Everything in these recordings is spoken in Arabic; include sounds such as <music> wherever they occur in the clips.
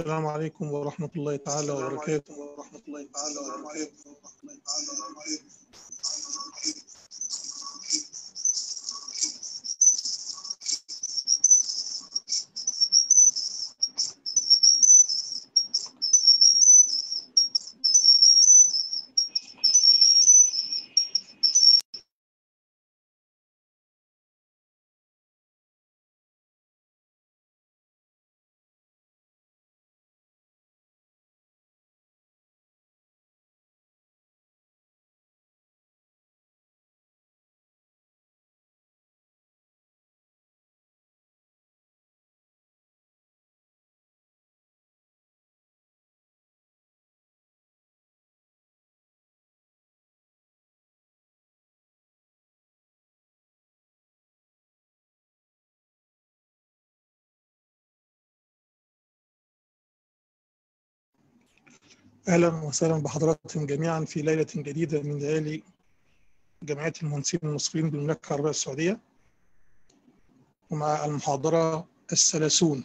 السلام عليكم ورحمة الله تعالى وبركاته. ورحمة الله تعالى وبركاته. أهلا وسهلا بحضراتكم جميعا في ليلة جديدة من ليالي جمعية المهندسين المصريين بالمملكة العربية السعودية ومع المحاضرة الثلاثون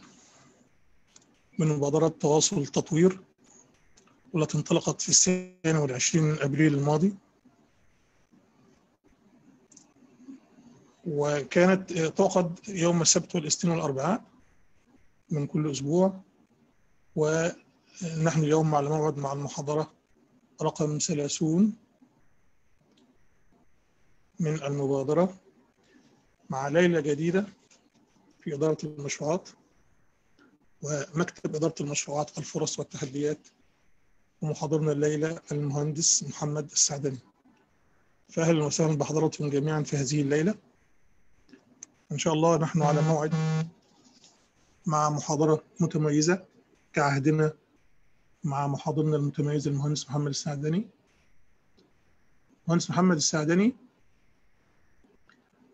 من مبادرة تواصل التطوير والتي انطلقت في الثاني والعشرين من أبريل الماضي وكانت تعقد يوم السبت والاثنين والأربعاء من كل أسبوع و نحن اليوم على موعد مع المحاضرة رقم 30 من المبادرة مع ليلة جديدة في إدارة المشروعات ومكتب إدارة المشروعات الفرص والتحديات ومحاضرنا الليلة المهندس محمد السعدني فأهلا وسهلا بحضراتكم جميعا في هذه الليلة إن شاء الله نحن على موعد مع محاضرة متميزة كعهدنا مع محاضرنا المتميز المهندس محمد السعدني المهندس محمد السعدني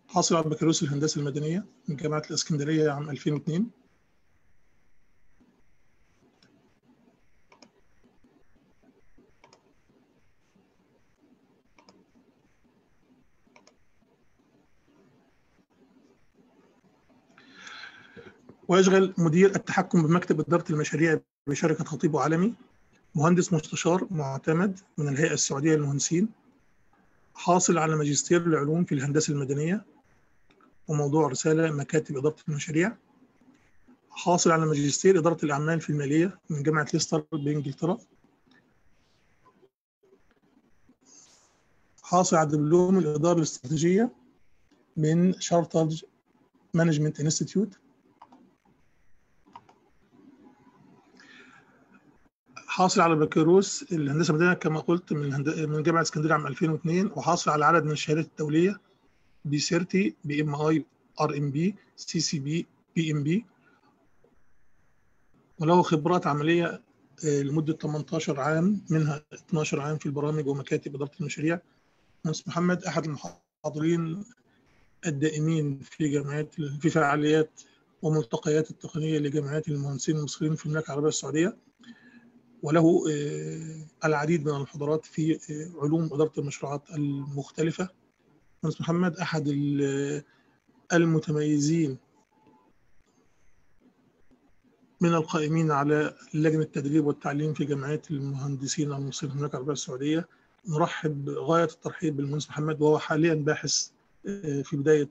حاصل على بكالوريوس الهندسة المدنية من جامعة الإسكندرية عام 2002 ويشغل مدير التحكم بمكتب إدارة المشاريع بشركة خطيب عالمي مهندس مستشار معتمد من الهيئة السعودية للمهندسين حاصل على ماجستير العلوم في الهندسة المدنية وموضوع رسالة مكاتب إدارة المشاريع حاصل على ماجستير إدارة الأعمال في المالية من جامعة ليستر بإنجلترا حاصل على دبلوم الإدارة الاستراتيجية من شارترج مانجمنت انستيتيوت حاصل على بكالوريوس الهندسه المدنيه كما قلت من هند... من جامعه اسكندريه عام 2002 وحاصل على عدد من الشهادات الدوليه بي سيرتي بي ام اي ار ام بي سي سي بي بي ام بي وله خبرات عمليه آه، لمده 18 عام منها 12 عام في البرامج ومكاتب اداره المشاريع مهندس محمد احد المحاضرين الدائمين في جامعات في فعاليات وملتقيات التقنيه لجامعات المهندسين المصريين في المملكه العربيه السعوديه وله آه، العديد من الحضارات في آه، علوم إدارة المشروعات المختلفة مهندس محمد أحد آه، المتميزين من القائمين على لجنة التدريب والتعليم في جمعية المهندسين المصريين في المملكة العربية السعودية نرحب غاية الترحيب بالمهندس محمد وهو حاليا باحث في بداية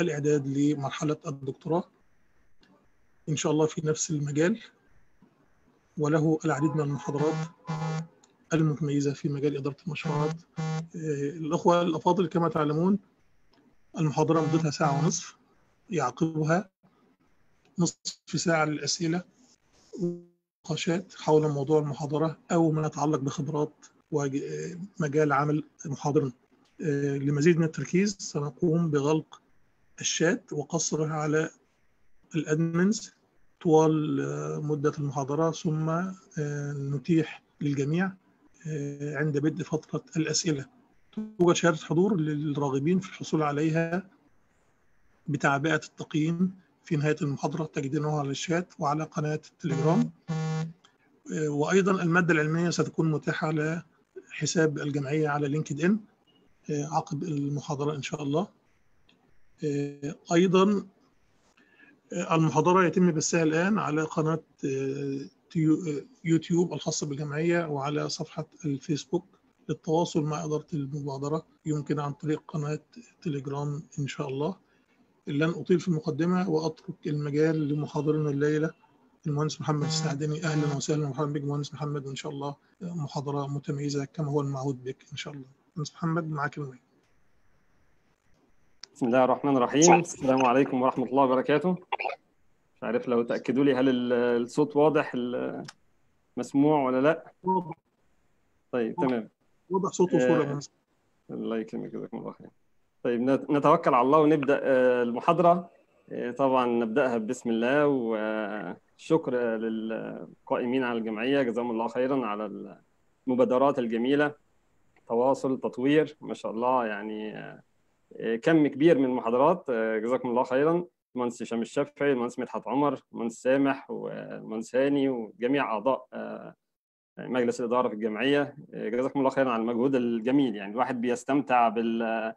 الإعداد لمرحلة الدكتوراه إن شاء الله في نفس المجال وله العديد من المحاضرات المتميزة في مجال إدارة المشروعات آه، الأخوة الأفاضل كما تعلمون المحاضرة مدتها ساعة ونصف يعقبها نصف ساعة للأسئلة ونقاشات حول موضوع المحاضرة أو ما يتعلق بخبرات ومجال آه، عمل محاضرنا آه، لمزيد من التركيز سنقوم بغلق الشات وقصرها على الأدمنز طوال آه، مدة المحاضرة ثم آه، نتيح للجميع آه، عند بدء فترة الأسئلة توجد شهادة حضور للراغبين في الحصول عليها بتعبئة التقييم في نهاية المحاضرة تجدونها على الشات وعلى قناة التليجرام وأيضا المادة العلمية ستكون متاحة على حساب الجمعية على لينكد إن عقب المحاضرة إن شاء الله أيضا المحاضرة يتم بثها الآن على قناة آه، يوتيوب الخاصة بالجمعية وعلى صفحة الفيسبوك للتواصل مع إدارة المبادرة يمكن عن طريق قناة تليجرام إن شاء الله لن أطيل في المقدمة وأترك المجال لمحاضرنا الليلة المهندس محمد السعدني أهلا وسهلا ومرحبا بك مهندس محمد وإن شاء الله آه، محاضرة متميزة كما هو المعهود بك إن شاء الله مهندس محمد معك المايك بسم الله الرحمن الرحيم السلام عليكم ورحمة الله وبركاته مش عارف لو تأكدوا لي هل الصوت واضح مسموع ولا لا طيب تمام واضح صوت صورة آه، الله يكرمك جزاكم الله خير طيب نتوكل على الله ونبدأ آه، المحاضرة آه، طبعا نبدأها بسم الله وشكر للقائمين على الجمعية جزاهم الله خيرا على المبادرات الجميلة تواصل تطوير ما شاء الله يعني كم كبير من المحاضرات آه، جزاكم الله خيرا المهندس هشام الشافعي المهندس مدحت عمر المهندس سامح والمهندس هاني وجميع اعضاء آه، مجلس الاداره في الجمعيه آه، جزاكم الله خيرا على المجهود الجميل يعني الواحد بيستمتع بال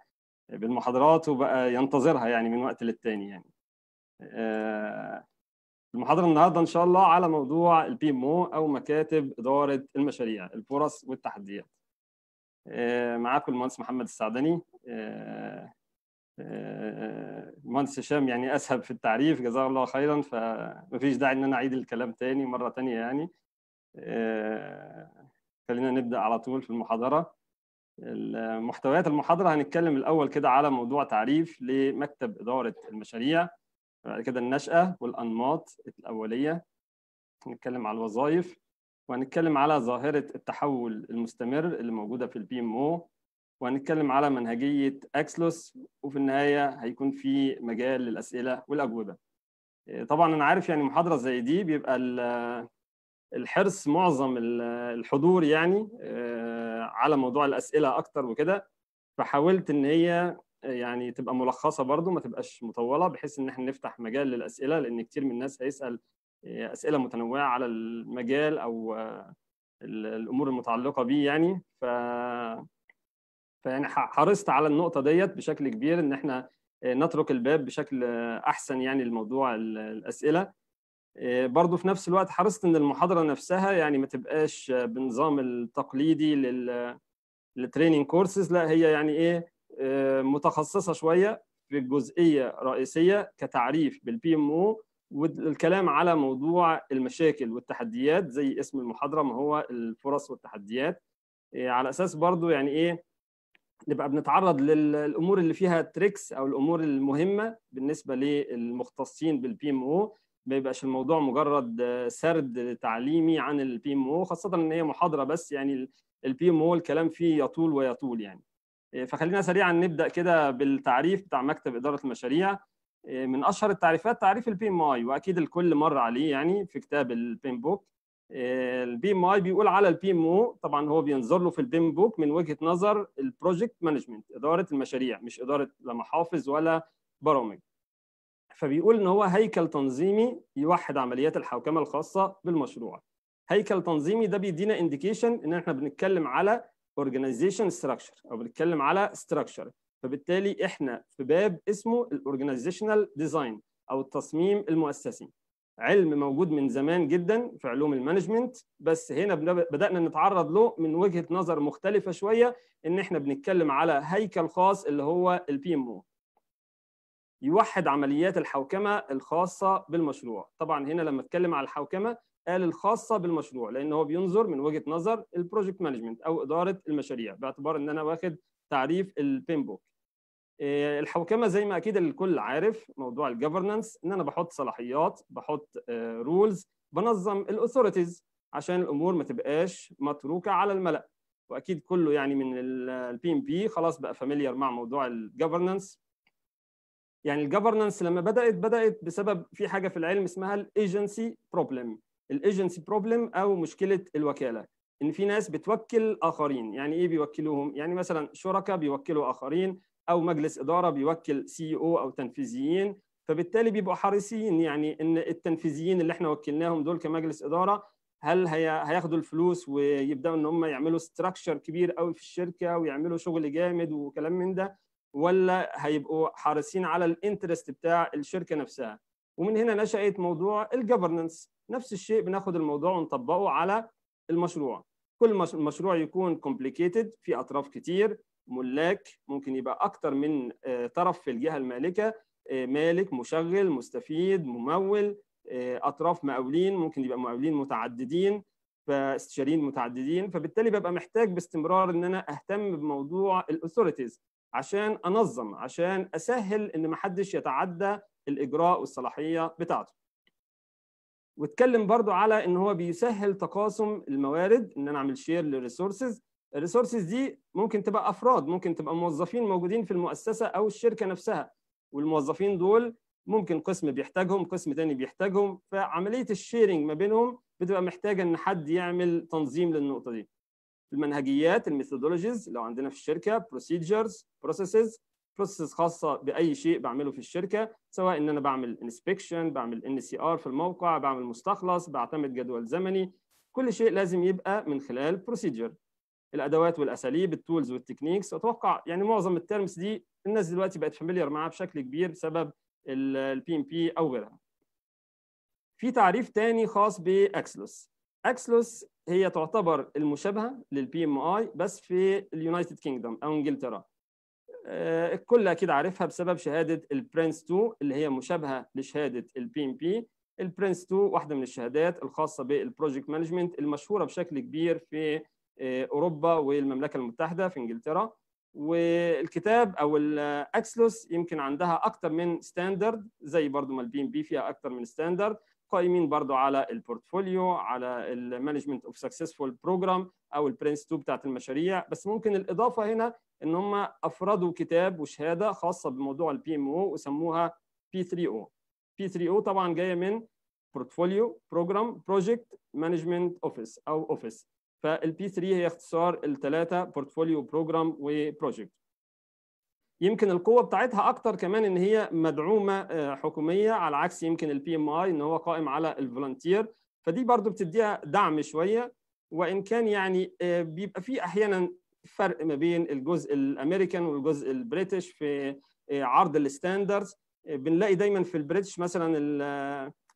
بالمحاضرات وبقى ينتظرها يعني من وقت للتاني يعني المحاضره النهارده ان شاء الله على موضوع البي ام او مكاتب اداره المشاريع الفرص والتحديات آه، معاكم المهندس محمد السعدني آه، آه، المهندس هشام يعني اسهب في التعريف جزاه الله خيرا فمفيش داعي ان انا اعيد الكلام تاني مره تانيه يعني خلينا نبدا على طول في المحاضره محتويات المحاضره هنتكلم الاول كده على موضوع تعريف لمكتب اداره المشاريع بعد كده النشاه والانماط الاوليه نتكلم على الوظائف وهنتكلم على ظاهرة التحول المستمر اللي موجودة في البي ام او وهنتكلم على منهجية أكسلوس وفي النهاية هيكون في مجال للأسئلة والأجوبة آه، طبعا أنا عارف يعني محاضرة زي دي بيبقى الحرص معظم الحضور يعني آه، على موضوع الأسئلة أكتر وكده فحاولت إن هي آه، يعني تبقى ملخصة برضو ما تبقاش مطولة بحيث إن احنا نفتح مجال للأسئلة لأن كتير من الناس هيسأل اسئله متنوعه على المجال او آه، الامور المتعلقه بيه يعني ف فيعني حرصت على النقطه ديت بشكل كبير ان احنا آه، نترك الباب بشكل آه، احسن يعني لموضوع الاسئله برضه في نفس الوقت حرصت ان المحاضره نفسها يعني ما تبقاش بنظام التقليدي لل للتريننج كورسز لا هي يعني ايه متخصصه شويه في جزئيه رئيسيه كتعريف بالبي ام او والكلام على موضوع المشاكل والتحديات زي اسم المحاضرة ما هو الفرص والتحديات آه، على أساس برضو يعني إيه نبقى بنتعرض للأمور اللي فيها تريكس أو الأمور المهمة بالنسبة للمختصين بالبي ام او ما يبقاش الموضوع مجرد آه، سرد تعليمي عن البي ام او خاصة إن هي محاضرة بس يعني البي ام او الكلام فيه يطول ويطول يعني آه، فخلينا سريعا نبدأ كده بالتعريف بتاع مكتب إدارة المشاريع آه، من اشهر التعريفات تعريف البي ام اي واكيد الكل مر عليه يعني في كتاب البيم بوك البي ام اي بيقول على البي ام او طبعا هو بينظر له في البيم بوك من وجهه نظر البروجكت مانجمنت اداره المشاريع مش اداره لا محافظ ولا برامج فبيقول ان هو هيكل تنظيمي يوحد عمليات الحوكمه الخاصه بالمشروع هيكل تنظيمي ده بيدينا انديكيشن ان احنا بنتكلم على organization structure او بنتكلم على structure فبالتالي احنا في باب اسمه الاورجنايزيشنال ديزاين او التصميم المؤسسي علم موجود من زمان جدا في علوم المانجمنت بس هنا بدانا نتعرض له من وجهه نظر مختلفه شويه ان احنا بنتكلم على هيكل خاص اللي هو البي ام او يوحد عمليات الحوكمه الخاصه بالمشروع طبعا هنا لما اتكلم على الحوكمه قال الخاصه بالمشروع لان هو بينظر من وجهه نظر البروجكت مانجمنت او اداره المشاريع باعتبار ان انا واخد تعريف البين بوك آه، الحوكمه زي ما اكيد الكل عارف موضوع الجفرننس ان انا بحط صلاحيات بحط رولز آه، بنظم الاثوريتيز عشان الامور ما تبقاش متروكه على الملأ واكيد كله يعني من البي ام بي خلاص بقى فاميليار مع موضوع الجفرننس يعني الجفرننس لما بدات بدات بسبب في حاجه في العلم اسمها الايجنسي بروبلم الايجنسي بروبلم او مشكله الوكاله ان في ناس بتوكل اخرين يعني ايه بيوكلوهم يعني مثلا شركاء بيوكلوا اخرين او مجلس اداره بيوكل سي او e او تنفيذيين فبالتالي بيبقوا حريصين يعني ان التنفيذيين اللي احنا وكلناهم دول كمجلس اداره هل هي هياخدوا الفلوس ويبداوا ان هم يعملوا ستراكشر كبير قوي في الشركه ويعملوا شغل جامد وكلام من ده ولا هيبقوا حريصين على الانترست بتاع الشركه نفسها ومن هنا نشات موضوع الجفرنس نفس الشيء بناخد الموضوع ونطبقه على المشروع كل مشروع يكون كومبليكيتد في اطراف كتير ملاك ممكن يبقى اكتر من آه، طرف في الجهه المالكه آه، مالك مشغل مستفيد ممول آه، اطراف مقاولين ممكن يبقى مقاولين متعددين فاستشاريين متعددين فبالتالي ببقى محتاج باستمرار ان انا اهتم بموضوع الاثوريتيز عشان انظم عشان اسهل ان محدش يتعدى الاجراء والصلاحيه بتاعته واتكلم برضو على ان هو بيسهل تقاسم الموارد ان انا اعمل شير للريسورسز الريسورسز دي ممكن تبقى افراد ممكن تبقى موظفين موجودين في المؤسسه او الشركه نفسها والموظفين دول ممكن قسم بيحتاجهم قسم تاني بيحتاجهم فعمليه الشيرنج ما بينهم بتبقى محتاجه ان حد يعمل تنظيم للنقطه دي المنهجيات الميثودولوجيز لو عندنا في الشركه بروسيجرز بروسيسز بروسيسز خاصه باي شيء بعمله في الشركه سواء ان انا بعمل انسبكشن بعمل ان سي ار في الموقع بعمل مستخلص بعتمد جدول زمني كل شيء لازم يبقى من خلال بروسيجر الادوات والاساليب التولز والتكنيكس واتوقع يعني معظم التيرمز دي الناس دلوقتي بقت فاميليار معاها بشكل كبير بسبب البي ام بي او غيرها في تعريف تاني خاص باكسلوس اكسلوس هي تعتبر المشابهه للبي ام اي بس في اليونايتد كينجدم او انجلترا آه، الكل اكيد عارفها بسبب شهاده البرنس 2 اللي هي مشابهه لشهاده البي ام بي البرنس 2 واحده من الشهادات الخاصه بالبروجكت مانجمنت المشهوره بشكل كبير في آه، اوروبا والمملكه المتحده في انجلترا والكتاب او الاكسلوس يمكن عندها اكثر من ستاندرد زي برضو ما البي ام بي فيها اكثر من ستاندرد قايمين برضو على البورتفوليو على المانجمنت اوف سكسسفول بروجرام او البرنس 2 بتاعت المشاريع بس ممكن الاضافه هنا ان هم افردوا كتاب وشهاده خاصه بموضوع البي ام او وسموها بي 3 او بي 3 او طبعا جايه من بورتفوليو بروجرام بروجكت مانجمنت اوفيس او اوفيس فالبي 3 هي اختصار الثلاثه بورتفوليو بروجرام وبروجكت يمكن القوه بتاعتها اكتر كمان ان هي مدعومه آه، حكوميه على عكس يمكن البي ام اي ان هو قائم على الفولنتير فدي برضو بتديها دعم شويه وان كان يعني آه، بيبقى في احيانا فرق ما بين الجزء الامريكان والجزء البريتش في آه، عرض الستاندردز بنلاقي دايما في البريتش مثلا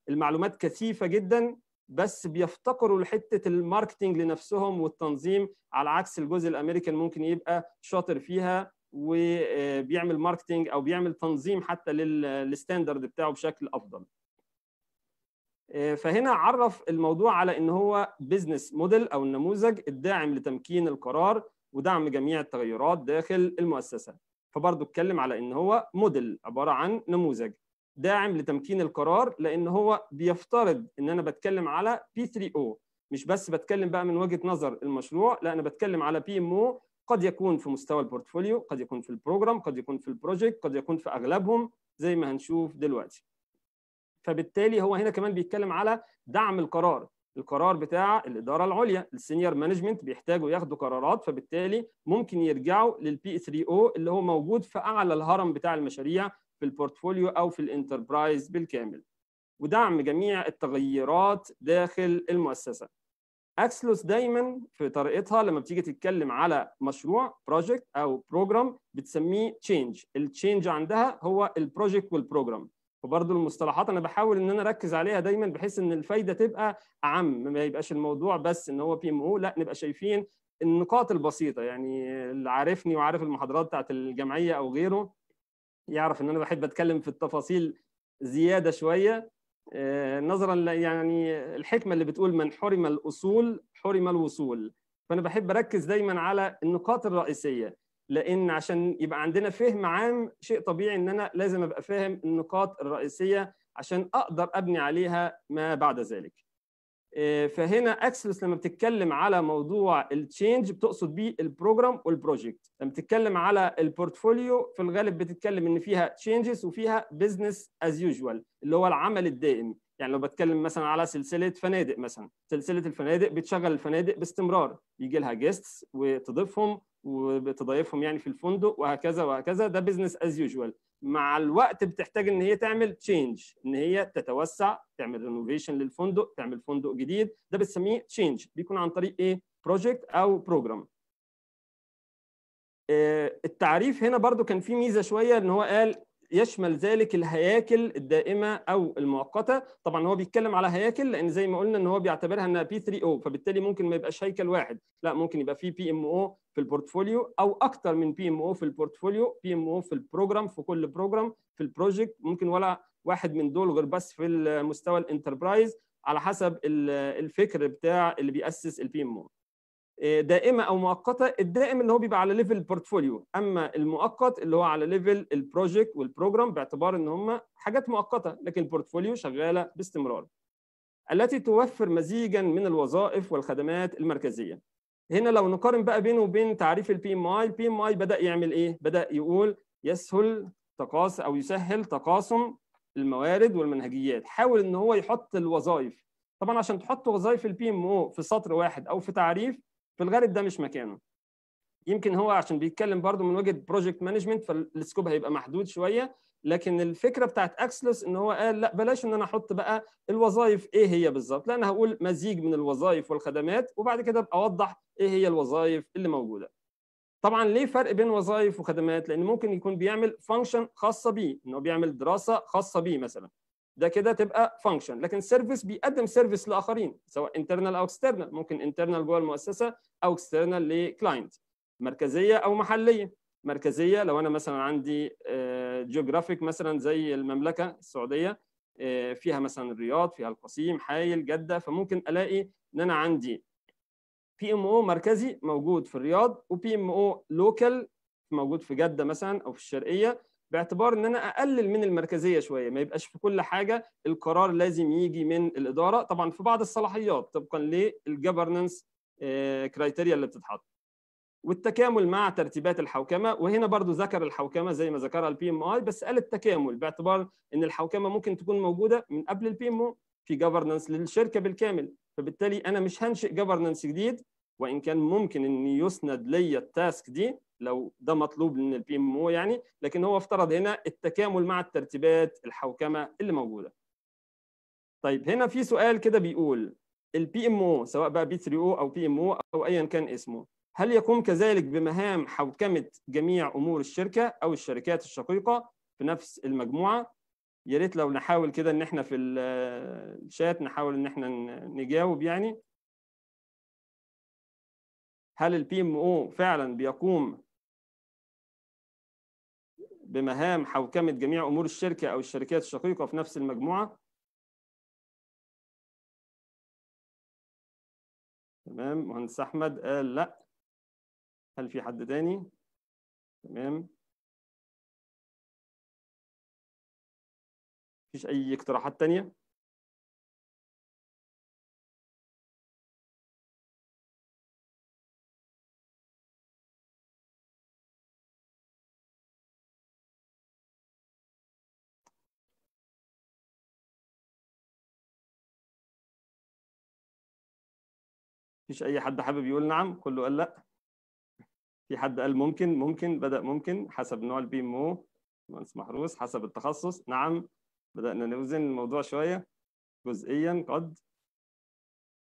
المعلومات كثيفه جدا بس بيفتقروا لحته الماركتنج لنفسهم والتنظيم على عكس الجزء الامريكان ممكن يبقى شاطر فيها وبيعمل ماركتنج او بيعمل تنظيم حتى للستاندرد بتاعه بشكل افضل آه، فهنا عرف الموضوع على ان هو بزنس موديل او النموذج الداعم لتمكين القرار ودعم جميع التغيرات داخل المؤسسه فبرضه اتكلم على ان هو موديل عباره عن نموذج داعم لتمكين القرار لان هو بيفترض ان انا بتكلم على بي 3 او مش بس بتكلم بقى من وجهه نظر المشروع لا انا بتكلم على بي ام او قد يكون في مستوى البورتفوليو قد يكون في البروجرام قد يكون في البروجكت قد يكون في اغلبهم زي ما هنشوف دلوقتي فبالتالي هو هنا كمان بيتكلم على دعم القرار القرار بتاع الاداره العليا السينيور مانجمنت بيحتاجوا ياخدوا قرارات فبالتالي ممكن يرجعوا للبي 3 او اللي هو موجود في اعلى الهرم بتاع المشاريع في البورتفوليو او في الانتربرايز بالكامل ودعم جميع التغيرات داخل المؤسسه اكسلوس دايما في طريقتها لما بتيجي تتكلم على مشروع بروجكت او بروجرام بتسميه تشينج التشينج عندها هو البروجكت والبروجرام وبرضه المصطلحات انا بحاول ان انا اركز عليها دايما بحيث ان الفايده تبقى اعم ما يبقاش الموضوع بس ان هو بي ام او لا نبقى شايفين النقاط البسيطه يعني اللي عارفني وعارف المحاضرات بتاعت الجمعيه او غيره يعرف ان انا بحب اتكلم في التفاصيل زياده شويه آه، نظرا يعني الحكمه اللي بتقول من حرم الاصول حرم الوصول فانا بحب اركز دايما على النقاط الرئيسيه لان عشان يبقى عندنا فهم عام شيء طبيعي ان انا لازم ابقى فاهم النقاط الرئيسيه عشان اقدر ابني عليها ما بعد ذلك آه، فهنا اكسس لما بتتكلم على موضوع التشينج بتقصد بيه البروجرام والبروجكت لما بتتكلم على البورتفوليو في الغالب بتتكلم ان فيها تشينجز وفيها بزنس از يوجوال اللي هو العمل الدائم يعني لو بتكلم مثلا على سلسله فنادق مثلا سلسله الفنادق بتشغل الفنادق باستمرار يجي لها جيستس وتضيفهم وبتضيفهم يعني في الفندق وهكذا وهكذا ده بزنس از يوجوال مع الوقت بتحتاج ان هي تعمل تشينج ان هي تتوسع تعمل رينوفيشن للفندق تعمل فندق جديد ده بنسميه تشينج بيكون عن طريق ايه بروجكت او بروجرام آه، التعريف هنا برضو كان فيه ميزه شويه ان هو قال يشمل ذلك الهياكل الدائمه او المؤقته طبعا هو بيتكلم على هياكل لان زي ما قلنا ان هو بيعتبرها انها بي 3 او فبالتالي ممكن ما يبقاش هيكل واحد لا ممكن يبقى في بي ام او في البورتفوليو او اكتر من بي ام او في البورتفوليو بي ام او في البروجرام في كل بروجرام في البروجكت ممكن ولا واحد من دول غير بس في المستوى الانتربرايز على حسب الفكر بتاع اللي بيأسس البي ام او دائمه او مؤقته الدائم اللي هو بيبقى على ليفل بورتفوليو اما المؤقت اللي هو على ليفل البروجكت والبروجرام باعتبار ان هم حاجات مؤقته لكن البورتفوليو شغاله باستمرار التي توفر مزيجا من الوظائف والخدمات المركزيه هنا لو نقارن بقى بينه وبين تعريف البي ام اي البي ام اي بدا يعمل ايه بدا يقول يسهل تقاس او يسهل تقاسم الموارد والمنهجيات حاول ان هو يحط الوظائف طبعا عشان تحط وظائف البي ام او في سطر واحد او في تعريف في الغالب ده مش مكانه يمكن هو عشان بيتكلم برضو من وجهه بروجكت مانجمنت فالسكوب هيبقى محدود شويه لكن الفكره بتاعت اكسلس ان هو قال لا بلاش ان انا احط بقى الوظائف ايه هي بالظبط لا انا هقول مزيج من الوظائف والخدمات وبعد كده ابقى اوضح ايه هي الوظائف اللي موجوده طبعا ليه فرق بين وظائف وخدمات لان ممكن يكون بيعمل فانكشن خاصه بيه ان هو بيعمل دراسه خاصه بيه مثلا ده كده تبقى فانكشن لكن سيرفيس بيقدم سيرفيس لاخرين سواء انترنال او اكسترنال ممكن انترنال جوه المؤسسه او اكسترنال لكلاينت مركزيه او محليه مركزيه لو انا مثلا عندي جيوغرافيك آه، مثلا زي المملكه السعوديه آه، فيها مثلا الرياض فيها القصيم حايل جده فممكن الاقي ان انا عندي بي ام او مركزي موجود في الرياض وبي ام او لوكال موجود في جده مثلا او في الشرقيه باعتبار ان انا اقلل من المركزيه شويه ما يبقاش في كل حاجه القرار لازم يجي من الاداره طبعا في بعض الصلاحيات طبقا للجفرنس كرايتيريا آه، اللي بتتحط والتكامل مع ترتيبات الحوكمه وهنا برضو ذكر الحوكمه زي ما ذكرها البي ام اي بس قال التكامل باعتبار ان الحوكمه ممكن تكون موجوده من قبل البي ام او في جفرنس للشركه بالكامل فبالتالي انا مش هنشئ جفرنس جديد وان كان ممكن ان يسند ليا التاسك دي لو ده مطلوب من البي ام او يعني لكن هو افترض هنا التكامل مع الترتيبات الحوكمه اللي موجوده طيب هنا في سؤال كده بيقول البي ام او سواء بقى بي 3 او او بي ام او او ايا كان اسمه هل يقوم كذلك بمهام حوكمه جميع امور الشركه او الشركات الشقيقه في نفس المجموعه يا ريت لو نحاول كده ان احنا في الشات نحاول ان احنا نجاوب يعني هل البي ام او فعلا بيقوم بمهام حوكمة جميع أمور الشركة أو الشركات الشقيقة في نفس المجموعة تمام مهندس أحمد قال لأ هل في حد تاني؟ تمام مفيش أي اقتراحات تانية؟ فيش اي حد حابب يقول نعم كله قال لا في حد قال ممكن ممكن بدا ممكن حسب نوع البي ام او مهندس محروس حسب التخصص نعم بدانا نوزن الموضوع شويه جزئيا قد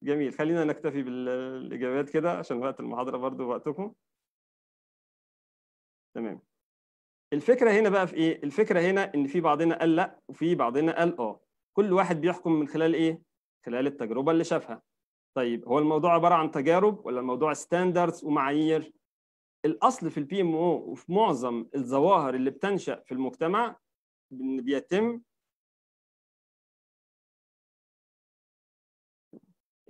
جميل خلينا نكتفي بالاجابات كده عشان وقت المحاضره برضو وقتكم تمام الفكره هنا بقى في ايه الفكره هنا ان في بعضنا قال لا وفي بعضنا قال اه كل واحد بيحكم من خلال ايه خلال التجربه اللي شافها طيب هو الموضوع عباره عن تجارب ولا الموضوع ستاندردز ومعايير الاصل في البي ام او وفي معظم الظواهر اللي بتنشا في المجتمع ان بيتم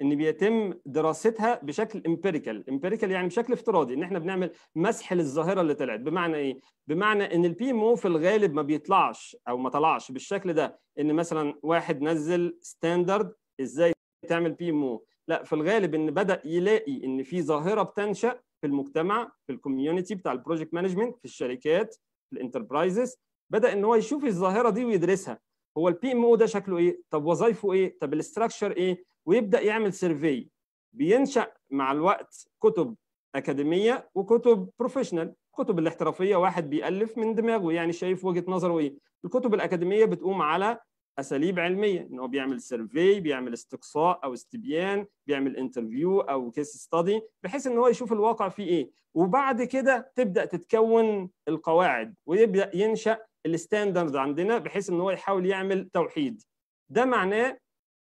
ان بيتم دراستها بشكل امبيريكال امبيريكال يعني بشكل افتراضي ان احنا بنعمل مسح للظاهره اللي طلعت بمعنى ايه بمعنى ان البي ام او في الغالب ما بيطلعش او ما طلعش بالشكل ده ان مثلا واحد نزل ستاندرد ازاي تعمل بي ام او لا في الغالب ان بدا يلاقي ان في ظاهره بتنشا في المجتمع في الكوميونتي بتاع البروجكت مانجمنت في الشركات في الانتربرايزز بدا ان هو يشوف الظاهره دي ويدرسها هو البي ام او ده شكله ايه طب وظايفه ايه طب الاستراكشر ايه ويبدا يعمل سيرفي بينشا مع الوقت كتب اكاديميه وكتب بروفيشنال كتب الاحترافيه واحد بيالف من دماغه يعني شايف وجهه نظره ايه الكتب الاكاديميه بتقوم على اساليب علميه ان هو بيعمل سيرفي بيعمل استقصاء او استبيان بيعمل انترفيو او كيس ستادي بحيث ان هو يشوف الواقع فيه ايه وبعد كده تبدا تتكون القواعد ويبدا ينشا الستاندرد عندنا بحيث ان هو يحاول يعمل توحيد ده معناه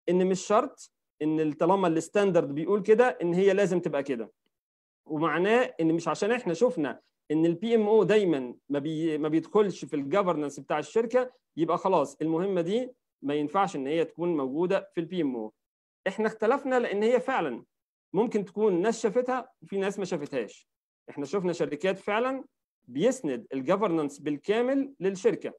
ان مش شرط ان طالما الستاندرد بيقول كده ان هي لازم تبقى كده ومعناه ان مش عشان احنا شفنا ان البي ام او دايما ما بي ما بيدخلش في الجفرنس بتاع الشركه يبقى خلاص المهمه دي ما ينفعش ان هي تكون موجوده في البي ام او احنا اختلفنا لان هي فعلا ممكن تكون ناس شافتها وفي ناس ما شافتهاش احنا شفنا شركات فعلا بيسند الجفرنس بالكامل للشركه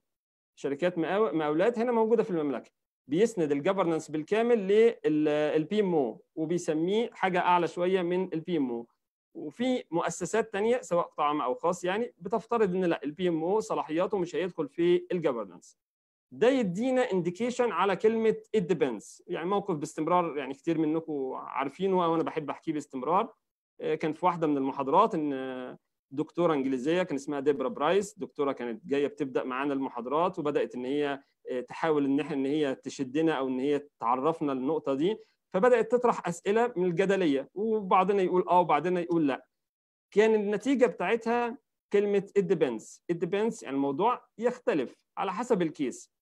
شركات مقاولات هنا موجوده في المملكه بيسند الجفرنس بالكامل للبي ام او وبيسميه حاجه اعلى شويه من البي ام او وفي مؤسسات تانية سواء قطاع عام او خاص يعني بتفترض ان لا البي ام او صلاحياته مش هيدخل في الجفرنس ده يدينا انديكيشن على كلمه it depends يعني موقف باستمرار يعني كتير منكم عارفينه وانا بحب احكيه باستمرار آه، كان في واحده من المحاضرات ان دكتوره انجليزيه كان اسمها ديبرا برايس دكتوره كانت جايه بتبدا معانا المحاضرات وبدات ان هي آه، تحاول ان احنا ان هي تشدنا او ان هي تعرفنا النقطه دي فبدات تطرح اسئله من الجدليه وبعضنا يقول اه وبعضنا يقول لا كان النتيجه بتاعتها كلمه it depends it depends يعني الموضوع يختلف على حسب الكيس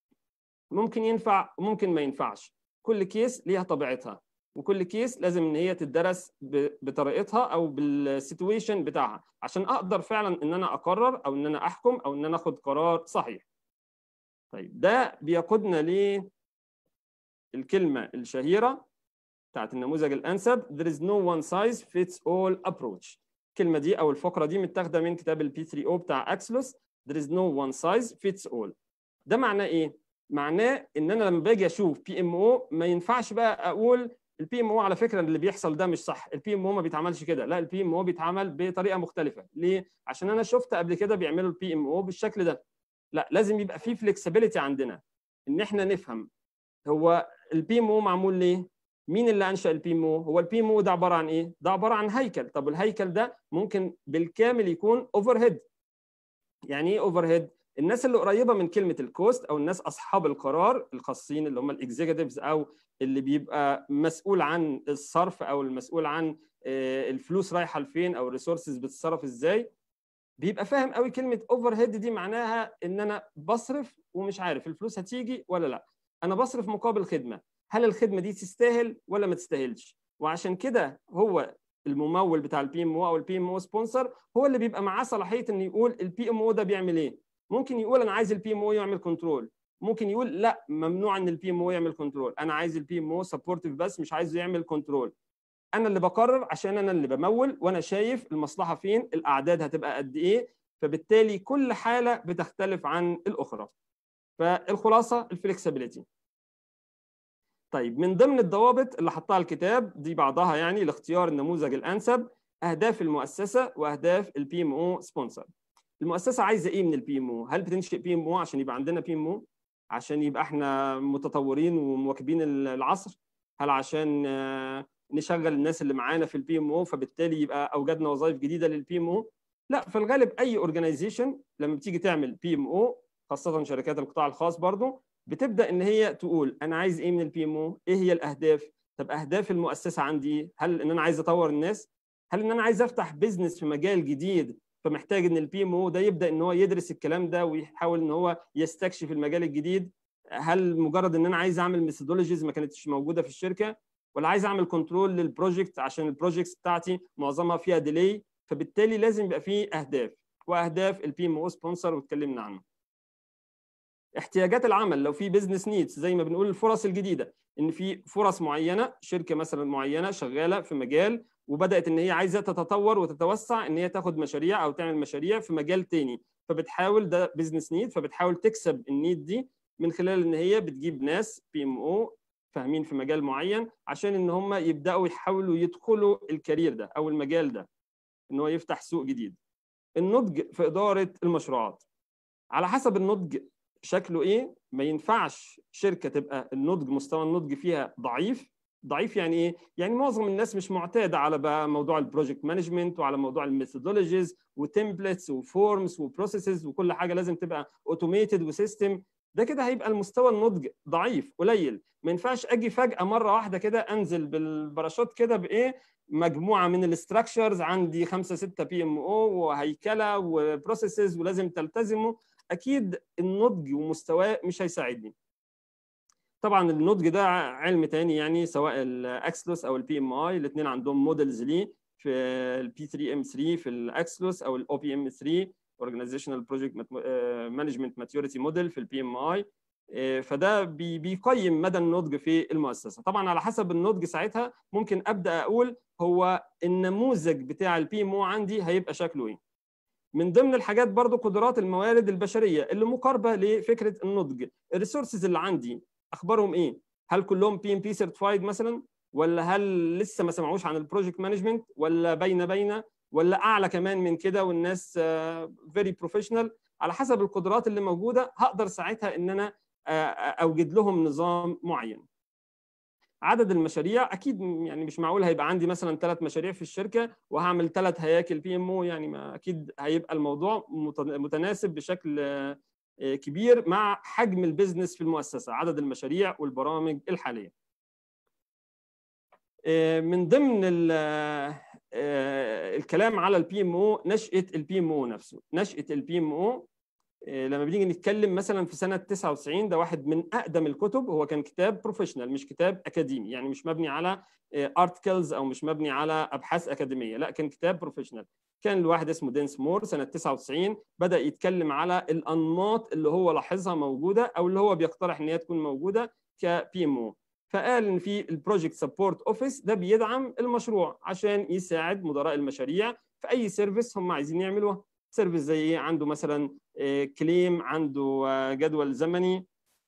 ممكن ينفع وممكن ما ينفعش كل كيس ليها طبيعتها وكل كيس لازم ان هي تدرس بطريقتها او بالسيتويشن بتاعها عشان اقدر فعلا ان انا اقرر او ان انا احكم او ان انا اخد قرار صحيح طيب ده بيقودنا للكلمه الشهيره بتاعت النموذج الانسب there is no one size fits all approach الكلمه دي او الفقره دي متاخده من كتاب البي 3 او بتاع اكسلوس there is no one size fits all ده معناه ايه معناه ان انا لما باجي اشوف بي ام او ما ينفعش بقى اقول البي ام او على فكره اللي بيحصل ده مش صح البي ام او ما بيتعملش كده لا البي ام او بيتعمل بطريقه مختلفه ليه عشان انا شفت قبل كده بيعملوا البي ام او بالشكل ده لا لازم يبقى في فلكسبيليتي عندنا ان احنا نفهم هو البي ام او معمول ليه مين اللي انشا البي ام او هو البي ام او ده عباره عن ايه ده عباره عن هيكل طب الهيكل ده ممكن بالكامل يكون اوفر هيد يعني ايه اوفر هيد الناس اللي قريبه من كلمه الكوست او الناس اصحاب القرار الخاصين اللي هم الاكزيكتيفز او اللي بيبقى مسؤول عن الصرف او المسؤول عن آه، الفلوس رايحه لفين او الريسورسز بتتصرف ازاي بيبقى فاهم قوي كلمه اوفر هيد دي معناها ان انا بصرف ومش عارف الفلوس هتيجي ولا لا انا بصرف مقابل خدمه هل الخدمه دي تستاهل ولا ما تستاهلش وعشان كده هو الممول بتاع البي ام او او البي ام او سبونسر هو اللي بيبقى معاه صلاحيه انه يقول البي ام او ده بيعمل ايه ممكن يقول انا عايز البي ام او يعمل كنترول ممكن يقول لا ممنوع ان البي ام او يعمل كنترول انا عايز البي ام او سبورتيف بس مش عايزه يعمل كنترول انا اللي بقرر عشان انا اللي بمول وانا شايف المصلحه فين الاعداد هتبقى قد ايه فبالتالي كل حاله بتختلف عن الاخرى فالخلاصه الفلكسبيليتي طيب من ضمن الضوابط اللي حطها الكتاب دي بعضها يعني لاختيار النموذج الانسب اهداف المؤسسه واهداف البي ام او سبونسر المؤسسه عايزه ايه من البي ام او هل بتنشئ بي ام او عشان يبقى عندنا بي ام او عشان يبقى احنا متطورين ومواكبين العصر هل عشان آه، نشغل الناس اللي معانا في البي ام او فبالتالي يبقى اوجدنا وظائف جديده للبي ام او لا في الغالب اي اورجنايزيشن لما بتيجي تعمل بي ام او خاصه شركات القطاع الخاص برضو بتبدا ان هي تقول انا عايز ايه من البي ام او ايه هي الاهداف طب اهداف المؤسسه عندي ايه هل ان انا عايز اطور الناس هل ان انا عايز افتح بزنس في مجال جديد فمحتاج ان البي ام او ده يبدا ان هو يدرس الكلام ده ويحاول ان هو يستكشف المجال الجديد هل مجرد ان انا عايز اعمل ميثودولوجيز ما كانتش موجوده في الشركه ولا عايز اعمل كنترول للبروجكت عشان البروجكتس بتاعتي معظمها فيها ديلي فبالتالي لازم يبقى فيه اهداف واهداف البي ام او سبونسر واتكلمنا عنه احتياجات العمل لو في بزنس نيدز زي ما بنقول الفرص الجديده ان في فرص معينه شركه مثلا معينه شغاله في مجال وبدات ان هي عايزه تتطور وتتوسع ان هي تاخد مشاريع او تعمل مشاريع في مجال تاني فبتحاول ده بزنس نيد فبتحاول تكسب النيد دي من خلال ان هي بتجيب ناس بي ام او فاهمين في مجال معين عشان ان هم يبداوا يحاولوا يدخلوا الكارير ده او المجال ده ان هو يفتح سوق جديد النضج في اداره المشروعات على حسب النضج شكله ايه ما ينفعش شركه تبقى النضج مستوى النضج فيها ضعيف ضعيف يعني ايه؟ يعني معظم الناس مش معتاده على بقى موضوع البروجكت مانجمنت وعلى موضوع الميثودولوجيز وتمبلتس وفورمز وبروسيسز وكل حاجه لازم تبقى اوتوميتد وسيستم ده كده هيبقى المستوى النضج ضعيف قليل ما ينفعش اجي فجاه مره واحده كده انزل بالباراشوت كده بايه مجموعه من الاستراكشرز عندي خمسه سته بي ام او وهيكله وبروسيسز ولازم تلتزمه اكيد النضج ومستواه مش هيساعدني طبعا النضج ده علم تاني يعني سواء الاكسلوس او البي ام اي الاثنين عندهم مودلز ليه في البي 3 ام 3 في الاكسلوس او الاو بي ام 3 اورجنايزيشنال بروجكت مانجمنت ماتيوريتي موديل في البي ام آه، اي فده بي بيقيم مدى النضج في المؤسسه طبعا على حسب النضج ساعتها ممكن ابدا اقول هو النموذج بتاع البي ام او عندي هيبقى شكله ايه من ضمن الحاجات برضو قدرات الموارد البشريه اللي مقاربه لفكره النضج الريسورسز اللي عندي اخبارهم ايه هل كلهم بي ام بي سيرتيفايد مثلا ولا هل لسه ما سمعوش عن البروجكت مانجمنت ولا بين بين ولا اعلى كمان من كده والناس فيري آه، بروفيشنال على حسب القدرات اللي موجوده هقدر ساعتها ان انا آه، آه، اوجد لهم نظام معين عدد المشاريع اكيد يعني مش معقول هيبقى عندي مثلا ثلاث مشاريع في الشركه وهعمل ثلاث هياكل بي ام او يعني ما اكيد هيبقى الموضوع متناسب بشكل آه، كبير مع حجم البيزنس في المؤسسه عدد المشاريع والبرامج الحاليه آه، من ضمن آه، الكلام على البي ام او نشاه البي ام او نفسه نشاه البي ام او آه، لما بنيجي نتكلم مثلا في سنه 99 ده واحد من اقدم الكتب هو كان كتاب بروفيشنال مش كتاب اكاديمي يعني مش مبني على ارتكلز آه، او مش مبني على ابحاث اكاديميه لا كان كتاب بروفيشنال كان الواحد اسمه دينس مور سنه 99 بدا يتكلم على الانماط اللي هو لاحظها موجوده او اللي هو بيقترح ان هي تكون موجوده كبي ام او فقال ان في البروجكت سبورت اوفيس ده بيدعم المشروع عشان يساعد مدراء المشاريع في اي سيرفيس هم عايزين يعملوها سيرفيس زي ايه عنده مثلا آه، كليم عنده آه، جدول زمني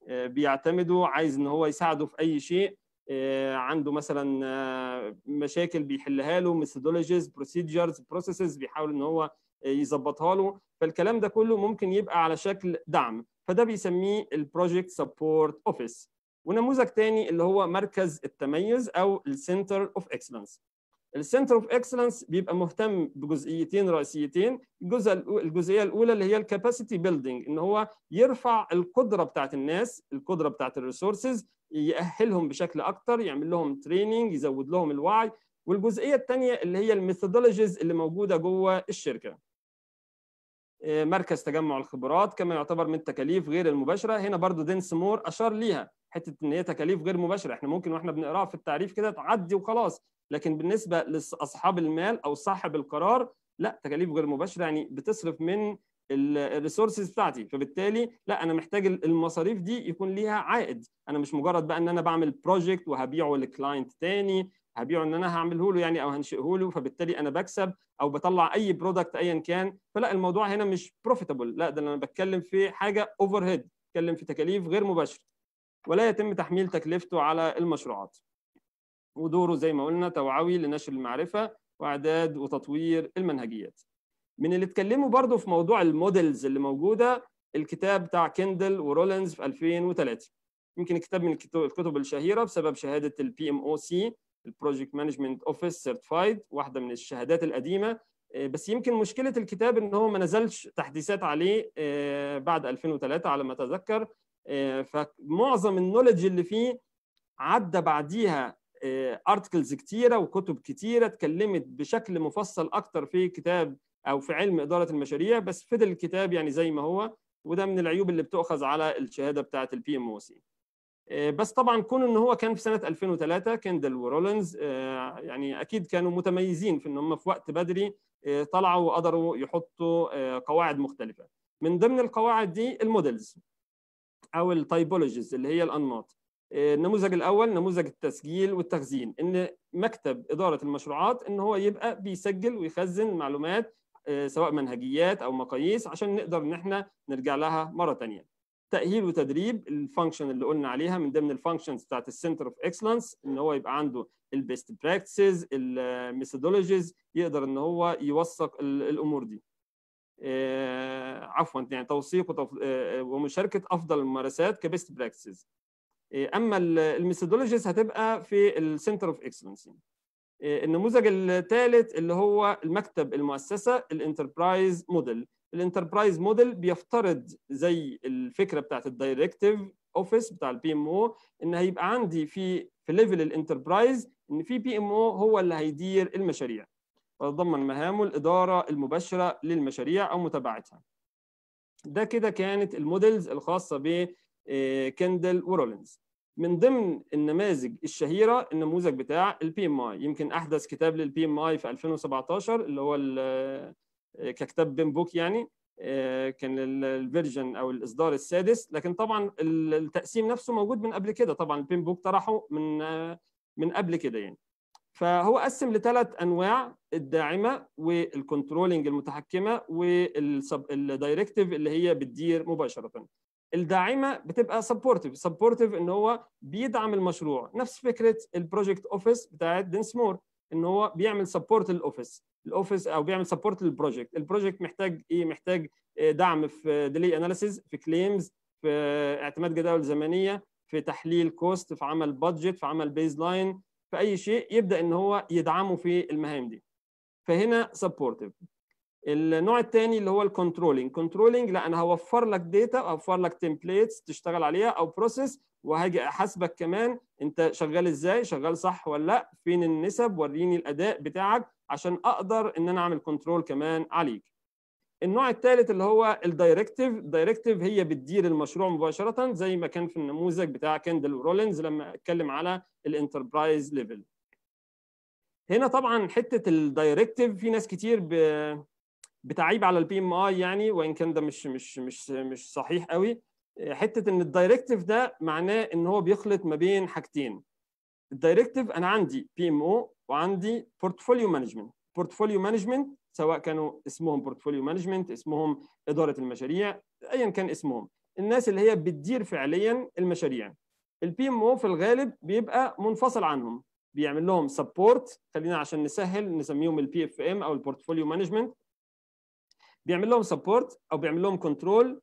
آه، بيعتمده عايز ان هو يساعده في اي شيء عنده مثلا مشاكل بيحلها له ميثودولوجيز بروسيدجرز بروسيسز بيحاول ان هو يظبطها له فالكلام ده كله ممكن يبقى على شكل دعم فده بيسميه البروجكت سبورت اوفيس ونموذج تاني اللي هو مركز التميز او السنتر اوف اكسلنس السنتر اوف اكسلنس بيبقى مهتم بجزئيتين رئيسيتين الجزء الجزئيه الاولى اللي هي الكاباسيتي بيلدينج ان هو يرفع القدره بتاعت الناس القدره بتاعت الريسورسز يأهلهم بشكل اكتر يعمل لهم تريننج يزود لهم الوعي والجزئيه الثانيه اللي هي الميثودولوجيز اللي موجوده جوه الشركه آه، مركز تجمع الخبرات كما يعتبر من التكاليف غير المباشره هنا برضو دينس مور اشار ليها حته ان هي تكاليف غير مباشره احنا ممكن واحنا بنقراها في التعريف كده تعدي وخلاص لكن بالنسبه لاصحاب المال او صاحب القرار لا تكاليف غير مباشره يعني بتصرف من الريسورسز بتاعتي فبالتالي لا انا محتاج المصاريف دي يكون ليها عائد انا مش مجرد بقى ان انا بعمل بروجكت وهبيعه لكلاينت تاني هبيعه ان انا هعمله له يعني او هنشئه له فبالتالي انا بكسب او بطلع اي برودكت ايا كان فلا الموضوع هنا مش بروفيتابل لا ده انا بتكلم في حاجه اوفر هيد بتكلم في تكاليف غير مباشره ولا يتم تحميل تكلفته على المشروعات ودوره زي ما قلنا توعوي لنشر المعرفه واعداد وتطوير المنهجيات من اللي اتكلموا برضو في موضوع المودلز اللي موجوده الكتاب بتاع كيندل ورولينز في 2003 يمكن الكتاب من الكتب الشهيره بسبب شهاده البي ام او سي البروجكت مانجمنت اوفيس سيرتفايد واحده من الشهادات القديمه آه، بس يمكن مشكله الكتاب ان هو ما نزلش تحديثات عليه آه، بعد 2003 على ما اتذكر آه، فمعظم النولج اللي فيه عدى بعديها ارتكلز آه، كتيره وكتب كتيره اتكلمت بشكل مفصل اكتر في كتاب او في علم اداره المشاريع بس فضل الكتاب يعني زي ما هو وده من العيوب اللي بتؤخذ على الشهاده بتاعه البي ام او سي بس طبعا كون ان هو كان في سنه 2003 كندل ورولينز يعني اكيد كانوا متميزين في ان هم في وقت بدري آه، طلعوا وقدروا يحطوا آه، قواعد مختلفه من ضمن القواعد دي المودلز او التايبولوجيز اللي هي الانماط آه، النموذج الاول نموذج التسجيل والتخزين ان مكتب اداره المشروعات ان هو يبقى بيسجل ويخزن معلومات آه، سواء منهجيات او مقاييس عشان نقدر ان احنا نرجع لها مره ثانيه تاهيل وتدريب الفانكشن اللي قلنا عليها من ضمن الفانكشنز بتاعت السنتر اوف اكسلنس ان هو يبقى عنده البيست براكتسز الميثودولوجيز يقدر ان هو يوثق الامور دي آه، عفوا يعني توثيق ومشاركه افضل الممارسات كبيست براكتسز إيه، اما الميثودولوجيز هتبقى في السنتر اوف اكسلنسي النموذج الثالث اللي هو المكتب المؤسسه الانتربرايز موديل الانتربرايز موديل بيفترض زي الفكره بتاعت الدايركتيف اوفيس بتاع البي ام او ان هيبقى عندي في في ليفل الانتربرايز ان في بي ام او هو اللي هيدير المشاريع ويتضمن مهامه الاداره المباشره للمشاريع او متابعتها ده كده كانت المودلز الخاصه كندل آه، ورولينز من ضمن النماذج الشهيره النموذج بتاع البي ام اي يمكن احدث كتاب للبي ام اي في 2017 اللي هو آه، ككتاب بين بوك يعني آه، كان الفيرجن او الاصدار السادس لكن طبعا التقسيم نفسه موجود من قبل كده طبعا البين بوك طرحه من من قبل كده يعني فهو قسم لثلاث انواع الداعمه والكنترولنج المتحكمه والدايركتيف اللي هي بتدير مباشره الداعمه بتبقى سبورتيف سبورتيف ان هو بيدعم المشروع نفس فكره البروجكت اوفيس بتاعت دينسمور ان هو بيعمل سبورت للاوفيس الاوفيس او بيعمل سبورت للبروجكت البروجكت محتاج ايه محتاج آه، دعم في ديلي اناليسيز في كليمز في اعتماد جداول زمنيه في تحليل كوست في عمل بادجت في عمل بيز لاين في اي شيء يبدا ان هو يدعمه في المهام دي فهنا سبورتيف النوع الثاني اللي هو الكنترولينج كنترولينج لا انا هوفر لك داتا اوفر لك تمبليتس تشتغل عليها او بروسيس وهاجي احاسبك كمان انت شغال ازاي شغال صح ولا لا فين النسب وريني الاداء بتاعك عشان اقدر ان انا اعمل كنترول كمان عليك النوع الثالث اللي هو الدايركتيف الدايركتيف هي بتدير المشروع مباشره زي ما كان في النموذج بتاع كندل ورولينز لما اتكلم على الانتربرايز ليفل هنا طبعا حته الدايركتيف في ناس كتير بتعيب على البي ام اي يعني وان كان ده مش مش مش مش صحيح قوي حته ان الدايركتيف ده معناه ان هو بيخلط ما بين حاجتين الدايركتيف انا عندي بي ام او وعندي بورتفوليو مانجمنت بورتفوليو مانجمنت سواء كانوا اسمهم بورتفوليو مانجمنت اسمهم اداره المشاريع ايا كان اسمهم الناس اللي هي بتدير فعليا المشاريع البي ام او في الغالب بيبقى منفصل عنهم بيعمل لهم سبورت خلينا عشان نسهل نسميهم البي اف ام او البورتفوليو مانجمنت بيعمل لهم سبورت او بيعمل لهم كنترول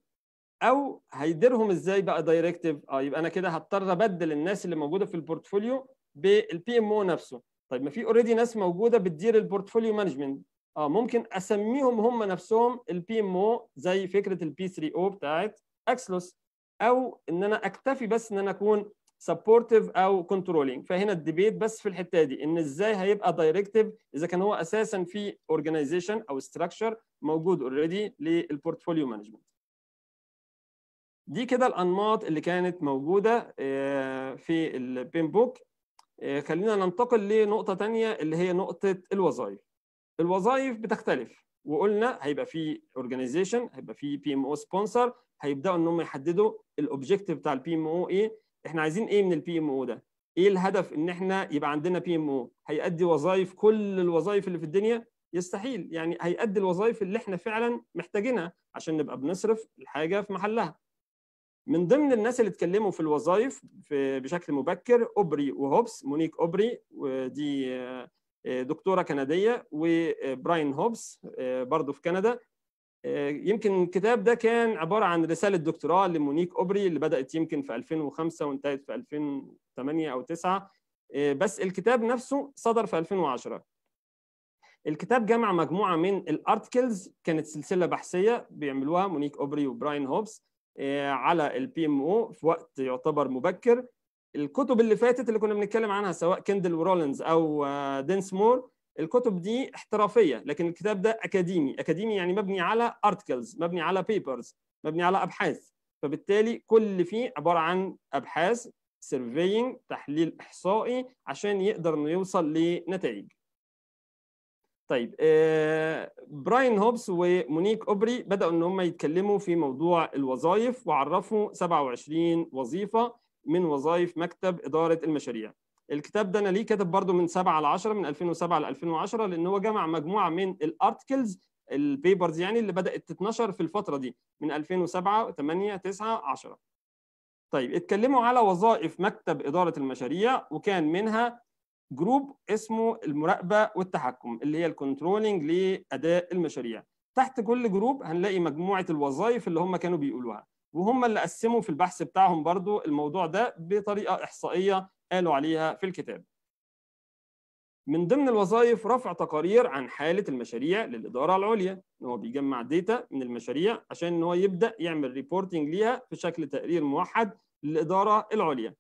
او هيديرهم ازاي بقى دايركتيف اه يبقى انا كده هضطر ابدل الناس اللي موجوده في البورتفوليو بالبي ام او نفسه طيب ما في اوريدي ناس موجوده بتدير البورتفوليو مانجمنت اه ممكن اسميهم هم نفسهم البي ام او زي فكره البي 3 او بتاعت اكسلوس او ان انا اكتفي بس ان انا اكون سبورتيف او كنترولينج فهنا الديبيت بس في الحته دي ان ازاي هيبقى دايركتيف اذا كان هو اساسا في اورجانيزيشن او ستراكشر موجود اوريدي للبورتفوليو مانجمنت دي كده الانماط اللي كانت موجوده آه، في البين بوك آه، خلينا ننتقل لنقطه ثانيه اللي هي نقطه الوظائف الوظائف بتختلف وقلنا هيبقى في اورجانيزيشن هيبقى في بي ام او سبونسر هيبداوا ان هم يحددوا الاوبجيكتيف بتاع البي ام او ايه احنا عايزين ايه من البي ام او ده ايه الهدف ان احنا يبقى عندنا بي ام او هيأدي وظائف كل الوظائف اللي في الدنيا يستحيل يعني هيأدي الوظائف اللي احنا فعلا محتاجينها عشان نبقى بنصرف الحاجه في محلها من ضمن الناس اللي اتكلموا في الوظائف في بشكل مبكر اوبري وهوبس مونيك اوبري ودي آه، آه، دكتوره كنديه وبراين هوبس آه، برضه في كندا آه، يمكن الكتاب ده كان عباره عن رساله دكتوراه لمونيك اوبري اللي بدات يمكن في 2005 وانتهت في 2008 او 9 آه، بس الكتاب نفسه صدر في 2010 الكتاب جمع مجموعه من الارتكلز كانت سلسله بحثيه بيعملوها مونيك اوبري وبراين هوبس آه، على البي ام او في وقت يعتبر مبكر الكتب اللي فاتت اللي كنا بنتكلم عنها سواء كندل ورولينز او دينسمور الكتب دي احترافيه لكن الكتاب ده اكاديمي اكاديمي يعني مبني على ارتكلز مبني على بيبرز مبني على ابحاث فبالتالي كل فيه عباره عن ابحاث سيرفينج تحليل احصائي عشان يقدر انه يوصل لنتائج طيب آه، براين هوبس ومونيك اوبري بداوا ان هم يتكلموا في موضوع الوظائف وعرفوا 27 وظيفه من وظائف مكتب اداره المشاريع الكتاب ده انا ليه كاتب برضو من 7 ل 10 من 2007 ل 2010 لان هو جمع مجموعه من الارتكلز البيبرز يعني اللي بدات تتنشر في الفتره دي من 2007 8 9 10 طيب اتكلموا على وظائف مكتب اداره المشاريع وكان منها جروب اسمه المراقبه والتحكم اللي هي الكنترولنج لاداء المشاريع تحت كل جروب هنلاقي مجموعه الوظائف اللي هم كانوا بيقولوها وهم اللي قسموا في البحث بتاعهم برضو الموضوع ده بطريقه احصائيه قالوا عليها في الكتاب من ضمن الوظائف رفع تقارير عن حالة المشاريع للإدارة العليا إن هو بيجمع ديتا من المشاريع عشان إن هو يبدأ يعمل ريبورتنج ليها في شكل تقرير موحد للإدارة العليا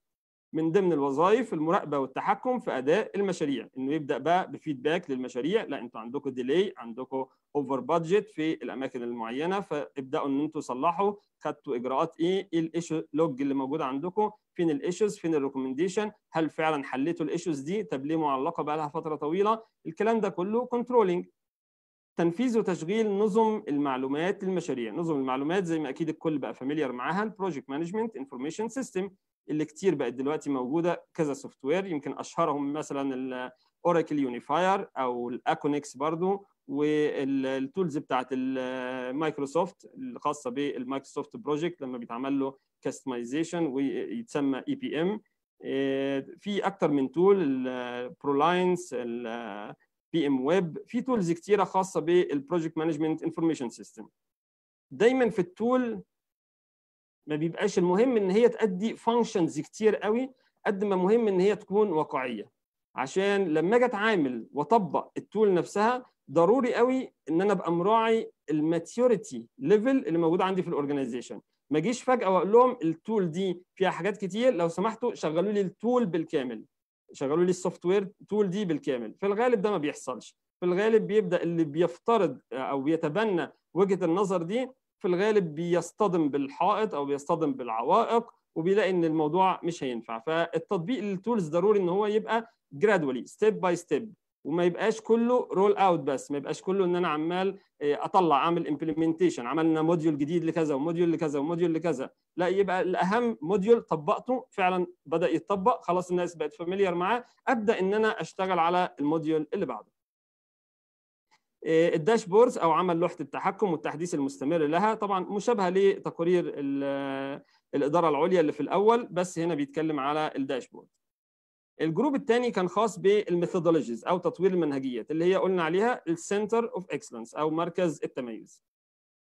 من ضمن الوظائف المراقبة والتحكم في أداء المشاريع إنه يبدأ بقى بفيدباك للمشاريع لا أنتوا عندكم ديلي عندكم أوفر بادجت في الأماكن المعينة فابدأوا إن أنتوا تصلحوا خدتوا إجراءات إيه إيه الإيشو لوج اللي موجود عندكم فين الايشوز فين الريكومنديشن هل فعلا حليتوا الايشوز دي طب ليه معلقه بقى لها فتره طويله الكلام ده كله كنترولنج تنفيذ وتشغيل نظم المعلومات للمشاريع نظم المعلومات زي ما اكيد الكل بقى فاميليار معاها البروجكت مانجمنت انفورميشن سيستم اللي كتير بقت دلوقتي موجوده كذا سوفت وير يمكن اشهرهم مثلا الاوراكل يونيفاير او الاكونكس برضو والتولز بتاعت المايكروسوفت الخاصه بالمايكروسوفت بروجكت لما بيتعمل له كاستمايزيشن ويتسمى اي بي ام في اكثر من تول البرولاينس بي ام ويب في تولز كثيره خاصه بالبروجكت مانجمنت انفورميشن سيستم دايما في التول ما بيبقاش المهم ان هي تأدي فانكشنز كتير قوي قد ما مهم ان هي تكون واقعيه عشان لما اجي اتعامل واطبق التول نفسها ضروري قوي ان انا ابقى مراعي الماتيوريتي ليفل اللي موجود عندي في الاورجنايزيشن ما اجيش فجاه واقول لهم التول دي فيها حاجات كتير لو سمحتوا شغلوا لي التول بالكامل شغلوا لي السوفت وير تول دي بالكامل في الغالب ده ما بيحصلش في الغالب بيبدا اللي بيفترض او بيتبنى وجهه النظر دي في الغالب بيصطدم بالحائط او بيصطدم بالعوائق وبيلاقي ان الموضوع مش هينفع فالتطبيق للتولز ضروري ان هو يبقى جرادولي ستيب باي ستيب وما يبقاش كله رول اوت بس ما يبقاش كله ان انا عمال آه، اطلع اعمل امبلمنتيشن عملنا موديول جديد لكذا وموديول لكذا وموديول لكذا لا يبقى الاهم موديول طبقته فعلا بدا يتطبق خلاص الناس بقت فاميليار معاه ابدا ان انا اشتغل على الموديول اللي بعده آه، الداشبوردز او عمل لوحه التحكم والتحديث المستمر لها طبعا مشابهه لتقارير آه، الاداره العليا اللي في الاول بس هنا بيتكلم على الداشبورد الجروب الثاني كان خاص بالميثودولوجيز او تطوير المنهجيات اللي هي قلنا عليها السنتر اوف اكسلنس او مركز التميز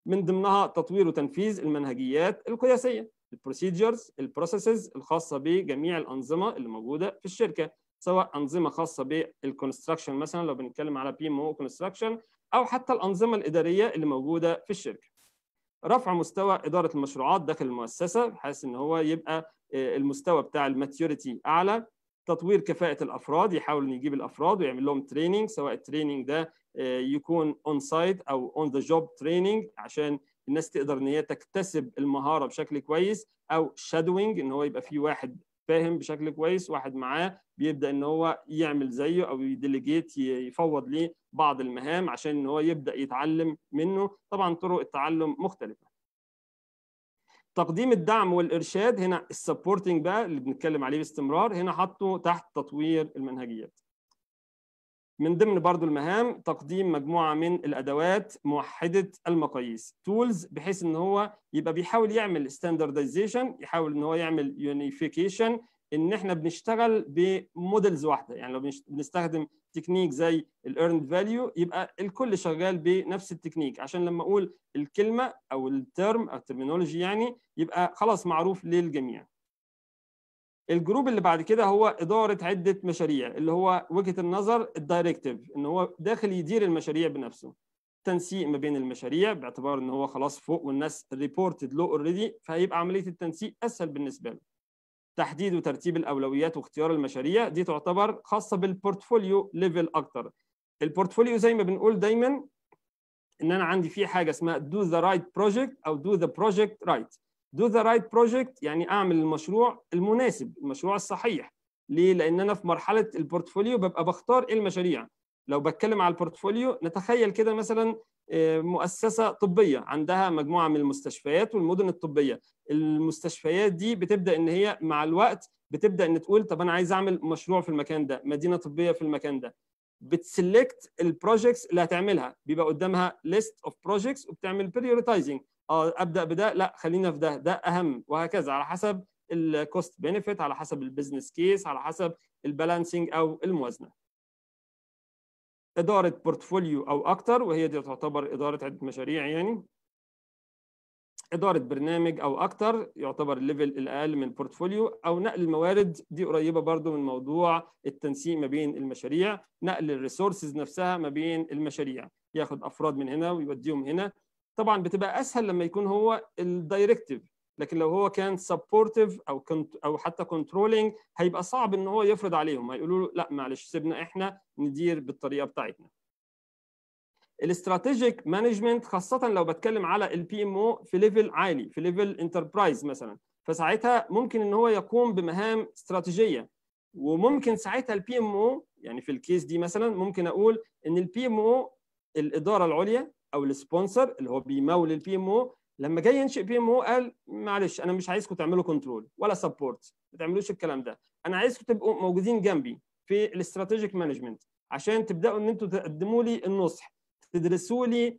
من ضمنها تطوير وتنفيذ المنهجيات القياسيه البروسيدجرز البروسيسز الخاصه بجميع الانظمه اللي موجوده في الشركه سواء انظمه خاصه بالكونستراكشن مثلا لو بنتكلم على بي ام او كونستراكشن او حتى الانظمه الاداريه اللي موجوده في الشركه رفع مستوى اداره المشروعات داخل المؤسسه بحيث ان هو يبقى آه، المستوى بتاع الماتيوريتي اعلى تطوير كفاءه الافراد يحاول أن يجيب الافراد ويعمل لهم تريننج سواء التريننج ده آه، يكون اون سايت او اون ذا جوب تريننج عشان الناس تقدر ان هي تكتسب المهاره بشكل كويس او شادوينج ان هو يبقى في واحد فاهم بشكل كويس واحد معاه بيبدا ان هو يعمل زيه او يديليجيت يفوض ليه بعض المهام عشان ان هو يبدا يتعلم منه طبعا طرق التعلم مختلفه تقديم الدعم والارشاد هنا السبورتنج بقى اللي بنتكلم عليه باستمرار هنا حطه تحت تطوير المنهجيات من ضمن برضو المهام تقديم مجموعه من الادوات موحده المقاييس تولز بحيث ان هو يبقى بيحاول يعمل ستاندردايزيشن يحاول ان هو يعمل يونيفيكيشن ان احنا بنشتغل بمودلز واحده يعني لو بنستخدم تكنيك زي الايرند فاليو يبقى الكل شغال بنفس التكنيك عشان لما اقول الكلمه او الترم او الترمينولوجي يعني يبقى خلاص معروف للجميع الجروب اللي بعد كده هو اداره عده مشاريع اللي هو وجهه النظر الدايركتيف ان هو داخل يدير المشاريع بنفسه تنسيق ما بين المشاريع باعتبار ان هو خلاص فوق والناس ريبورتد له اوريدي فهيبقى عمليه التنسيق اسهل بالنسبه له تحديد وترتيب الاولويات واختيار المشاريع دي تعتبر خاصه بالبورتفوليو ليفل اكتر البورتفوليو زي ما بنقول دايما ان انا عندي في حاجه اسمها دو ذا رايت بروجكت او دو ذا بروجكت رايت دو ذا رايت بروجكت يعني اعمل المشروع المناسب المشروع الصحيح ليه لان انا في مرحله البورتفوليو ببقى بختار ايه المشاريع لو بتكلم على البورتفوليو نتخيل كده مثلا آه، مؤسسه طبيه عندها مجموعه من المستشفيات والمدن الطبيه المستشفيات دي بتبدا ان هي مع الوقت بتبدا ان تقول طب انا عايز اعمل مشروع في المكان ده مدينه طبيه في المكان ده بتسلكت البروجيكتس اللي هتعملها بيبقى قدامها ليست اوف بروجيكتس وبتعمل بريوريتايزنج اه ابدا بده لا خلينا في ده ده اهم وهكذا على حسب الكوست بينفيت على حسب البيزنس كيس على حسب البالانسنج او الموازنه إدارة بورتفوليو أو أكتر وهي دي تعتبر إدارة عدة مشاريع يعني إدارة برنامج أو أكتر يعتبر الليفل الأقل من بورتفوليو أو نقل الموارد دي قريبة برضو من موضوع التنسيق ما بين المشاريع نقل الريسورسز نفسها ما بين المشاريع ياخد أفراد من هنا ويوديهم هنا طبعا بتبقى أسهل لما يكون هو الدايركتيف لكن لو هو كان سبورتيف او او حتى كنترولينج هيبقى صعب ان هو يفرض عليهم هيقولوا له لا معلش سيبنا احنا ندير بالطريقه بتاعتنا الاستراتيجيك مانجمنت خاصه لو بتكلم على البي ام او في ليفل عالي في ليفل انتربرايز مثلا فساعتها ممكن ان هو يقوم بمهام استراتيجيه وممكن ساعتها البي ام او يعني في الكيس دي مثلا ممكن اقول ان البي ام او الاداره العليا او السبونسر اللي هو بيمول البي ام او لما جاي ينشئ بي ام او قال معلش انا مش عايزكم تعملوا كنترول ولا سبورت ما تعملوش الكلام ده انا عايزكم تبقوا موجودين جنبي في الاستراتيجيك مانجمنت عشان تبداوا ان انتوا تقدموا لي النصح تدرسوا لي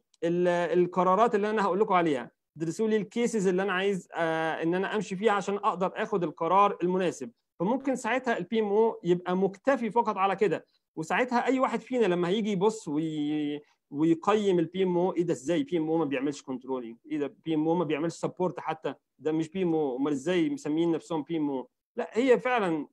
القرارات اللي انا هقول لكم عليها تدرسوا لي الكيسز اللي انا عايز آه ان انا امشي فيها عشان اقدر اخد القرار المناسب فممكن ساعتها البي ام او يبقى مكتفي فقط على كده وساعتها اي واحد فينا لما هيجي يبص وي... ويقيم البي ام او ايه ده ازاي بي ام او ما بيعملش كنترولينج ايه ده بي ام او ما بيعملش سبورت حتى ده مش بي ام او امال ازاي مسميين نفسهم بي ام او لا هي فعلا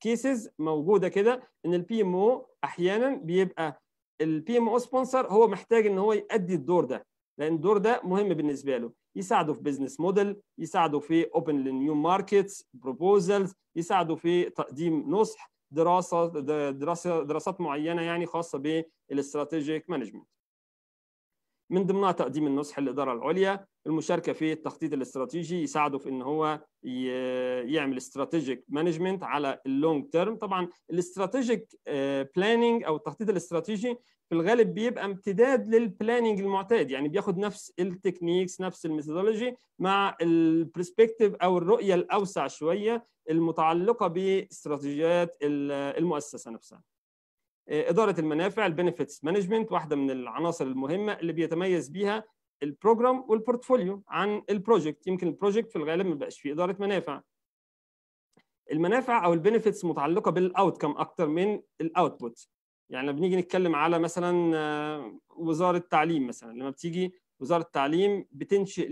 كيسز موجوده كده ان البي ام او احيانا بيبقى البي ام او سبونسر هو محتاج ان هو يؤدي الدور ده لان الدور ده مهم بالنسبه له يساعده في بزنس موديل يساعده في اوبن لنيو ماركتس بروبوزلز يساعده في تقديم نصح دراسه دراسه دراسات معينه يعني خاصه بالاستراتيجيك مانجمنت من ضمنها تقديم النصح للاداره العليا المشاركه في التخطيط الاستراتيجي يساعده في ان هو يعمل استراتيجيك مانجمنت على اللونج تيرم طبعا الاستراتيجيك بلاننج آه، او التخطيط الاستراتيجي في الغالب بيبقى امتداد للبلاننج المعتاد يعني بياخد نفس التكنيكس نفس الميثودولوجي مع البرسبكتيف او الرؤيه الاوسع شويه المتعلقه باستراتيجيات المؤسسه نفسها آه، اداره المنافع البنفيتس مانجمنت واحده من العناصر المهمه اللي بيتميز بيها البروجرام والبورتفوليو عن البروجكت يمكن البروجكت في الغالب ما بقاش فيه اداره منافع المنافع او البنفيتس متعلقه بالاوتكم اكتر من الاوتبوت يعني لما بنيجي نتكلم على مثلا آه، وزاره التعليم مثلا لما بتيجي وزاره التعليم بتنشئ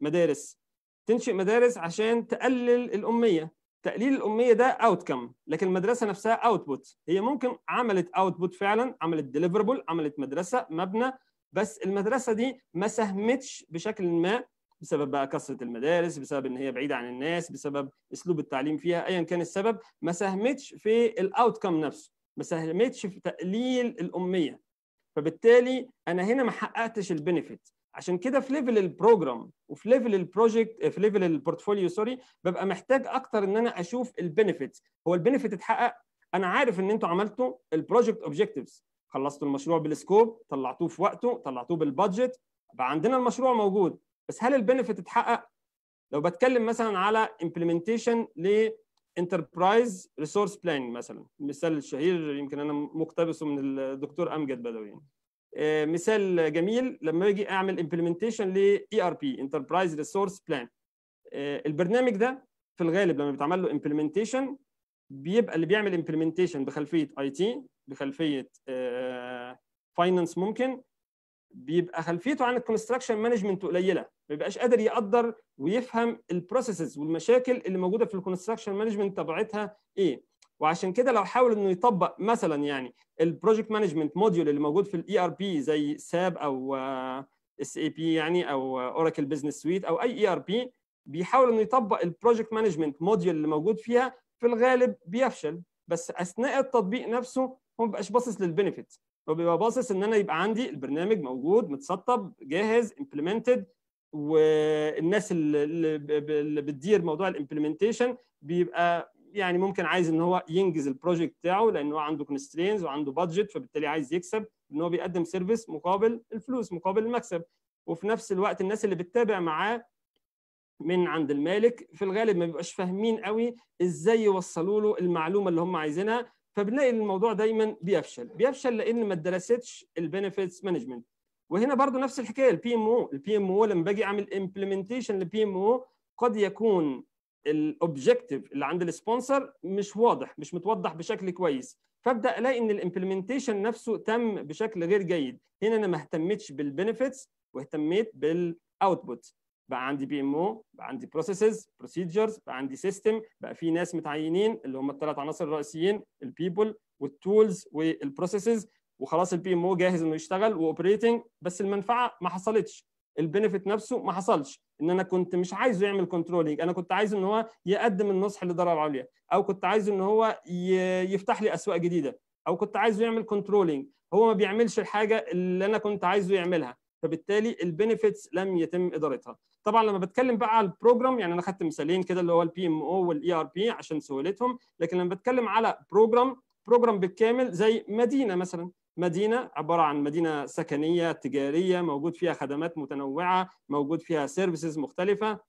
لمدارس آه، تنشئ مدارس عشان تقلل الاميه تقليل الاميه ده اوت كم لكن المدرسه نفسها اوتبوت هي ممكن عملت اوتبوت فعلا عملت ديليفربل عملت مدرسه مبنى بس المدرسه دي ما ساهمتش بشكل ما بسبب بقى كثره المدارس بسبب ان هي بعيده عن الناس بسبب اسلوب التعليم فيها ايا كان السبب ما ساهمتش في الاوت كم نفسه ما ساهمتش في تقليل الاميه فبالتالي انا هنا ما حققتش البنفيت عشان كده في ليفل البروجرام وفي ليفل البروجكت في ليفل البورتفوليو سوري ببقى محتاج اكتر ان انا اشوف البنفيتس هو البنفيت اتحقق انا عارف ان انتوا عملتوا البروجكت اوبجكتيفز خلصتوا المشروع بالسكوب طلعتوه في وقته طلعتوه بالبادجت بقى عندنا المشروع موجود بس هل البنفيت اتحقق لو بتكلم مثلا على امبلمنتيشن ل انتربرايز ريسورس بلاننج مثلا المثال الشهير يمكن انا مقتبسه من الدكتور امجد بدوي يعني. آه، مثال جميل لما اجي اعمل امبلمنتيشن ل اي ار بي انتربرايز ريسورس بلان البرنامج ده في الغالب لما بيتعمل له امبلمنتيشن بيبقى اللي بيعمل امبلمنتيشن بخلفيه اي تي بخلفيه فاينانس آه، ممكن بيبقى خلفيته عن الكونستراكشن مانجمنت قليله ما بيبقاش قادر يقدر ويفهم البروسيسز والمشاكل اللي موجوده في الكونستراكشن مانجمنت تبعتها ايه وعشان كده لو حاول انه يطبق مثلا يعني البروجكت مانجمنت موديول اللي موجود في الاي ار e بي زي ساب او اس اي بي يعني او اوراكل بزنس سويت او اي اي ار بي بيحاول انه يطبق البروجكت مانجمنت موديول اللي موجود فيها في الغالب بيفشل بس اثناء التطبيق نفسه هو ما بيبقاش باصص للبنفيت هو بيبقى باصص ان انا يبقى عندي البرنامج موجود متسطب جاهز امبلمنتد والناس اللي بتدير موضوع الامبلمنتيشن بيبقى يعني ممكن عايز ان هو ينجز البروجكت بتاعه لان هو عنده كونسترينز وعنده بادجت فبالتالي عايز يكسب ان هو بيقدم سيرفيس مقابل الفلوس مقابل المكسب وفي نفس الوقت الناس اللي بتتابع معاه من عند المالك في الغالب ما بيبقاش فاهمين قوي ازاي يوصلوا له المعلومه اللي هم عايزينها فبنلاقي الموضوع دايما بيفشل بيفشل لان ما درستش البنفيتس مانجمنت وهنا برضو نفس الحكايه البي ام او البي ام او لما باجي اعمل امبلمنتيشن للبي ام او قد يكون الاوبجيكتيف اللي عند السبونسر مش واضح مش متوضح بشكل كويس فابدا الاقي ان الامبلمنتيشن نفسه تم بشكل غير جيد هنا انا ما اهتمتش بالبنفيتس واهتميت بالاوتبوت بقى عندي بي ام او بقى عندي بروسيسز بروسيجرز بقى عندي سيستم بقى في ناس متعينين اللي هم الثلاث عناصر الرئيسيين البيبل والتولز والبروسيسز وخلاص البي ام او جاهز انه يشتغل واوبريتنج بس المنفعه ما حصلتش البنفيت نفسه ما حصلش ان انا كنت مش عايزه يعمل كنترولينج انا كنت عايز ان هو يقدم النصح لضرر عليا او كنت عايز ان هو يفتح لي اسواق جديده او كنت عايزه يعمل كنترولينج هو ما بيعملش الحاجه اللي انا كنت عايزه يعملها فبالتالي البنفيتس لم يتم ادارتها طبعا لما بتكلم بقى على البروجرام يعني انا خدت مثالين كده اللي هو البي ام او والاي ار e بي عشان سهولتهم لكن لما بتكلم على بروجرام بروجرام بالكامل زي مدينه مثلا مدينه عباره عن مدينه سكنيه تجاريه موجود فيها خدمات متنوعه موجود فيها سيرفيسز مختلفه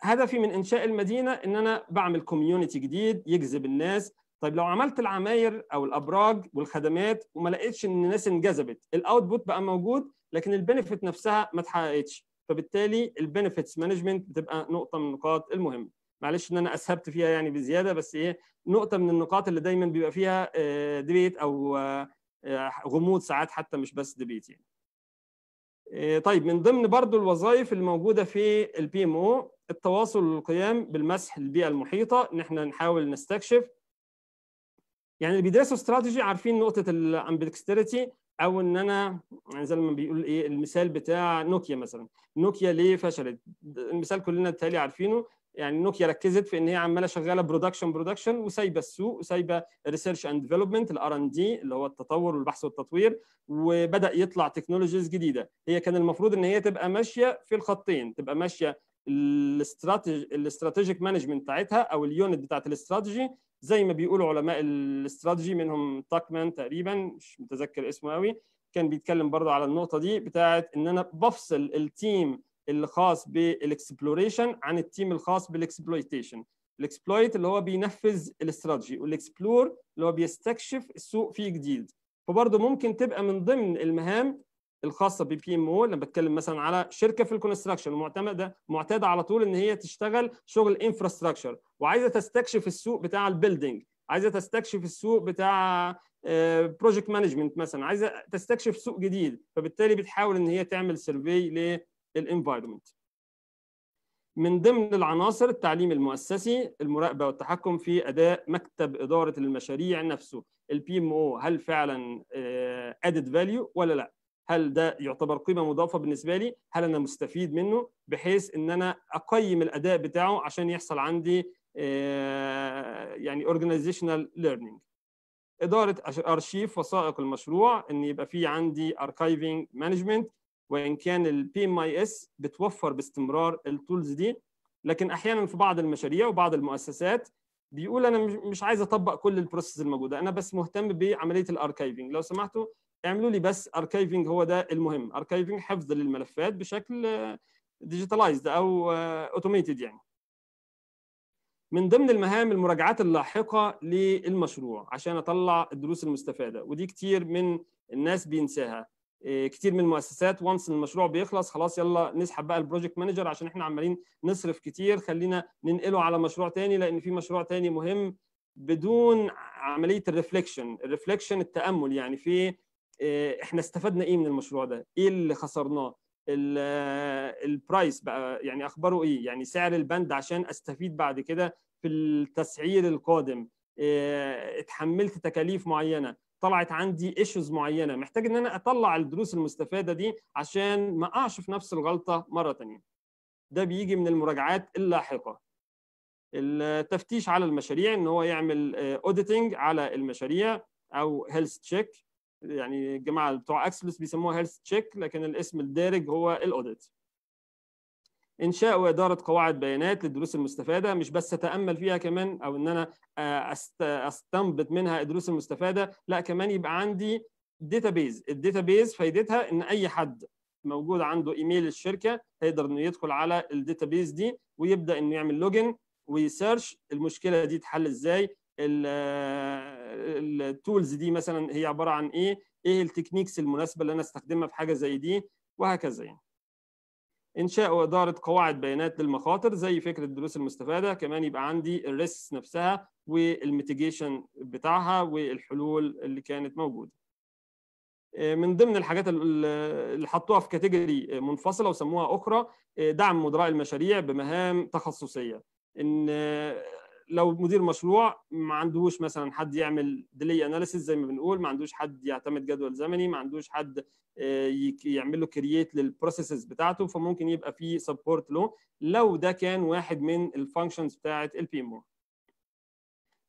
هدفي من انشاء المدينه ان انا بعمل كوميونيتي جديد يجذب الناس طيب لو عملت العماير او الابراج والخدمات وما لقيتش ان الناس انجذبت الاوتبوت بقى موجود لكن البنفيت نفسها ما اتحققتش فبالتالي البنفيتس مانجمنت بتبقى نقطه من النقاط المهمه معلش ان انا اسهبت فيها يعني بزياده بس ايه نقطه من النقاط اللي دايما بيبقى فيها ديبيت آه، او آه، غموض ساعات حتى مش بس ديبيت يعني آه، طيب من ضمن برضو الوظائف الموجوده في البي ام او التواصل والقيام بالمسح البيئه المحيطه ان احنا نحاول نستكشف يعني اللي بيدرسوا استراتيجي عارفين نقطه الامبلكستريتي او ان انا يعني زي ما بيقول ايه المثال بتاع نوكيا مثلا نوكيا ليه فشلت المثال كلنا التالي عارفينه يعني نوكيا ركزت في ان هي عماله شغاله برودكشن برودكشن وسايبه السوق وسايبه الريسيرش اند ديفلوبمنت الار ان دي اللي هو التطور والبحث والتطوير وبدا يطلع تكنولوجيز جديده هي كان المفروض ان هي تبقى ماشيه في الخطين تبقى ماشيه الاستراتيجيك مانجمنت بتاعتها او اليونت بتاعت الاستراتيجي زي ما بيقولوا علماء الاستراتيجي منهم تاكمان تقريبا مش متذكر اسمه قوي كان بيتكلم برضه على النقطه دي بتاعت ان انا بفصل التيم الخاص بالاكسبلوريشن عن التيم الخاص بالاكسبلويتيشن الاكسبلويت اللي هو بينفذ الاستراتيجي والاكسبلور اللي هو بيستكشف السوق فيه جديد فبرضه ممكن تبقى من ضمن المهام الخاصه ببي ام او لما بتكلم مثلا على شركه في الكونستراكشن معتمده معتاده على طول ان هي تشتغل شغل انفراستراكشر وعايزه تستكشف السوق بتاع البيلدينج عايزه تستكشف السوق بتاع بروجكت آه، مانجمنت مثلا عايزه تستكشف سوق جديد فبالتالي بتحاول ان هي تعمل سيرفي الانفايرمنت من ضمن العناصر التعليم المؤسسي المراقبه والتحكم في اداء مكتب اداره المشاريع نفسه البي ام او هل فعلا ادد آه، فاليو ولا لا هل ده يعتبر قيمه مضافه بالنسبه لي هل انا مستفيد منه بحيث ان انا اقيم الاداء بتاعه عشان يحصل عندي آه، يعني اورجانيزيشنال ليرنينج اداره ارشيف وثائق المشروع ان يبقى في عندي اركايفنج مانجمنت وان كان البي ام اي اس بتوفر باستمرار التولز دي لكن احيانا في بعض المشاريع وبعض المؤسسات بيقول انا مش عايز اطبق كل البروسيس الموجوده انا بس مهتم بعمليه الاركايفنج لو سمحتوا اعملوا لي بس اركايفنج هو ده المهم اركايفنج حفظ للملفات بشكل ديجيتالايزد او اوتوميتد يعني من ضمن المهام المراجعات اللاحقه للمشروع عشان اطلع الدروس المستفاده ودي كتير من الناس بينساها إيه، كتير من المؤسسات وانس المشروع بيخلص خلاص يلا نسحب بقى البروجكت مانجر عشان احنا عمالين نصرف كتير خلينا ننقله على مشروع تاني لان في مشروع تاني مهم بدون عمليه الريفليكشن الريفليكشن التامل يعني في إيه، احنا استفدنا ايه من المشروع ده ايه اللي خسرناه البرايس آه، بقى يعني اخباره ايه يعني سعر البند عشان استفيد بعد كده في التسعير القادم إيه، اتحملت تكاليف معينه طلعت عندي ايشوز معينه محتاج ان انا اطلع الدروس المستفاده دي عشان ما اقعش في نفس الغلطه مره ثانيه ده بيجي من المراجعات اللاحقه التفتيش على المشاريع ان هو يعمل اوديتنج آه، على المشاريع او هيلث تشيك يعني الجماعه بتوع اكسلس بيسموها هيلث تشيك لكن الاسم الدارج هو الاوديت انشاء واداره قواعد بيانات للدروس المستفاده مش بس اتامل فيها كمان او ان انا آه، استنبط منها الدروس المستفاده لا كمان يبقى عندي داتابيز الداتابيز فايدتها ان اي حد موجود عنده ايميل الشركه هيقدر انه يدخل على الداتابيز دي ويبدا انه يعمل لوجن ويسيرش المشكله دي تحل ازاي التولز دي مثلا هي عباره عن ايه ايه التكنيكس المناسبه اللي انا استخدمها في حاجه زي دي وهكذا يعني انشاء واداره قواعد بيانات للمخاطر زي فكره الدروس المستفاده كمان يبقى عندي الريس نفسها والميتيجيشن بتاعها والحلول اللي كانت موجوده آه، من ضمن الحاجات اللي حطوها في كاتيجوري منفصله وسموها اخرى آه، دعم مدراء المشاريع بمهام تخصصيه ان آه، لو مدير مشروع ما عندوش مثلا حد يعمل ديلي اناليسيس زي ما بنقول ما عندوش حد يعتمد جدول زمني ما عندوش حد آه، يعمل له كرييت للبروسيسز بتاعته فممكن يبقى في سبورت له لو ده كان واحد من الفانكشنز بتاعه البي ام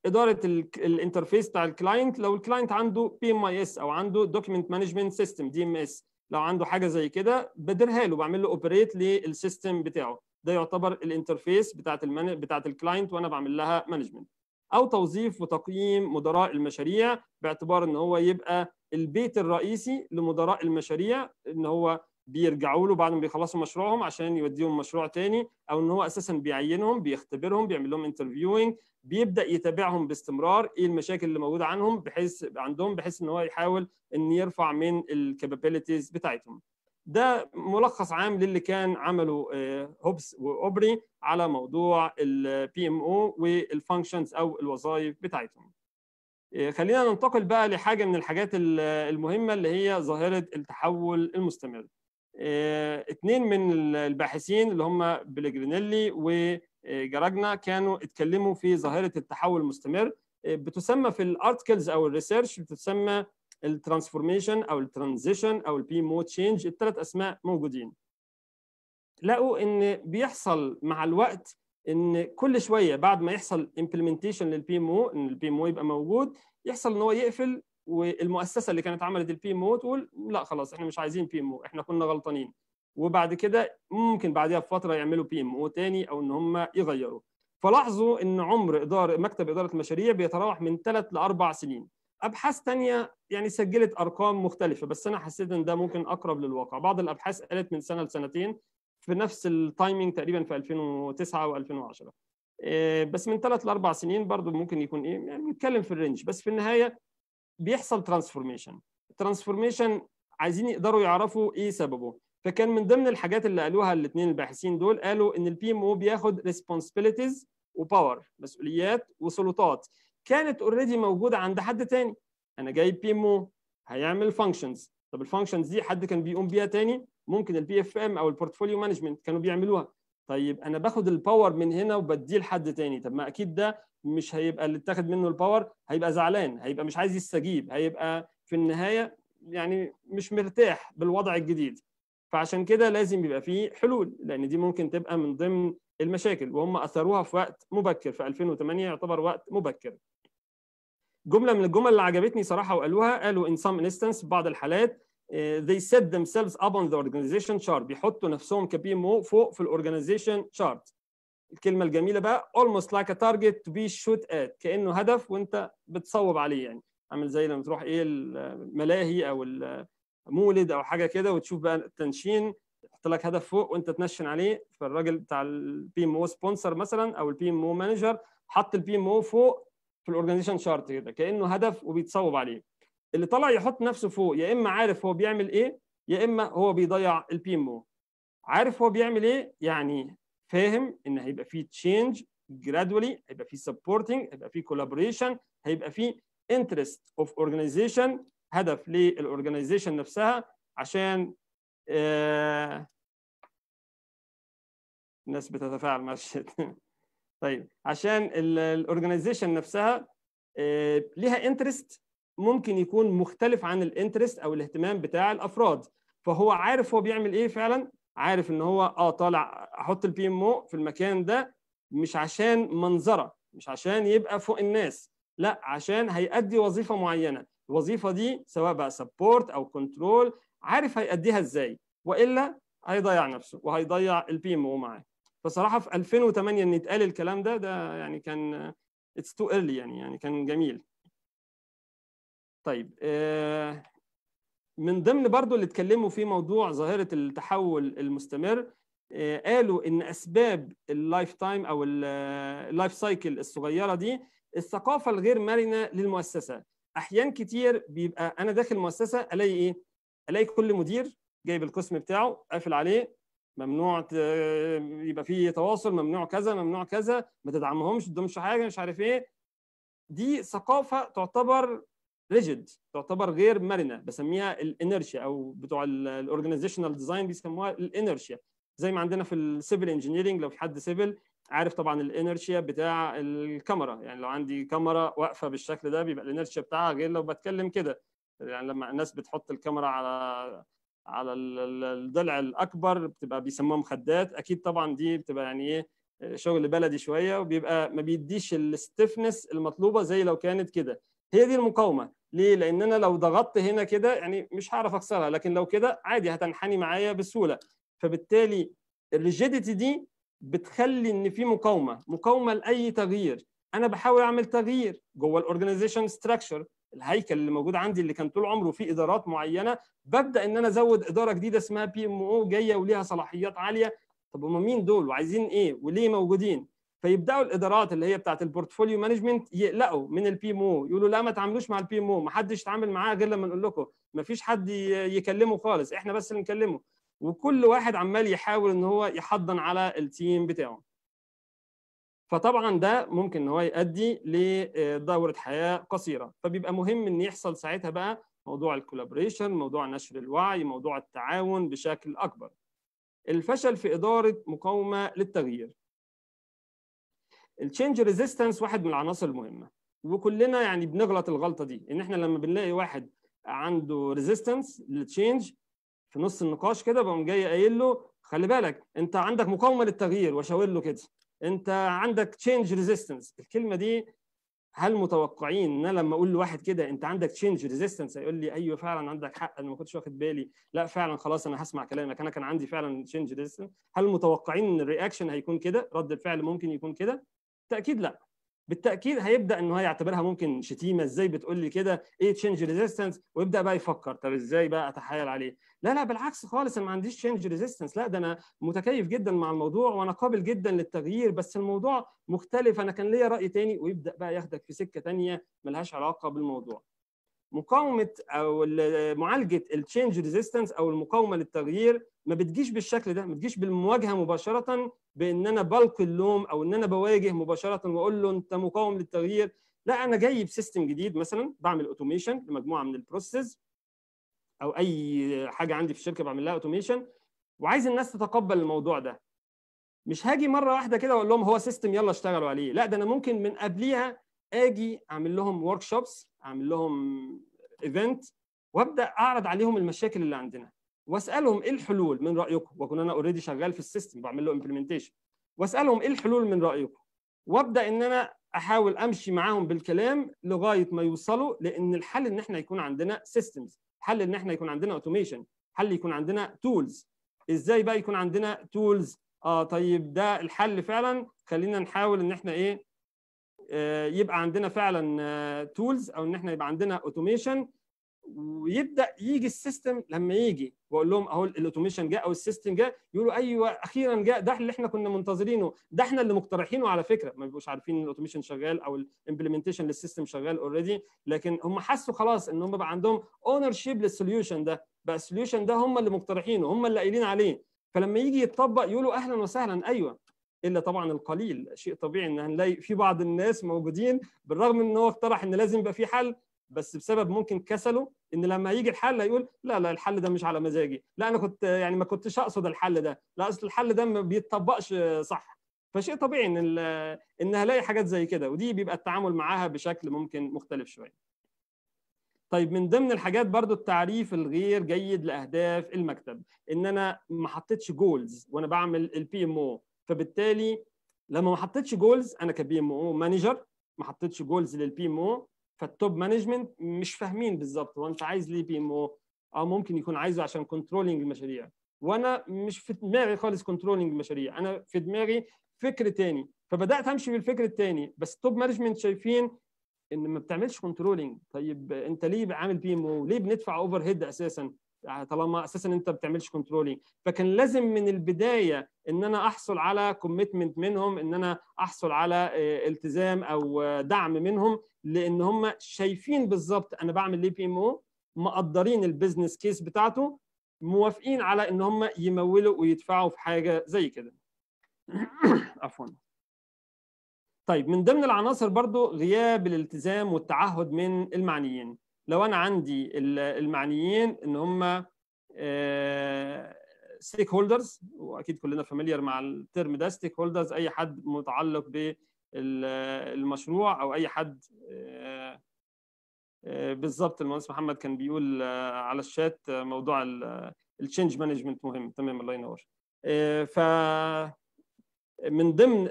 اداره الانترفيس بتاع الكلاينت لو الكلاينت عنده بي ام اي اس او عنده دوكيمنت مانجمنت سيستم دي ام اس لو عنده حاجه زي كده بديرها له بعمل له اوبريت للسيستم بتاعه ده يعتبر الانترفيس بتاعت المان... بتاعت الكلاينت وانا بعمل لها مانجمنت او توظيف وتقييم مدراء المشاريع باعتبار ان هو يبقى البيت الرئيسي لمدراء المشاريع ان هو بيرجعوا له بعد ما بيخلصوا مشروعهم عشان يوديهم مشروع تاني او ان هو اساسا بيعينهم بيختبرهم بيعمل لهم انترفيوينج بيبدا يتابعهم باستمرار ايه المشاكل اللي موجوده عنهم بحيث عندهم بحيث ان هو يحاول ان يرفع من الكابابيلتيز بتاعتهم ده ملخص عام للي كان عمله آه، هوبس واوبري على موضوع البي ام او والفانكشنز او الوظائف بتاعتهم آه، خلينا ننتقل بقى لحاجه من الحاجات المهمه اللي هي ظاهره التحول المستمر اثنين آه، من الباحثين اللي هم بلجرينيلي وجراجنا كانوا اتكلموا في ظاهره التحول المستمر بتسمى في الارتكلز او الريسيرش بتسمى الترانسفورميشن او الترانزيشن او البي مود تشينج الثلاث اسماء موجودين لقوا ان بيحصل مع الوقت ان كل شويه بعد ما يحصل امبلمنتيشن للبي مو ان البي مو يبقى موجود يحصل ان هو يقفل والمؤسسه اللي كانت عملت البي مو تقول لا خلاص احنا مش عايزين بي مو احنا كنا غلطانين وبعد كده ممكن بعدها بفتره يعملوا بي مو تاني او ان هم يغيروا فلاحظوا ان عمر اداره مكتب اداره المشاريع بيتراوح من ثلاث لاربع سنين ابحاث تانية يعني سجلت ارقام مختلفه بس انا حسيت ان ده ممكن اقرب للواقع بعض الابحاث قالت من سنه لسنتين في نفس التايمينج تقريبا في 2009 و2010 آه، بس من ثلاث لاربع سنين برضو ممكن يكون ايه يعني بنتكلم في الرينج بس في النهايه بيحصل ترانسفورميشن ترانسفورميشن عايزين يقدروا يعرفوا ايه سببه فكان من ضمن الحاجات اللي قالوها الاثنين الباحثين دول قالوا ان البي ام او بياخد ريسبونسبيلتيز وباور مسؤوليات وسلطات كانت اوريدي موجوده عند حد تاني انا جايب بي مو هيعمل فانكشنز طب الفانكشنز دي حد كان بيقوم بيها تاني ممكن البي اف ام او البورتفوليو مانجمنت كانوا بيعملوها طيب انا باخد الباور من هنا وبديه لحد تاني طب ما اكيد ده مش هيبقى اللي اتاخد منه الباور هيبقى زعلان هيبقى مش عايز يستجيب هيبقى في النهايه يعني مش مرتاح بالوضع الجديد فعشان كده لازم يبقى فيه حلول لان دي ممكن تبقى من ضمن المشاكل وهم اثروها في وقت مبكر في 2008 يعتبر وقت مبكر جمله من الجمل اللي عجبتني صراحه وقالوها قالوا in some instance بعض الحالات uh, they set themselves up on the organization chart بيحطوا نفسهم كبي مو فوق في الاورجنايزيشن شارت الكلمه الجميله بقى almost like a target to be shot at كانه هدف وانت بتصوب عليه يعني عامل زي لما تروح ايه الملاهي او المولد او حاجه كده وتشوف بقى التنشين يحط لك هدف فوق وانت تنشن عليه فالراجل بتاع البي ام او سبونسر مثلا او البي ام او مانجر حط البي ام او فوق في الاورجنايزيشن شارت كده كانه هدف وبيتصوب عليه اللي طلع يحط نفسه فوق يا اما عارف هو بيعمل ايه يا اما هو بيضيع البي ام او عارف هو بيعمل ايه يعني فاهم ان هيبقى فيه تشينج جرادولي هيبقى فيه سبورتنج هيبقى فيه كولابوريشن هيبقى فيه انترست اوف اورجانيزيشن هدف للاورجانيزيشن نفسها عشان آه الناس بتتفاعل مع الشات <laughs> طيب عشان الاورجنايزيشن نفسها آه، ليها انترست ممكن يكون مختلف عن الانترست او الاهتمام بتاع الافراد فهو عارف هو بيعمل ايه فعلا عارف ان هو اه طالع احط البي ام او في المكان ده مش عشان منظره مش عشان يبقى فوق الناس لا عشان هيأدي وظيفه معينه الوظيفه دي سواء بقى سبورت او كنترول عارف هيأديها ازاي والا هيضيع نفسه وهيضيع البي ام او معاه فصراحه في 2008 ان يتقال الكلام ده ده يعني كان اتس تو ايرلي يعني يعني كان جميل طيب آه، من ضمن برضو اللي اتكلموا في موضوع ظاهره التحول المستمر آه، قالوا ان اسباب اللايف تايم او آه، اللايف سايكل الصغيره دي الثقافه الغير مرنه للمؤسسه احيان كتير بيبقى انا داخل مؤسسه الاقي ايه الاقي كل مدير جايب القسم بتاعه قافل عليه ممنوع يبقى في تواصل ممنوع كذا ممنوع كذا ما تدعمهمش ما تدعمش حاجه مش عارف ايه دي ثقافه تعتبر ريجيد تعتبر غير مرنه بسميها الانرشيا او بتوع الاورجنايزيشنال ديزاين بيسموها الانرشيا زي ما عندنا في السيفل انجينيرنج لو في حد سيفل عارف طبعا الانرشيا بتاع الكاميرا يعني لو عندي كاميرا واقفه بالشكل ده بيبقى الانرشيا بتاعها غير لو بتكلم كده يعني لما الناس بتحط الكاميرا على على الضلع الاكبر بتبقى بيسموها مخدات اكيد طبعا دي بتبقى يعني ايه شغل بلدي شويه وبيبقى ما بيديش الستفنس المطلوبه زي لو كانت كده هي دي المقاومه ليه لان انا لو ضغطت هنا كده يعني مش هعرف اكسرها لكن لو كده عادي هتنحني معايا بسهوله فبالتالي الريجيديتي دي بتخلي ان في مقاومه مقاومه لاي تغيير انا بحاول اعمل تغيير جوه الاورجنايزيشن ستراكشر الهيكل اللي موجود عندي اللي كان طول عمره فيه ادارات معينه ببدا ان انا ازود اداره جديده اسمها بي ام او جايه وليها صلاحيات عاليه طب هم مين دول وعايزين ايه وليه موجودين فيبداوا الادارات اللي هي بتاعت البورتفوليو مانجمنت يقلقوا من البي ام او يقولوا لا ما تعملوش مع البي ام او ما حدش يتعامل معاه غير لما نقول لكم ما فيش حد يكلمه خالص احنا بس اللي نكلمه وكل واحد عمال يحاول ان هو يحضن على التيم بتاعه فطبعا ده ممكن ان هو يؤدي لدوره حياه قصيره فبيبقى مهم ان يحصل ساعتها بقى موضوع الكولابريشن موضوع نشر الوعي موضوع التعاون بشكل اكبر الفشل في اداره مقاومه للتغيير التشينج ريزيستنس واحد من العناصر المهمه وكلنا يعني بنغلط الغلطه دي ان احنا لما بنلاقي واحد عنده ريزيستنس للتشينج في نص النقاش كده بقوم جاي قايل له خلي بالك انت عندك مقاومه للتغيير واشاور له كده انت عندك تشينج ريزيستنس الكلمه دي هل متوقعين ان انا لما اقول لواحد كده انت عندك تشينج ريزيستنس هيقول لي ايوه فعلا عندك حق انا ما كنتش واخد بالي لا فعلا خلاص انا هسمع كلامك انا كان عندي فعلا تشينج ريزيستنس هل متوقعين ان الرياكشن هيكون كده رد الفعل ممكن يكون كده بالتاكيد لا بالتاكيد هيبدا ان هو يعتبرها ممكن شتيمه ازاي بتقول لي كده ايه تشينج ريزيستنس ويبدا بقى يفكر طب ازاي بقى اتحايل عليه لا لا بالعكس خالص انا ما عنديش تشينج ريزيستنس لا ده انا متكيف جدا مع الموضوع وانا قابل جدا للتغيير بس الموضوع مختلف انا كان ليا راي تاني ويبدا بقى ياخدك في سكه تانيه ملهاش علاقه بالموضوع مقاومه او معالجه التشينج ريزيستنس او المقاومه للتغيير ما بتجيش بالشكل ده ما بتجيش بالمواجهه مباشره بان انا بلقي اللوم او ان انا بواجه مباشره واقول له انت مقاوم للتغيير لا انا جاي بسيستم جديد مثلا بعمل اوتوميشن لمجموعه من البروسيس او اي حاجه عندي في الشركه بعمل لها اوتوميشن وعايز الناس تتقبل الموضوع ده مش هاجي مره واحده كده واقول لهم هو سيستم يلا اشتغلوا عليه لا ده انا ممكن من قبليها اجي اعمل لهم ورك شوبس اعمل لهم ايفنت وابدا اعرض عليهم المشاكل اللي عندنا واسالهم ايه الحلول من رايكم واكون انا اوريدي شغال في السيستم بعمل له امبلمنتيشن واسالهم ايه الحلول من رايكم وابدا ان انا احاول امشي معاهم بالكلام لغايه ما يوصلوا لان الحل ان احنا يكون عندنا سيستمز حل ان احنا يكون عندنا اوتوميشن حل يكون عندنا تولز ازاي بقى يكون عندنا تولز اه طيب ده الحل فعلا خلينا نحاول ان احنا ايه آه يبقى عندنا فعلا تولز آه او ان احنا يبقى عندنا اوتوميشن ويبدا يجي السيستم لما يجي واقول لهم اهو الاوتوميشن جاء او السيستم جاء يقولوا ايوه اخيرا جاء ده اللي احنا كنا منتظرينه ده احنا اللي مقترحينه على فكره ما بيبقوش عارفين الاوتوميشن شغال او الامبلمنتيشن للسيستم شغال اوريدي لكن هم حسوا خلاص ان هم بقى عندهم اونر شيب للسوليوشن ده بقى السوليوشن ده هم اللي مقترحينه هم اللي قايلين عليه فلما يجي يتطبق يقولوا اهلا وسهلا ايوه الا طبعا القليل شيء طبيعي ان هنلاقي في بعض الناس موجودين بالرغم ان هو اقترح ان لازم يبقى في حل بس بسبب ممكن كسله ان لما يجي الحل هيقول لا لا الحل ده مش على مزاجي لا انا كنت يعني ما كنتش اقصد الحل ده لا اصل الحل ده ما بيتطبقش صح فشيء طبيعي ان ان هلاقي حاجات زي كده ودي بيبقى التعامل معاها بشكل ممكن مختلف شويه طيب من ضمن الحاجات برضو التعريف الغير جيد لاهداف المكتب ان انا ما حطيتش جولز وانا بعمل البي ام او فبالتالي لما ما حطيتش جولز انا كبي ام او مانجر ما حطيتش جولز للبي ام او فالتوب مانجمنت مش فاهمين بالظبط هو انت عايز ليه بي ام او او ممكن يكون عايزه عشان كنترولينج المشاريع وانا مش في دماغي خالص كنترولينج المشاريع انا في دماغي فكر تاني فبدات امشي بالفكر التاني بس التوب مانجمنت شايفين ان ما بتعملش كنترولينج طيب انت ليه عامل بي ام او ليه بندفع اوفر هيد اساسا يعني طالما اساسا انت بتعملش كنترولينج فكان لازم من البدايه ان انا احصل على كوميتمنت منهم ان انا احصل على آه، التزام او آه، دعم منهم لان هم شايفين بالظبط انا بعمل ليه بي ام او مقدرين البيزنس كيس بتاعته موافقين على ان هم يمولوا ويدفعوا في حاجه زي كده <coughs> عفوا طيب من ضمن العناصر برضو غياب الالتزام والتعهد من المعنيين لو انا عندي المعنيين ان هم ستيك آه، هولدرز واكيد كلنا فاميليار مع الترم ده ستيك هولدرز اي حد متعلق بالمشروع او اي حد آه، آه، بالظبط المهندس محمد كان بيقول على الشات موضوع التشنج مانجمنت مهم تمام الله ينور ف من ضمن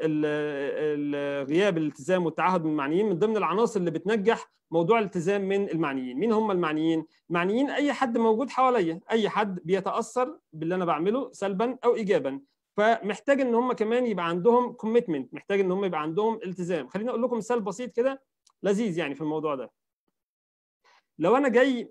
غياب الالتزام والتعهد من المعنيين من ضمن العناصر اللي بتنجح موضوع الالتزام من المعنيين مين هم المعنيين المعنيين اي حد موجود حواليا اي حد بيتاثر باللي انا بعمله سلبا او ايجابا فمحتاج ان هم كمان يبقى عندهم كوميتمنت محتاج ان هم يبقى عندهم التزام خليني اقول لكم مثال بسيط كده لذيذ يعني في الموضوع ده لو انا جاي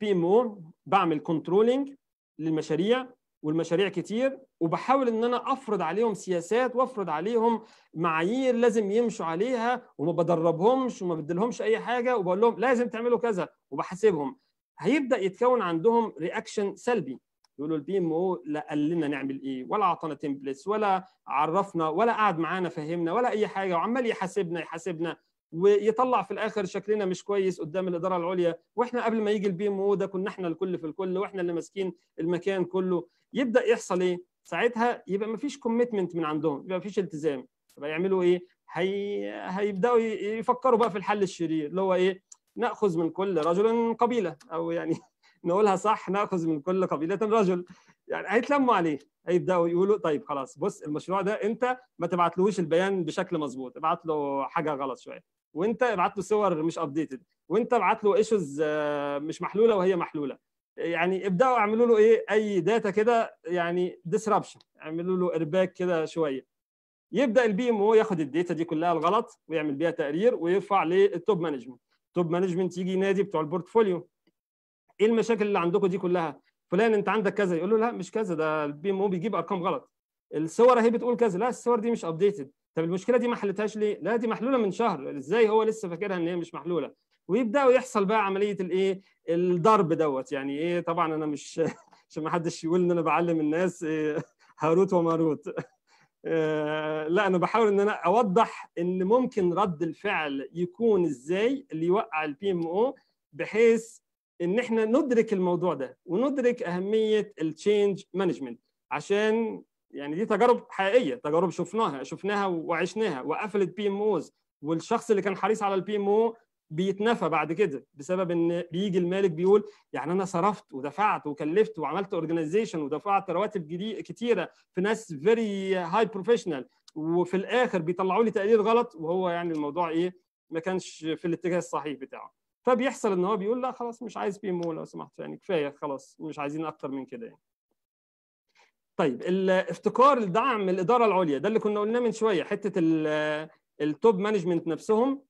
بي ام او بعمل كنترولنج للمشاريع والمشاريع كتير وبحاول ان انا افرض عليهم سياسات وافرض عليهم معايير لازم يمشوا عليها وما بدربهمش وما بديلهمش اي حاجه وبقول لهم لازم تعملوا كذا وبحاسبهم هيبدا يتكون عندهم رياكشن سلبي يقولوا البي ام او لا قال لنا نعمل ايه ولا اعطانا تمبلتس ولا عرفنا ولا قعد معانا فهمنا ولا اي حاجه وعمال يحاسبنا يحاسبنا ويطلع في الاخر شكلنا مش كويس قدام الاداره العليا واحنا قبل ما يجي البي ام او ده كنا احنا الكل في الكل واحنا اللي ماسكين المكان كله يبدا يحصل ايه ساعتها يبقى ما فيش كوميتمنت من عندهم يبقى ما فيش التزام يبقى يعملوا ايه هي... هيبداوا يفكروا بقى في الحل الشرير اللي هو ايه ناخذ من كل رجل قبيله او يعني <laughs> نقولها صح ناخذ من كل قبيله رجل يعني هيتلموا عليه هيبداوا يقولوا طيب خلاص بص المشروع ده انت ما تبعتلوش البيان بشكل مظبوط ابعت له حاجه غلط شويه وانت ابعت له صور مش ابديتد وانت ابعت له ايشوز آه، مش محلوله وهي محلوله يعني ابداوا اعملوا له ايه اي داتا كده يعني ديسربشن اعملوا له ارباك كده شويه يبدا البي ام او ياخد الداتا دي كلها الغلط ويعمل بيها تقرير ويرفع للتوب مانجمنت التوب مانجمنت يجي نادي بتوع البورتفوليو ايه المشاكل اللي عندكم دي كلها فلان انت عندك كذا يقول له لا مش كذا ده البي ام او بيجيب ارقام غلط الصور اهي بتقول كذا لا الصور دي مش ابديتد طب المشكله دي ما حلتهاش ليه؟ لا دي محلوله من شهر ازاي هو لسه فاكرها ان هي مش محلوله؟ ويبداوا يحصل بقى عمليه الايه؟ الضرب دوت يعني ايه طبعا انا مش <laughs> عشان ما حدش يقول ان انا بعلم الناس إيه؟ هاروت وماروت آه، لا انا بحاول ان انا اوضح ان ممكن رد الفعل يكون ازاي اللي يوقع البي ام او بحيث ان احنا ندرك الموضوع ده وندرك اهميه التشينج مانجمنت عشان يعني دي تجارب حقيقيه تجارب شفناها شفناها وعشناها وقفلت بي ام اوز والشخص اللي كان حريص على البي ام او بيتنفى بعد كده بسبب ان بيجي المالك بيقول يعني انا صرفت ودفعت وكلفت وعملت اورجنايزيشن ودفعت رواتب كتيره في ناس فيري هاي بروفيشنال وفي الاخر بيطلعوا لي تقرير غلط وهو يعني الموضوع ايه ما كانش في الاتجاه الصحيح بتاعه فبيحصل ان هو بيقول لا خلاص مش عايز بي ام او لو سمحت يعني كفايه خلاص مش عايزين اكتر من كده يعني طيب الافتقار الدعم الاداره العليا ده اللي كنا قلناه من شويه حته التوب مانجمنت نفسهم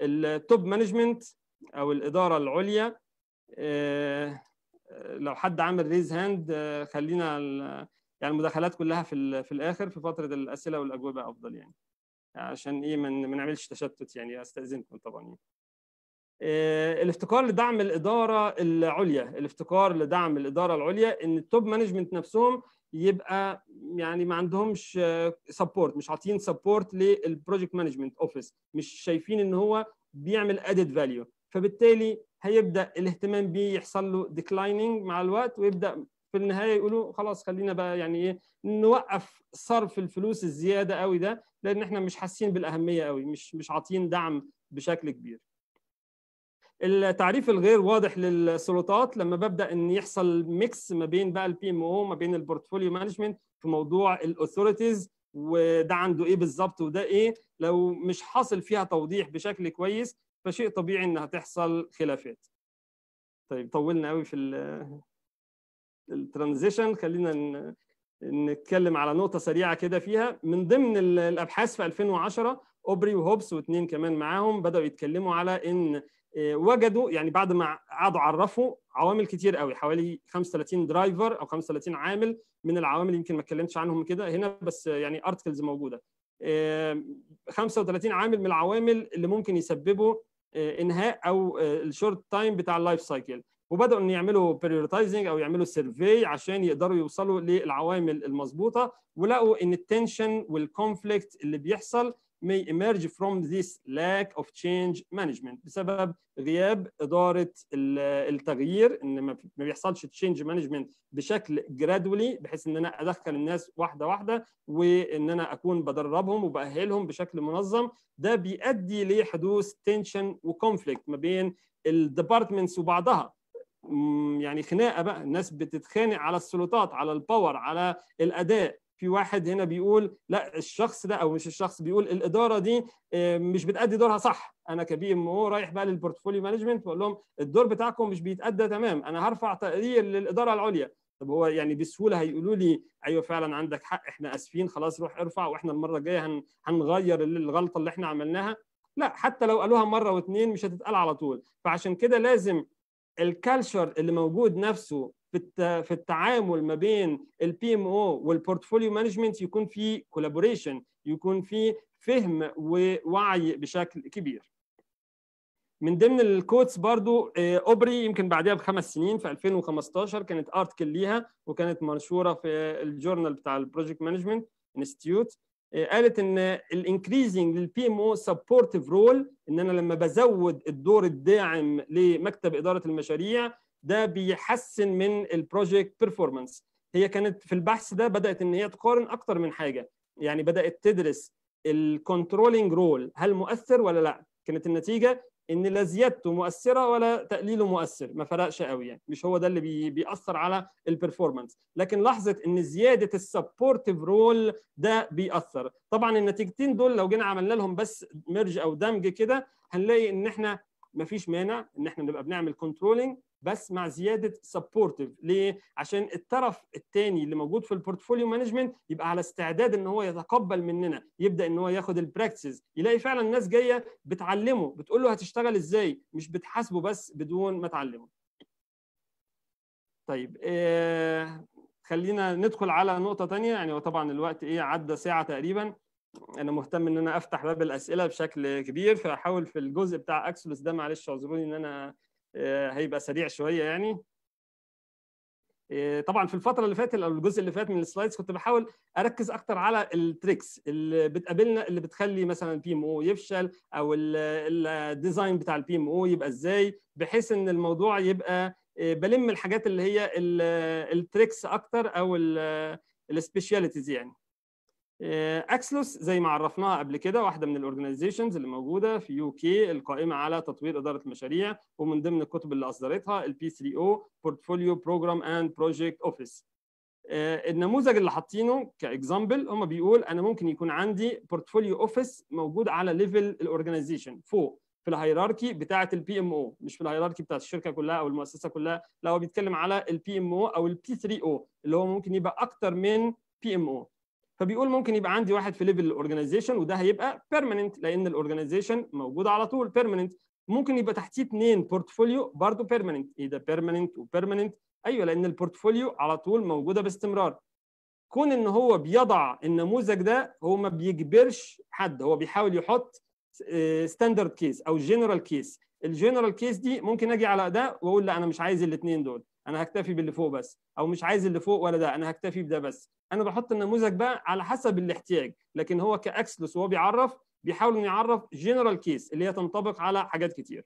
التوب مانجمنت او الاداره العليا آه، لو حد عامل ريز هاند خلينا يعني المداخلات كلها في في الاخر في فتره الاسئله والاجوبه افضل يعني عشان ايه ما نعملش تشتت يعني استاذنكم طبعا يعني. آه، الافتقار لدعم الاداره العليا الافتقار لدعم الاداره العليا ان التوب مانجمنت نفسهم يبقى يعني ما عندهمش سبورت مش عاطين سبورت للبروجكت مانجمنت اوفيس مش شايفين ان هو بيعمل ادد فاليو فبالتالي هيبدا الاهتمام بيه يحصل له ديكلايننج مع الوقت ويبدا في النهايه يقولوا خلاص خلينا بقى يعني ايه نوقف صرف الفلوس الزياده قوي ده لان احنا مش حاسين بالاهميه قوي مش مش عاطين دعم بشكل كبير التعريف الغير واضح للسلطات لما ببدا ان يحصل ميكس ما بين بقى البي ام او ما بين البورتفوليو مانجمنت في موضوع الاثوريتيز وده عنده ايه بالظبط وده ايه لو مش حاصل فيها توضيح بشكل كويس فشيء طبيعي انها تحصل خلافات طيب طولنا قوي في الترانزيشن خلينا نتكلم على نقطه سريعه كده فيها من ضمن الابحاث في 2010 اوبري وهوبس واثنين كمان معاهم بداوا يتكلموا على ان وجدوا يعني بعد ما قعدوا عرفوا عوامل كتير قوي حوالي 35 درايفر او 35 عامل من العوامل يمكن ما اتكلمتش عنهم كده هنا بس يعني ارتكلز موجوده 35 عامل من العوامل اللي ممكن يسببوا آه، انهاء او آه، الشورت تايم بتاع اللايف سايكل وبداوا ان يعملوا بريورتايزنج او يعملوا سيرفي عشان يقدروا يوصلوا للعوامل المظبوطه ولقوا ان التنشن والكونفليكت اللي بيحصل may emerge from this lack of change management بسبب غياب إدارة التغيير إن ما بيحصلش change management بشكل gradually بحيث إن أنا أدخل الناس واحدة واحدة وإن أنا أكون بدربهم وبأهلهم بشكل منظم ده بيؤدي لحدوث tension وconflict ما بين الديبارتمنتس وبعضها يعني خناقه بقى الناس بتتخانق على السلطات على الباور على الاداء في واحد هنا بيقول لا الشخص ده او مش الشخص بيقول الاداره دي آه، مش بتأدي دورها صح انا كبي ام او رايح بقى للبورتفوليو مانجمنت بقول لهم الدور بتاعكم مش بيتأدى تمام انا هرفع تقرير للاداره العليا طب هو يعني بسهوله هيقولوا لي ايوه فعلا عندك حق احنا اسفين خلاص روح ارفع واحنا المره الجايه هنغير الغلطه اللي احنا عملناها لا حتى لو قالوها مره واثنين مش هتتقال على طول فعشان كده لازم الكالتشر اللي موجود نفسه في التعامل ما بين البي ام او والبورتفوليو مانجمنت يكون في كولابوريشن يكون في فهم ووعي بشكل كبير من ضمن الكوتس برضو اوبري آه، يمكن بعدها بخمس سنين في 2015 كانت ارتكل ليها وكانت منشوره في الجورنال بتاع البروجكت مانجمنت انستيتيوت قالت ان الانكريزنج للبي ام او سبورتيف رول ان انا لما بزود الدور الداعم لمكتب اداره المشاريع ده بيحسن من البروجكت بيرفورمانس هي كانت في البحث ده بدات ان هي تقارن اكتر من حاجه يعني بدات تدرس الكنترولنج رول هل مؤثر ولا لا كانت النتيجه ان لا زيادته مؤثره ولا تقليله مؤثر ما فرقش قوي يعني مش هو ده اللي بي بيأثر على البرفورمانس لكن لاحظت ان زياده السبورتيف رول ده بيأثر طبعا النتيجتين دول لو جينا عملنا لهم بس ميرج او دمج كده هنلاقي ان احنا ما فيش مانع ان احنا نبقى بنعمل كنترولنج بس مع زياده سبورتيف ليه عشان الطرف الثاني اللي موجود في البورتفوليو مانجمنت يبقى على استعداد ان هو يتقبل مننا يبدا ان هو ياخد البراكتسز يلاقي فعلا ناس جايه بتعلمه بتقول له هتشتغل ازاي مش بتحاسبه بس بدون ما تعلمه طيب آه خلينا ندخل على نقطه ثانيه يعني وطبعا الوقت ايه عدى ساعه تقريبا انا مهتم ان انا افتح باب الاسئله بشكل كبير فاحاول في الجزء بتاع اكسلوس ده معلش اعذروني ان انا آه، هيبقى سريع شويه يعني آه، طبعا في الفتره اللي فاتت او الجزء اللي فات من السلايدز كنت بحاول اركز اكتر على التريكس اللي بتقابلنا اللي بتخلي مثلا البي ام او يفشل او الديزاين بتاع البي ام او يبقى ازاي بحيث ان الموضوع يبقى آه، بلم الحاجات اللي هي التريكس اكتر او السبيشاليتيز يعني اكسلوس آه، زي ما عرفناها قبل كده واحده من الاورجنايزيشنز اللي موجوده في يو كي القائمه على تطوير اداره المشاريع ومن ضمن الكتب اللي اصدرتها البي 3 او بورتفوليو بروجرام اند بروجكت اوفيس النموذج اللي حاطينه كاكزامبل هم بيقول انا ممكن يكون عندي بورتفوليو اوفيس موجود على ليفل الاورجنايزيشن فوق في الهيراركي بتاعه البي ام او مش في الهيراركي بتاعه الشركه كلها او المؤسسه كلها لا هو بيتكلم على البي ام او او البي 3 او اللي هو ممكن يبقى اكتر من بي ام او فبيقول ممكن يبقى عندي واحد في ليفل الاورجنايزيشن وده هيبقى بيرمننت لان الاورجنايزيشن موجود على طول بيرمننت ممكن يبقى تحتيه اثنين بورتفوليو برضه بيرمننت ايه ده بيرمننت وبيرمننت ايوه لان البورتفوليو على طول موجوده باستمرار كون ان هو بيضع النموذج ده هو ما بيجبرش حد هو بيحاول يحط ستاندرد آه، كيس او جنرال كيس الجنرال كيس دي ممكن اجي على ده واقول لا انا مش عايز الاثنين دول انا هكتفي باللي فوق بس او مش عايز اللي فوق ولا ده انا هكتفي بده بس انا بحط النموذج بقى على حسب الاحتياج لكن هو كاكسلس وهو بيعرف بيحاول انه يعرف جنرال كيس اللي هي تنطبق على حاجات كتير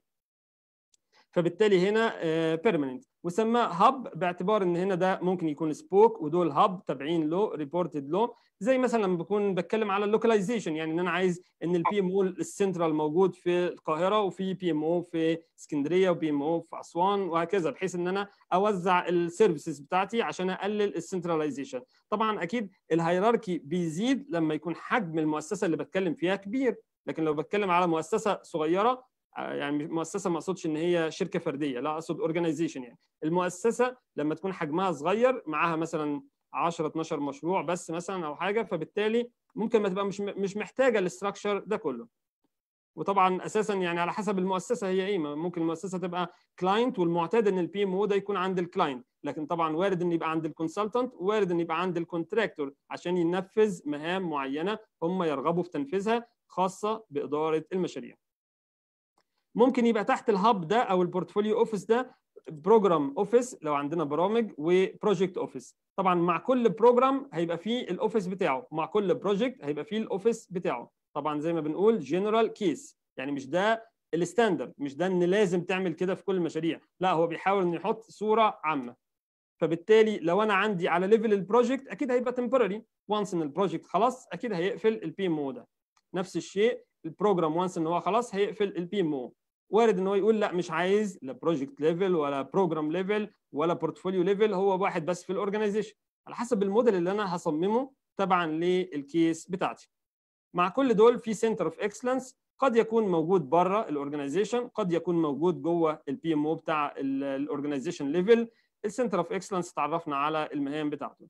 فبالتالي هنا بيرمننت آه، وسماه هاب باعتبار ان هنا ده ممكن يكون سبوك ودول هاب تابعين له ريبورتد له زي مثلا لما بكون بتكلم على اللوكاليزيشن يعني ان انا عايز ان البي ام او السنترال موجود في القاهره وفي بي ام او في اسكندريه وبي ام او في اسوان وهكذا بحيث ان انا اوزع السيرفيسز بتاعتي عشان اقلل السنتراليزيشن طبعا اكيد الهيراركي بيزيد لما يكون حجم المؤسسه اللي بتكلم فيها كبير لكن لو بتكلم على مؤسسه صغيره آه، يعني مؤسسه ما اقصدش ان هي شركه فرديه لا اقصد اورجانيزيشن يعني المؤسسه لما تكون حجمها صغير معاها مثلا 10 12 مشروع بس مثلا او حاجه فبالتالي ممكن ما تبقى مش مش محتاجه الاستراكشر ده كله وطبعا اساسا يعني على حسب المؤسسه هي ايه ممكن المؤسسه تبقى كلاينت والمعتاد ان البي ام او ده يكون عند الكلاينت لكن طبعا وارد ان يبقى عند الكونسلتنت وارد ان يبقى عند الكونتراكتور عشان ينفذ مهام معينه هم يرغبوا في تنفيذها خاصه باداره المشاريع ممكن يبقى تحت الهاب ده او البورتفوليو اوفيس ده بروجرام اوفيس لو عندنا برامج وبروجكت اوفيس طبعا مع كل بروجرام هيبقى فيه الاوفيس بتاعه مع كل بروجكت هيبقى فيه الاوفيس بتاعه طبعا زي ما بنقول جنرال كيس يعني مش ده الستاندرد مش ده ان لازم تعمل كده في كل المشاريع لا هو بيحاول انه يحط صوره عامه فبالتالي لو انا عندي على ليفل البروجكت اكيد هيبقى تمبرري وانس ان البروجكت خلاص اكيد هيقفل البي ام او ده نفس الشيء البروجرام وانس ان هو خلاص هيقفل البي ام او وارد ان هو يقول لا مش عايز لا بروجكت ليفل ولا بروجرام ليفل ولا بورتفوليو ليفل هو واحد بس في الاورجنايزيشن على حسب الموديل اللي انا هصممه تبعا للكيس بتاعتي مع كل دول في سنتر اوف اكسلنس قد يكون موجود بره الاورجنايزيشن قد يكون موجود جوه البي ام او بتاع الاورجنايزيشن ليفل السنتر اوف اكسلنس تعرفنا على المهام بتاعته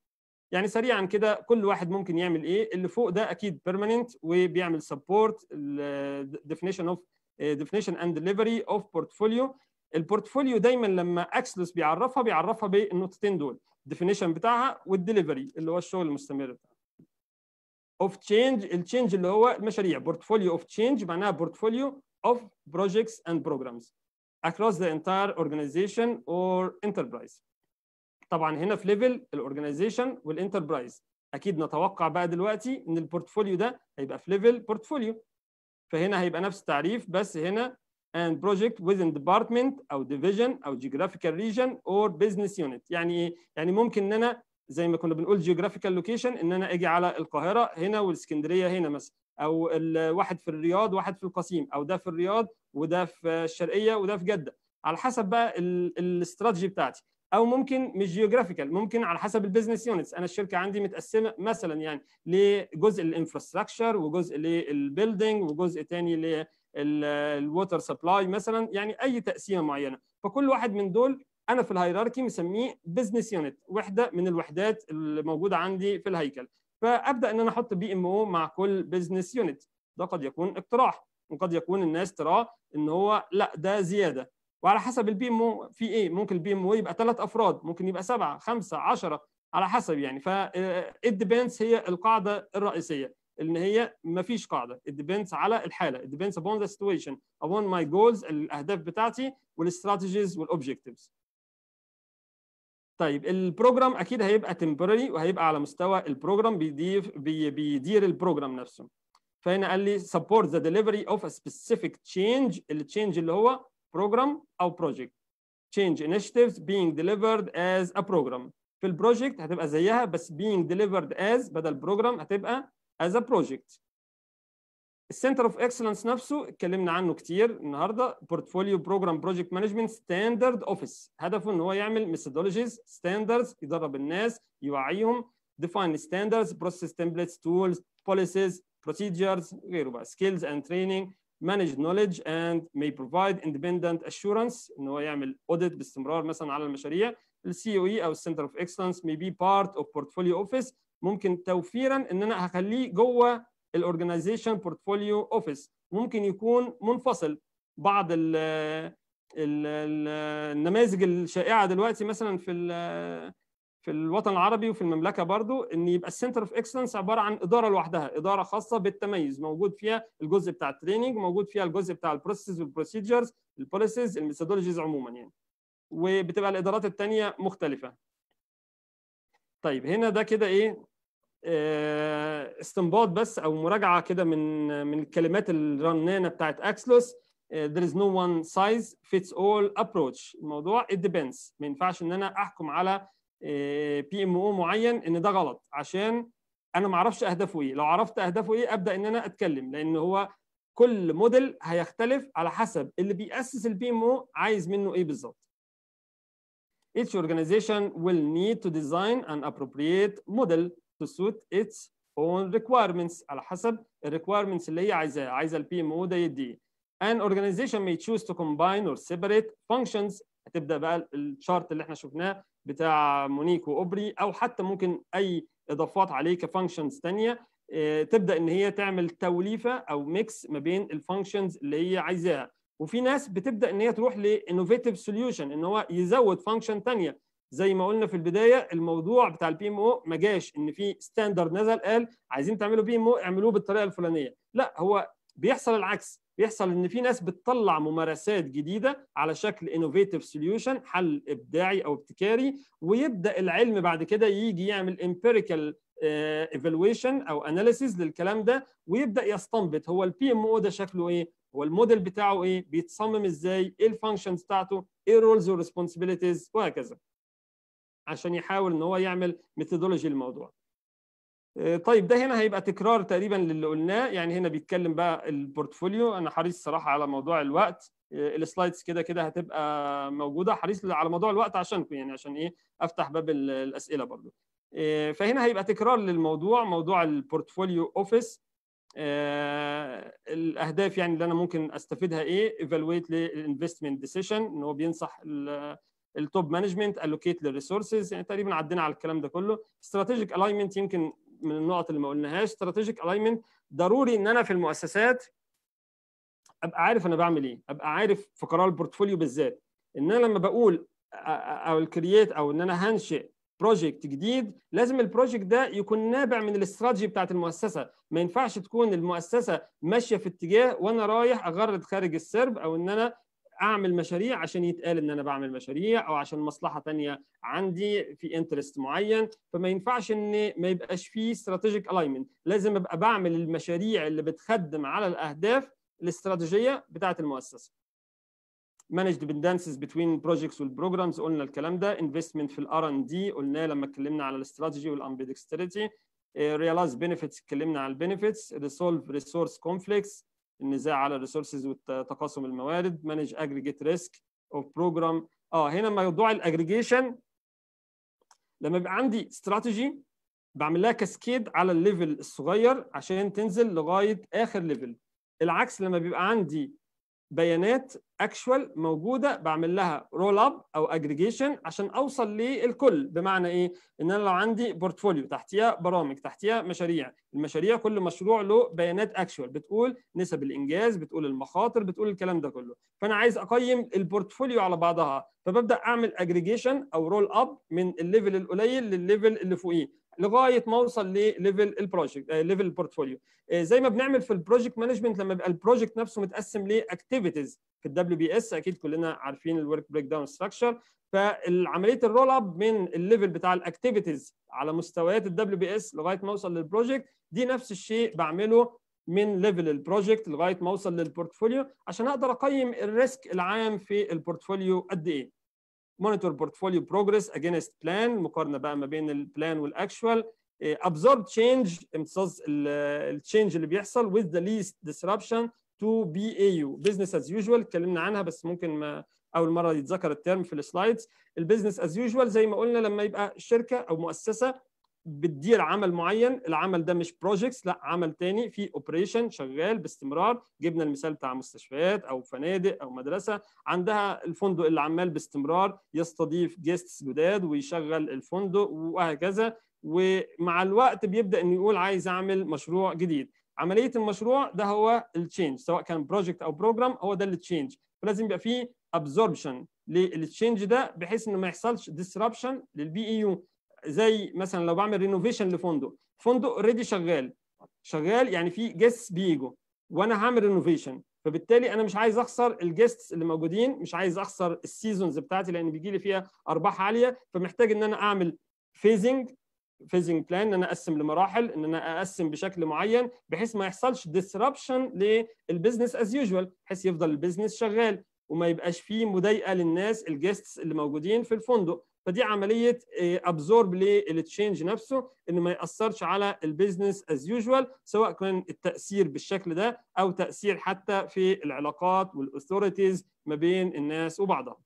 يعني سريعا كده كل واحد ممكن يعمل ايه اللي فوق ده اكيد بيرمننت وبيعمل سبورت الديفينيشن اوف آه، definition and delivery of portfolio البورتفوليو دايما لما اكسلس بيعرفها بيعرفها بالنقطتين دول الديفينيشن بتاعها والدليفري اللي هو الشغل المستمر بتاعها اوف تشينج التشينج اللي هو المشاريع بورتفوليو اوف تشينج معناها بورتفوليو اوف projects and programs across the entire organization or enterprise طبعا هنا في ليفل الاورجنايزيشن والانتربرايز اكيد نتوقع بقى دلوقتي ان البورتفوليو ده هيبقى في ليفل بورتفوليو فهنا هيبقى نفس التعريف بس هنا and project within department او division او geographical region or business unit يعني ايه؟ يعني ممكن ان انا زي ما كنا بنقول geographical location ان انا اجي على القاهره هنا والاسكندريه هنا مثلا او الواحد في الرياض واحد في القصيم او ده في الرياض وده في الشرقيه وده في جده على حسب بقى الاستراتيجي بتاعتي او ممكن مش جيوغرافيكال ممكن على حسب البيزنس يونتس انا الشركه عندي متقسمه مثلا يعني لجزء للانفراستراكشر وجزء للبيلدينج وجزء تاني للووتر سبلاي مثلا يعني اي تقسيمه معينه فكل واحد من دول انا في الهيراركي مسميه بزنس يونت وحده من الوحدات اللي موجوده عندي في الهيكل فابدا ان انا احط بي ام او مع كل بزنس يونت ده قد يكون اقتراح وقد يكون الناس تراه ان هو لا ده زياده وعلى حسب البي ام او في ايه ممكن البي ام او يبقى ثلاث افراد ممكن يبقى سبعه خمسه 10 على حسب يعني ف الديبندس آه، هي القاعده الرئيسيه ان هي ما فيش قاعده ديبيندز على الحاله ديبيندز upon ذا سيتويشن upon ماي جولز الاهداف بتاعتي والاستراتيجيز والاوبجكتيفز طيب البروجرام اكيد هيبقى تمبرري وهيبقى على مستوى البروجرام بيدير بيدير البروجرام نفسه فهنا قال لي support the delivery of a specific change التشينج اللي هو program او project change initiatives being delivered as a program في البروجكت هتبقى زيها بس being delivered as بدل program هتبقى as a project السنتر اوف اكسلنس نفسه اتكلمنا عنه كتير النهارده بورتفوليو بروجرام بروجكت مانجمنت ستاندرد اوفيس هدفه ان هو يعمل ميثودولوجيز ستاندردز يدرب الناس يوعيهم ديفاين ستاندردز بروسيس تمبلتس تولز بوليسيز بروسيجرز غيره بقى سكيلز اند تريننج manage knowledge and may provide independent assurance ان هو يعمل audit باستمرار مثلا على المشاريع السي e او اي او السنتر اوف اكسلنس may be part of portfolio office ممكن توفيرا ان انا هخليه جوه الاورجنايزيشن بورتفوليو اوفيس ممكن يكون منفصل بعض ال النماذج الشائعه دلوقتي مثلا في في الوطن العربي وفي المملكه برضو ان يبقى السنتر اوف اكسلنس عباره عن اداره لوحدها اداره خاصه بالتميز موجود فيها الجزء بتاع التريننج موجود فيها الجزء بتاع البروسيسز والبروسيجرز البوليسيز الميثودولوجيز عموما يعني وبتبقى الادارات الثانيه مختلفه طيب هنا ده كده ايه آه، استنباط بس او مراجعه كده من من الكلمات الرنانه بتاعت اكسلوس آه، there is no one size fits all approach الموضوع it depends ما ينفعش ان انا احكم على بي ام او معين ان ده غلط عشان انا ما اعرفش اهدافه ايه لو عرفت اهدافه ايه ابدا ان انا اتكلم لان هو كل موديل هيختلف على حسب اللي بيأسس البي ام او عايز منه ايه بالظبط Each organization will need to design an appropriate model to suit its own requirements على حسب requirements اللي هي عايزاها عايزه البي ام او ده يدي An organization may choose to combine or separate functions هتبدا بقى الشارت اللي احنا شفناه بتاع مونيك واوبري او حتى ممكن اي اضافات عليه كفانكشنز ثانيه آه، تبدا ان هي تعمل توليفه او ميكس ما بين الفانكشنز اللي هي عايزاها وفي ناس بتبدا ان هي تروح لانوفيتيف سوليوشن ان هو يزود فانكشن ثانيه زي ما قلنا في البدايه الموضوع بتاع البي ام او ما جاش ان في ستاندرد نزل قال عايزين تعملوا بي ام او اعملوه بالطريقه الفلانيه لا هو بيحصل العكس بيحصل ان في ناس بتطلع ممارسات جديده على شكل انوفيتيف سوليوشن حل ابداعي او ابتكاري ويبدا العلم بعد كده يجي يعمل امبيريكال ايفالويشن آه، او اناليسيز للكلام ده ويبدا يستنبط هو البي ام او ده شكله ايه هو الموديل بتاعه ايه بيتصمم ازاي ايه الفانكشنز بتاعته ايه الرولز والريسبونسبيلتيز وهكذا عشان يحاول ان هو يعمل ميثودولوجي للموضوع آه، طيب ده هنا هيبقى تكرار تقريبا للي قلناه يعني هنا بيتكلم بقى البورتفوليو انا حريص صراحه على موضوع الوقت آه، السلايدز كده كده هتبقى موجوده حريص على موضوع الوقت عشانكم يعني عشان ايه افتح باب الاسئله برضو آه، فهنا هيبقى تكرار للموضوع موضوع البورتفوليو اوفيس الاهداف يعني اللي انا ممكن استفيدها ايه ايفالويت للانفستمنت ديسيشن ان هو بينصح التوب مانجمنت الوكيت للريسورسز يعني تقريبا عدينا على الكلام ده كله استراتيجيك الاينمنت يمكن من النقط اللي ما قلناهاش استراتيجيك الاينمنت ضروري ان انا في المؤسسات ابقى عارف انا بعمل ايه ابقى عارف في قرار البورتفوليو بالذات ان انا لما بقول او الكرييت او ان انا هنشئ بروجكت جديد لازم البروجكت ده يكون نابع من الاستراتيجي بتاعت المؤسسه ما ينفعش تكون المؤسسه ماشيه في اتجاه وانا رايح اغرد خارج السرب او ان انا اعمل مشاريع عشان يتقال ان انا بعمل مشاريع او عشان مصلحه تانية عندي في انترست معين فما ينفعش ان ما يبقاش في استراتيجيك الاينمنت لازم ابقى بعمل المشاريع اللي بتخدم على الاهداف الاستراتيجيه بتاعه المؤسسه مانج ديبندنسز بتوين بروجيكتس والبروجرامز قلنا الكلام ده انفستمنت في الار ان دي قلناه لما اتكلمنا على الاستراتيجي والامبيدكستريتي ريلايز بنفيتس اتكلمنا على البنفيتس ريسولف ريسورس كونفليكتس النزاع على الريسورسز وتقاسم الموارد مانج اجريجيت ريسك اوف بروجرام اه هنا موضوع الاجريجيشن لما يبقى عندي استراتيجي بعمل لها كاسكيد على الليفل الصغير عشان تنزل لغايه اخر ليفل العكس لما بيبقى عندي بيانات اكشوال موجوده بعمل لها رول اب او اجريجيشن عشان اوصل للكل بمعنى ايه ان انا لو عندي بورتفوليو تحتيها برامج تحتيها مشاريع المشاريع كل مشروع له بيانات اكشوال بتقول نسب الانجاز بتقول المخاطر بتقول الكلام ده كله فانا عايز اقيم البورتفوليو على بعضها فببدا اعمل اجريجيشن او رول اب من الليفل القليل للليفل اللي فوقيه لغايه ما اوصل لليفل البروجكت ليفل البورتفوليو زي ما بنعمل في البروجكت مانجمنت لما يبقى البروجكت نفسه متقسم لاكتيفيتيز في الدبليو بي اس اكيد كلنا عارفين الورك بريك داون ستراكشر فعمليه الرول اب من الليفل بتاع الاكتيفيتيز على مستويات الدبليو بي اس لغايه ما اوصل للبروجكت دي نفس الشيء بعمله من ليفل البروجكت لغايه ما اوصل للبورتفوليو عشان اقدر اقيم الريسك العام في البورتفوليو قد ايه مونيتور بورتفوليو بروجريس اجينست بلان مقارنه بقى ما بين البلان والاكشوال ابزورب تشينج امتصاص التشينج اللي بيحصل with the least disruption to BAU business as usual اتكلمنا عنها بس ممكن ما اول مره يتذكر الترم في السلايدز البيزنس از يوجوال زي ما قلنا لما يبقى شركه او مؤسسه بتدير عمل معين العمل ده مش بروجكتس لا عمل تاني في اوبريشن شغال باستمرار جبنا المثال بتاع مستشفيات او فنادق او مدرسه عندها الفندق اللي عمال باستمرار يستضيف جيستس جداد ويشغل الفندق وهكذا ومع الوقت بيبدا انه يقول عايز اعمل مشروع جديد عمليه المشروع ده هو التشينج سواء كان بروجكت او بروجرام هو ده التشينج فلازم يبقى فيه ابزوربشن للتشينج ده بحيث انه ما يحصلش ديسربشن للبي اي يو زي مثلا لو بعمل رينوفيشن لفندق فندق اوريدي شغال شغال يعني في جيست بيجوا وانا هعمل رينوفيشن فبالتالي انا مش عايز اخسر الجيستس اللي موجودين مش عايز اخسر السيزونز بتاعتي لان بيجي لي فيها ارباح عاليه فمحتاج ان انا اعمل فيزنج فيزنج بلان ان انا اقسم لمراحل ان انا اقسم بشكل معين بحيث ما يحصلش ديسربشن للبزنس از يوجوال بحيث يفضل البزنس شغال وما يبقاش فيه مضايقه للناس الجيستس اللي موجودين في الفندق فدي عمليه ابزورب آه، للتشينج نفسه انه ما ياثرش على البيزنس از يوجوال سواء كان التاثير بالشكل ده او تاثير حتى في العلاقات والاثوريتيز ما بين الناس وبعضها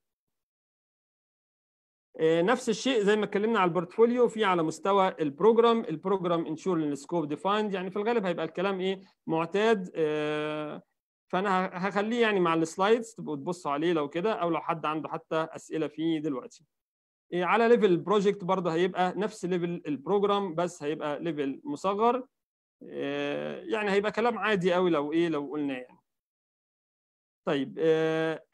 آه، نفس الشيء زي ما اتكلمنا على البورتفوليو في على مستوى البروجرام البروجرام انشور سكوب ديفايند يعني في الغالب هيبقى الكلام ايه معتاد آه، فانا هخليه يعني مع السلايدز تبقوا تبصوا عليه لو كده او لو حد عنده حتى اسئله فيه دلوقتي إيه، على ليفل البروجكت برضه هيبقى نفس ليفل البروجرام بس هيبقى ليفل مصغر إيه، يعني هيبقى كلام عادي قوي لو ايه لو قلنا يعني طيب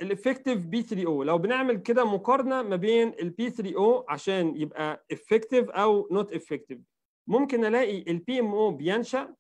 الافكتيف بي 3 او لو بنعمل كده مقارنه ما بين البي 3 او عشان يبقى افكتيف او نوت افكتيف ممكن الاقي البي ام او بينشا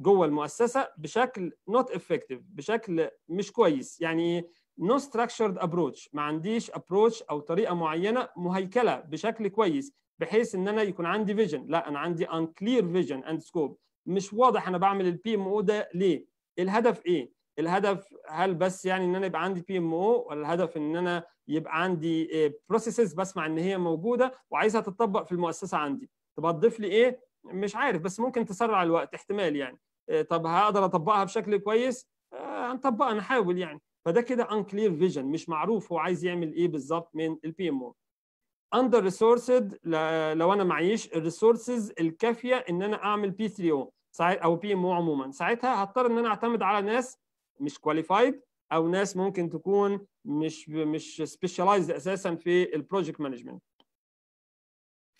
جوه المؤسسه بشكل نوت افكتيف بشكل مش كويس يعني ايه نو ستراكشرد ابروتش ما عنديش ابروتش او طريقه معينه مهيكله بشكل كويس بحيث ان انا يكون عندي فيجن لا انا عندي ان كلير فيجن اند سكوب مش واضح انا بعمل البي ام او ده ليه الهدف ايه الهدف هل بس يعني ان انا يبقى عندي بي ام او ولا الهدف ان انا يبقى عندي بروسيسز آه، بسمع ان هي موجوده وعايزها تتطبق في المؤسسه عندي طب هتضيف لي ايه مش عارف بس ممكن تسرع الوقت احتمال يعني آه، طب هقدر اطبقها بشكل كويس آه، هنطبقها نحاول يعني فده كده unclear vision مش معروف هو عايز يعمل ايه بالظبط من البي ام او اندر ريسورسد لو انا معيش الريسورسز الكافيه ان انا اعمل بي 3 او او بي ام او عموما ساعتها هضطر ان انا اعتمد على ناس مش كواليفايد او ناس ممكن تكون مش مش سبيشاليزد اساسا في البروجكت مانجمنت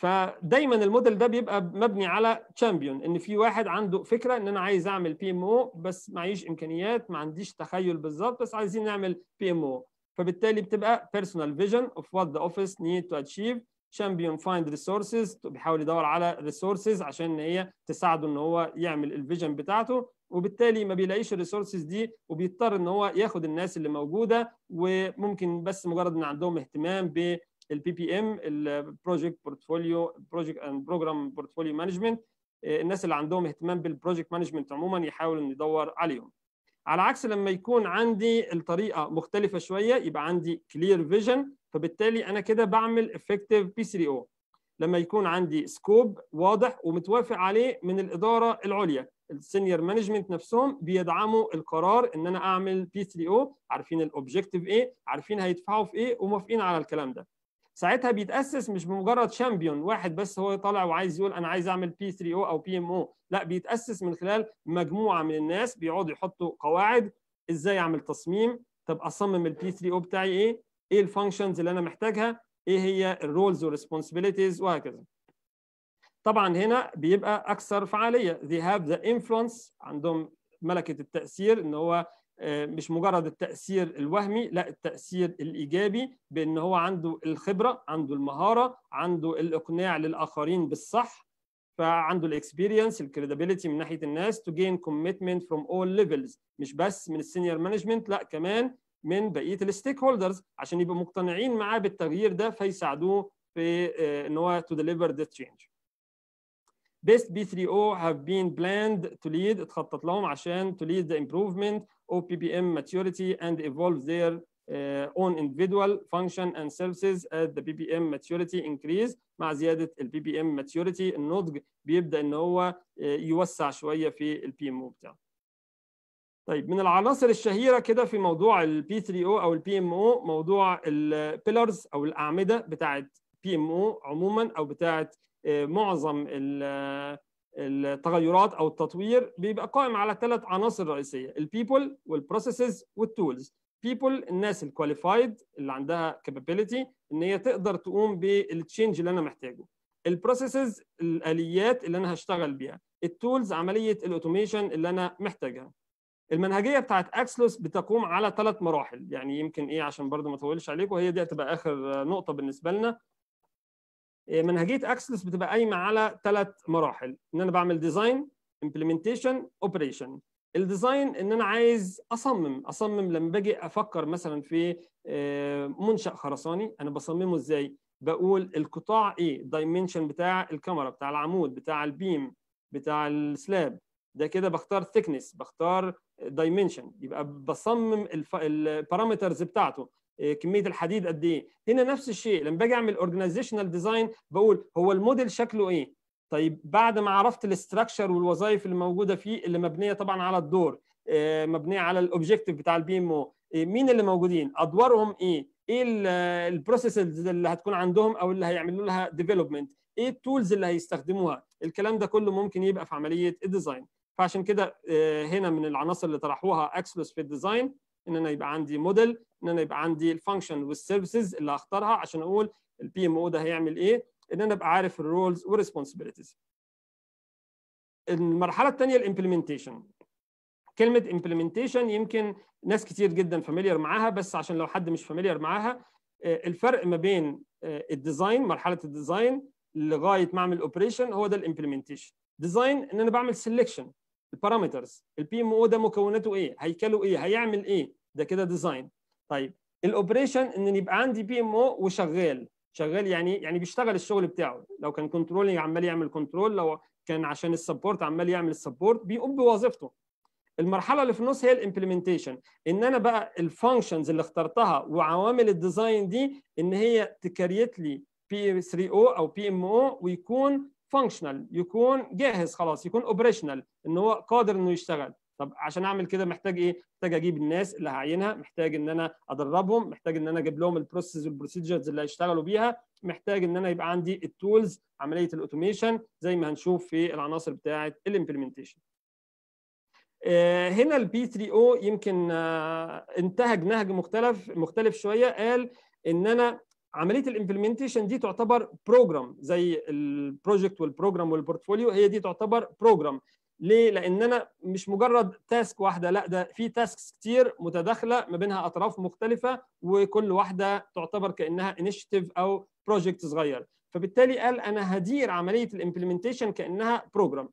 فدايما الموديل ده بيبقى مبني على تشامبيون ان في واحد عنده فكره ان انا عايز اعمل بي ام او بس معيش امكانيات ما عنديش تخيل بالظبط بس عايزين نعمل بي ام او فبالتالي بتبقى بيرسونال فيجن اوف وات ذا اوفيس نيد تو اتشيف تشامبيون فايند ريسورسز بيحاول يدور على ريسورسز عشان هي تساعده ان هو يعمل الفيجن بتاعته وبالتالي ما بيلاقيش الريسورسز دي وبيضطر ان هو ياخد الناس اللي موجوده وممكن بس مجرد ان عندهم اهتمام ب البي بي ام البروجكت بورتفوليو بروجكت اند بروجرام بورتفوليو مانجمنت الناس اللي عندهم اهتمام بالبروجكت مانجمنت عموما يحاول انه يدور عليهم على عكس لما يكون عندي الطريقه مختلفه شويه يبقى عندي كلير فيجن فبالتالي انا كده بعمل افكتيف بي 3 او لما يكون عندي سكوب واضح ومتوافق عليه من الاداره العليا السينيور مانجمنت نفسهم بيدعموا القرار ان انا اعمل بي 3 او عارفين الاوبجيكتيف ايه عارفين هيدفعوا في ايه وموافقين على الكلام ده ساعتها بيتاسس مش بمجرد شامبيون واحد بس هو طالع وعايز يقول انا عايز اعمل بي 3 او او بي ام او لا بيتاسس من خلال مجموعه من الناس بيقعدوا يحطوا قواعد ازاي اعمل تصميم طب اصمم البي 3 او بتاعي ايه ايه الفانكشنز اللي انا محتاجها ايه هي الرولز والريسبونسبيلتيز وهكذا طبعا هنا بيبقى اكثر فعاليه they have the influence عندهم ملكه التاثير ان هو آه، مش مجرد التاثير الوهمي لا التاثير الايجابي بان هو عنده الخبره عنده المهاره عنده الاقناع للاخرين بالصح فعنده الاكسبيرينس الكريديبيليتي من ناحيه الناس تو جين كوميتمنت فروم اول ليفلز مش بس من السينيور مانجمنت لا كمان من بقيه الستيك هولدرز عشان يبقوا مقتنعين معاه بالتغيير ده فيساعدوه في آه، ان هو to deliver the change. Best B3O have been planned to lead اتخطط لهم عشان to lead the improvement OPPM maturity and evolve their uh, own individual function and services as the PPM maturity increase مع زيادة ال BPM maturity النضج بيبدأ إن هو uh, يوسع شوية في ال PMO بتاعه. طيب من العناصر الشهيرة كده في موضوع ال P3O أو ال PMO موضوع ال pillars أو الأعمدة بتاعة PMO عموما أو بتاعة uh، معظم ال التغيرات او التطوير بيبقى قائم على ثلاث عناصر رئيسيه البيبل والبروسيسز والتولز بيبل الناس الكواليفايد اللي عندها كابابيلتي ان هي تقدر تقوم بالتشينج اللي انا محتاجه البروسيسز الاليات اللي انا هشتغل بيها التولز عمليه الاوتوميشن اللي انا محتاجها المنهجيه بتاعت اكسلوس بتقوم على ثلاث مراحل يعني يمكن ايه عشان برضو ما اطولش عليكم هي دي هتبقى اخر نقطه بالنسبه لنا إيه، منهجيه اكسس بتبقى قايمه على ثلاث مراحل ان انا بعمل ديزاين امبلمنتيشن اوبريشن الديزاين ان انا عايز اصمم اصمم لما باجي افكر مثلا في آه، منشا خرساني انا بصممه ازاي بقول القطاع ايه الدايمنشن بتاع الكاميرا بتاع العمود بتاع البيم بتاع السلاب ده كده بختار ثيكنس بختار دايمنشن يبقى بصمم البارامترز بتاعته إيه، كميه الحديد قد ايه هنا نفس الشيء لما باجي اعمل اورجنايزيشنال ديزاين بقول هو الموديل شكله ايه طيب بعد ما عرفت الاستراكشر والوظائف اللي موجوده فيه اللي مبنيه طبعا على الدور إيه، مبنيه على الاوبجيكتيف بتاع البي ام او مين اللي موجودين ادوارهم ايه ايه البروسيسز اللي هتكون عندهم او اللي هيعملوا لها ديفلوبمنت ايه التولز اللي هيستخدموها الكلام ده كله ممكن يبقى في عمليه الديزاين فعشان كده إيه، هنا من العناصر اللي طرحوها اكسلوس في الديزاين ان انا يبقى عندي موديل ان انا يبقى عندي الفانكشن والسيرفيسز اللي هختارها عشان اقول البي ام او ده هيعمل ايه ان انا ابقى عارف الرولز والريسبونسبيلتيز المرحله الثانيه الامبلمنتيشن كلمه امبلمنتيشن يمكن ناس كتير جدا فاميليار معاها بس عشان لو حد مش فاميليار معاها آه، الفرق ما بين آه، الديزاين مرحله الديزاين لغايه ما اعمل اوبريشن هو ده الامبلمنتيشن ديزاين ان انا بعمل سيلكشن البارامترز البي ام او ده مكوناته ايه هيكله ايه هيعمل ايه ده كده ديزاين طيب الاوبريشن ان يبقى عندي بي ام او وشغال شغال يعني يعني بيشتغل الشغل بتاعه لو كان كنترولنج عمال يعمل كنترول لو كان عشان السبورت عمال يعمل السبورت بيقوم بوظيفته المرحله اللي في النص هي الامبلمنتيشن ان انا بقى الفانكشنز اللي اخترتها وعوامل الديزاين دي ان هي تكريت لي بي 3 او او بي ام او ويكون فانكشنال يكون جاهز خلاص يكون اوبريشنال ان هو قادر انه يشتغل طب عشان اعمل كده محتاج ايه محتاج اجيب الناس اللي هعينها محتاج ان انا ادربهم محتاج ان انا اجيب لهم البروسيس والبروسيجرز اللي هيشتغلوا بيها محتاج ان انا يبقى عندي التولز عمليه الاوتوميشن زي ما هنشوف في العناصر بتاعه الامبلمنتيشن آه، هنا البي 3 او يمكن آه، انتهج نهج مختلف مختلف شويه قال ان انا عمليه الامبلمنتيشن دي تعتبر بروجرام زي البروجكت والبروجرام والبورتفوليو هي دي تعتبر بروجرام ليه؟ لان انا مش مجرد تاسك واحده لا ده في تاسكس كتير متداخله ما بينها اطراف مختلفه وكل واحده تعتبر كانها انيشيتيف او بروجكت صغير فبالتالي قال انا هدير عمليه الامبلمنتيشن كانها بروجرام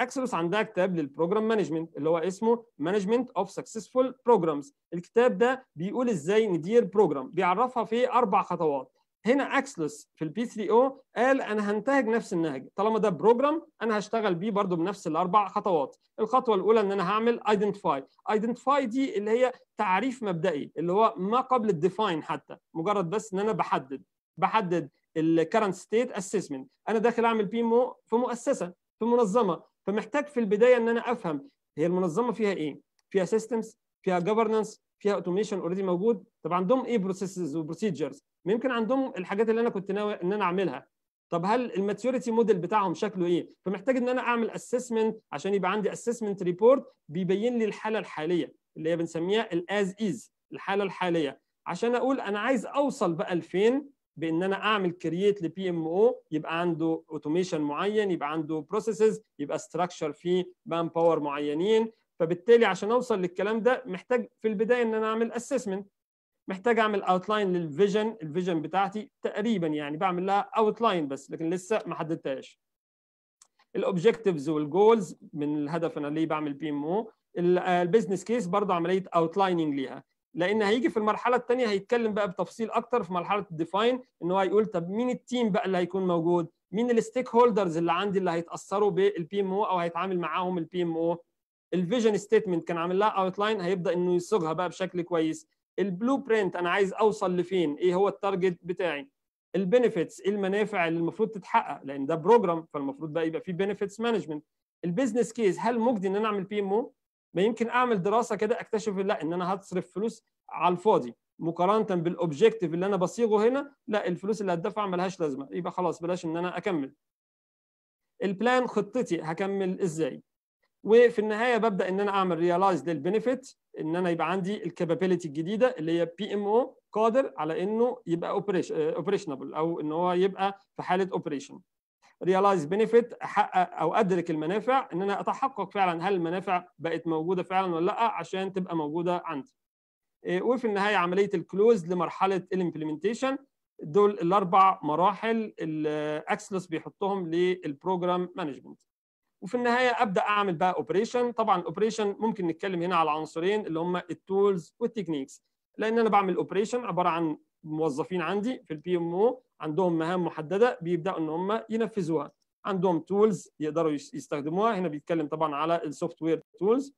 اكسلوس عندها كتاب للبروجرام مانجمنت اللي هو اسمه مانجمنت اوف سكسسفول بروجرامز الكتاب ده بيقول ازاي ندير بروجرام بيعرفها في اربع خطوات هنا اكسلوس في البي 3 او قال انا هنتهج نفس النهج طالما ده بروجرام انا هشتغل بيه برضو بنفس الاربع خطوات الخطوه الاولى ان انا هعمل ايدنتيفاي ايدنتيفاي دي اللي هي تعريف مبدئي اللي هو ما قبل الديفاين حتى مجرد بس ان انا بحدد بحدد الكرنت ستيت اسسمنت انا داخل اعمل بي مو في مؤسسه في منظمه فمحتاج في البدايه ان انا افهم هي المنظمه فيها ايه فيها سيستمز فيها جفرنانس فيها اوتوميشن اوريدي موجود طب عندهم ايه بروسيسز وبروسيجرز ممكن يمكن عندهم الحاجات اللي انا كنت ناوي ان انا اعملها طب هل الماتيوريتي موديل بتاعهم شكله ايه فمحتاج ان انا اعمل اسسمنت عشان يبقى عندي اسسمنت ريبورت بيبين لي الحاله الحاليه اللي هي بنسميها الاز ايز الحاله الحاليه عشان اقول انا عايز اوصل بقى لفين بان انا اعمل كرييت لبي ام او يبقى عنده اوتوميشن معين يبقى عنده بروسيسز يبقى ستراكشر فيه مان باور معينين فبالتالي عشان اوصل للكلام ده محتاج في البدايه ان انا اعمل اسسمنت محتاج اعمل اوتلاين للفيجن الفيجن بتاعتي تقريبا يعني بعمل لها اوتلاين بس لكن لسه ما حددتهاش الاوبجكتيفز والجولز من الهدف انا ليه بعمل بي ام او البيزنس كيس برضه عمليه اوتلايننج ليها لان هيجي في المرحله الثانيه هيتكلم بقى بتفصيل اكتر في مرحله الديفاين ان هو هيقول طب مين التيم بقى اللي هيكون موجود مين الستيك هولدرز اللي عندي اللي هيتاثروا بالبي ام او او هيتعامل معاهم البي ام او الفيجن ستيتمنت كان عامل لها اوت لاين هيبدا انه يصيغها بقى بشكل كويس البلو برنت انا عايز اوصل لفين ايه هو التارجت بتاعي البنفيتس ايه المنافع اللي المفروض تتحقق لان ده بروجرام فالمفروض بقى يبقى فيه بنفيتس مانجمنت البيزنس كيس هل مجدي ان انا اعمل بي ام او ما يمكن اعمل دراسه كده اكتشف لا ان انا هتصرف فلوس على الفاضي مقارنه بالاوبجيكتيف اللي انا بصيغه هنا لا الفلوس اللي هتدفع ملهاش لازمه يبقى خلاص بلاش ان انا اكمل البلان خطتي هكمل ازاي وفي النهايه ببدا ان انا اعمل ريلايز للبنفيت ان انا يبقى عندي الكابابيلتي الجديده اللي هي بي ام او قادر على انه يبقى اوبريشنبل آه، او ان هو يبقى في حاله اوبريشن ريلايز بنفيت احقق او ادرك المنافع ان انا اتحقق فعلا هل المنافع بقت موجوده فعلا ولا لا عشان تبقى موجوده عندي آه، وفي النهايه عمليه الكلوز لمرحله الامبلمنتيشن دول الاربع مراحل اللي آه، بيحطهم للبروجرام مانجمنت وفي النهايه ابدا اعمل بقى اوبريشن طبعا الاوبريشن ممكن نتكلم هنا على عنصرين اللي هم التولز والتكنيكس لان انا بعمل اوبريشن عباره عن موظفين عندي في البي ام او عندهم مهام محدده بيبداوا ان هم ينفذوها عندهم تولز يقدروا يستخدموها هنا بيتكلم طبعا على السوفت وير تولز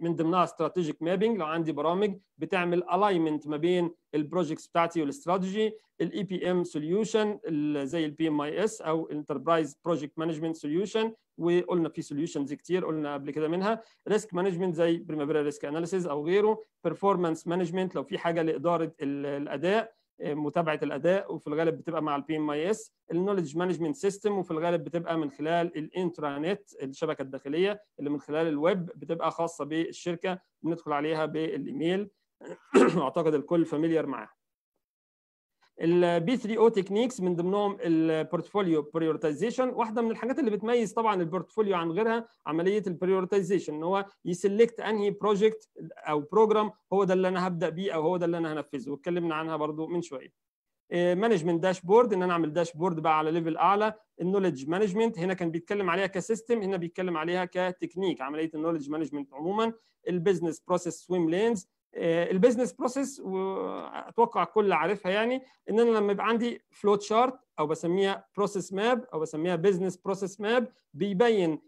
من ضمنها استراتيجيك مابينج لو عندي برامج بتعمل الاينمنت ما بين البروجكتس بتاعتي والاستراتيجي الاي بي ام سوليوشن زي البي ام اي اس او انتربرايز بروجكت مانجمنت سوليوشن وقلنا في سوليوشنز كتير قلنا قبل كده منها ريسك مانجمنت زي بريمافيرا ريسك اناليسيز او غيره بيرفورمانس مانجمنت لو في حاجه لاداره الاداء آه، متابعه الاداء وفي الغالب بتبقى مع البي ام اي اس النولج مانجمنت سيستم وفي الغالب بتبقى من خلال الانترانت الشبكه الداخليه اللي من خلال الويب بتبقى خاصه بالشركه بندخل عليها بالايميل <coughs> اعتقد الكل فاميليار معاها البي 3 او تكنيكس من ضمنهم البورتفوليو بريورتيزيشن واحده من الحاجات اللي بتميز طبعا البورتفوليو عن غيرها عمليه البريورتيزيشن ان هو يسلكت انهي بروجكت او بروجرام هو ده اللي انا هبدا بيه او هو ده اللي انا هنفذه واتكلمنا عنها برضو من شويه مانجمنت آه، داشبورد ان انا اعمل داشبورد بقى على ليفل اعلى النولج مانجمنت هنا كان بيتكلم عليها كسيستم هنا بيتكلم عليها كتكنيك عمليه النولج مانجمنت عموما البيزنس بروسيس سويم لينز البيزنس بروسيس واتوقع الكل عارفها يعني ان انا لما يبقى عندي فلوت شارت او بسميها بروسيس ماب او بسميها بيزنس بروسيس ماب بيبين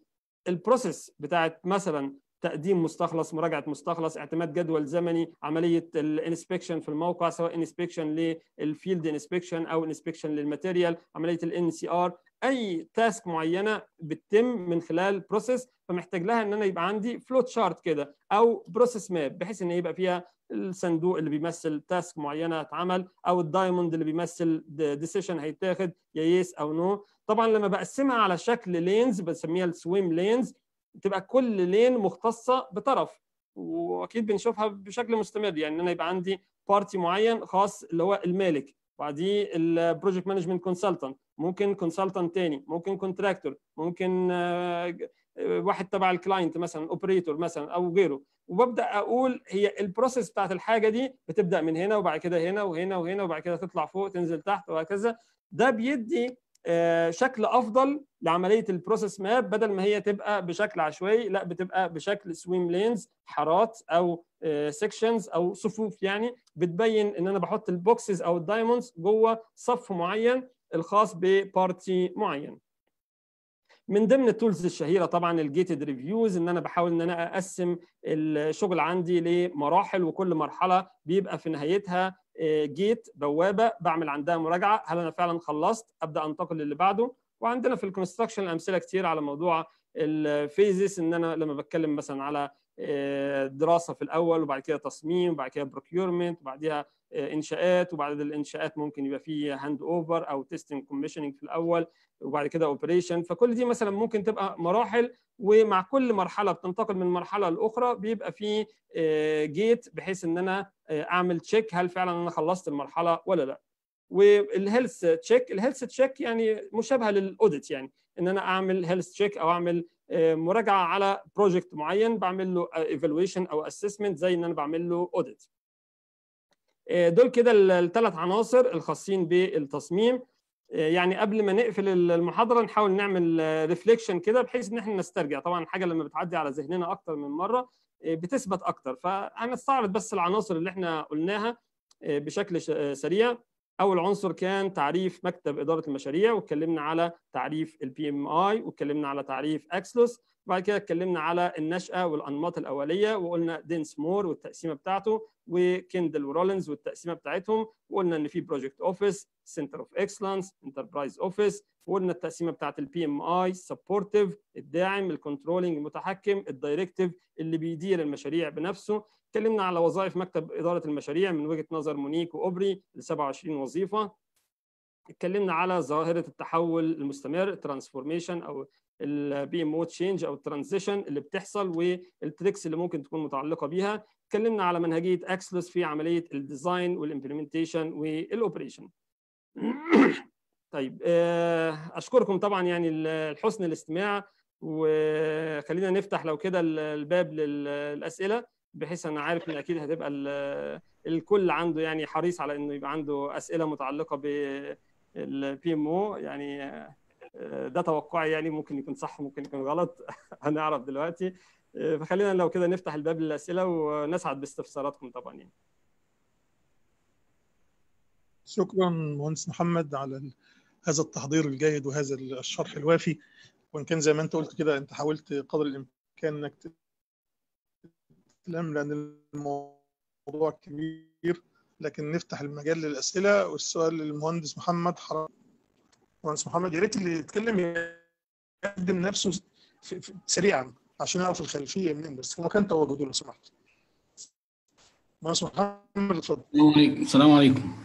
البروسيس بتاعت مثلا تقديم مستخلص مراجعه مستخلص اعتماد جدول زمني عمليه الانسبكشن في الموقع سواء انسبكشن للفيلد انسبكشن او انسبكشن للماتيريال عمليه الان سي ار اي تاسك معينه بتتم من خلال بروسيس فمحتاج لها ان انا يبقى عندي فلوت شارت كده او بروسيس ماب بحيث ان يبقى فيها الصندوق اللي بيمثل تاسك معينه اتعمل او الدايموند اللي بيمثل ديسيشن هيتاخد يا يس او نو طبعا لما بقسمها على شكل لينز بسميها السويم لينز تبقى كل لين مختصه بطرف واكيد بنشوفها بشكل مستمر يعني انا يبقى عندي بارتي معين خاص اللي هو المالك وبعديه البروجكت مانجمنت كونسلتنت ممكن كونسلتنت تاني ممكن كونتراكتور ممكن آه، واحد تبع الكلاينت مثلا اوبريتور مثلا او غيره وببدا اقول هي البروسيس بتاعت الحاجه دي بتبدا من هنا وبعد كده هنا وهنا وهنا وبعد كده تطلع فوق تنزل تحت وهكذا ده بيدي آه، شكل افضل لعمليه البروسيس ماب بدل ما هي تبقى بشكل عشوائي لا بتبقى بشكل سويم لينز حارات او سيكشنز آه، او صفوف يعني بتبين ان انا بحط البوكسز او الدايموندز جوه صف معين الخاص ببارتي معين من ضمن التولز الشهيره طبعا الجيتد ريفيوز ان انا بحاول ان انا اقسم الشغل عندي لمراحل وكل مرحله بيبقى في نهايتها جيت بوابه بعمل عندها مراجعه هل انا فعلا خلصت ابدا انتقل للي بعده وعندنا في الكونستراكشن امثله كتير على موضوع الفيزيس ان انا لما بتكلم مثلا على آه، دراسه في الاول وبعد كده تصميم وبعد كده بروكيورمنت وبعدها آه، انشاءات وبعد الانشاءات ممكن يبقى في هاند اوفر او تيستنج كوميشننج في الاول وبعد كده اوبريشن فكل دي مثلا ممكن تبقى مراحل ومع كل مرحله بتنتقل من مرحله لاخرى بيبقى في جيت آه، بحيث ان انا اعمل تشيك هل فعلا انا خلصت المرحله ولا لا والهيلث تشيك الهيلث تشيك يعني مشابهه للاوديت يعني ان انا اعمل هيلث تشيك او اعمل آه، مراجعه على بروجكت معين بعمل له ايفالويشن آه، او اسسمنت زي ان انا بعمل له اوديت آه، دول كده الثلاث عناصر الخاصين بالتصميم يعني قبل ما نقفل المحاضره نحاول نعمل ريفليكشن كده بحيث ان احنا نسترجع طبعا الحاجه لما بتعدي على ذهننا اكتر من مره بتثبت اكتر فهنستعرض بس العناصر اللي احنا قلناها بشكل سريع اول عنصر كان تعريف مكتب اداره المشاريع واتكلمنا على تعريف البي ام اي واتكلمنا على تعريف اكسلوس وبعد كده اتكلمنا على النشأة والأنماط الأولية وقلنا دينس مور والتقسيمة بتاعته وكندل ورولينز والتقسيمة بتاعتهم وقلنا إن في بروجكت أوفيس سنتر أوف إكسلانس انتربرايز أوفيس وقلنا التقسيمة بتاعت البي ام اي سبورتيف الداعم الكنترولنج المتحكم الدايركتيف اللي بيدير المشاريع بنفسه اتكلمنا على وظائف مكتب إدارة المشاريع من وجهة نظر مونيك وأوبري ل 27 وظيفة اتكلمنا على ظاهرة التحول المستمر ترانسفورميشن أو البي ام او تشينج او الترانزيشن اللي بتحصل والتريكس اللي ممكن تكون متعلقه بيها اتكلمنا على منهجيه اكسلس في عمليه الديزاين والامبلمنتيشن والاوبريشن طيب آه، اشكركم طبعا يعني الحسن الاستماع وخلينا نفتح لو كده الباب للاسئله بحيث انا عارف ان اكيد هتبقى الكل عنده يعني حريص على انه يبقى عنده اسئله متعلقه بالبي ام او يعني آه، ده توقعي يعني ممكن يكون صح ممكن يكون غلط هنعرف <laughs> دلوقتي آه، فخلينا لو كده نفتح الباب للاسئله ونسعد باستفساراتكم طبعا يعني. شكرا مهندس محمد على هذا التحضير الجيد وهذا الشرح الوافي وان كان زي ما انت قلت كده انت حاولت قدر الامكان انك تلم لان الموضوع كبير لكن نفتح المجال للاسئله والسؤال للمهندس محمد حرام مهندس محمد يا ريت اللي يتكلم يقدم نفسه سريعا عشان اعرف الخلفيه منين بس هو مكان تواجده لو سمحت مهندس محمد اتفضل السلام عليكم السلام عليكم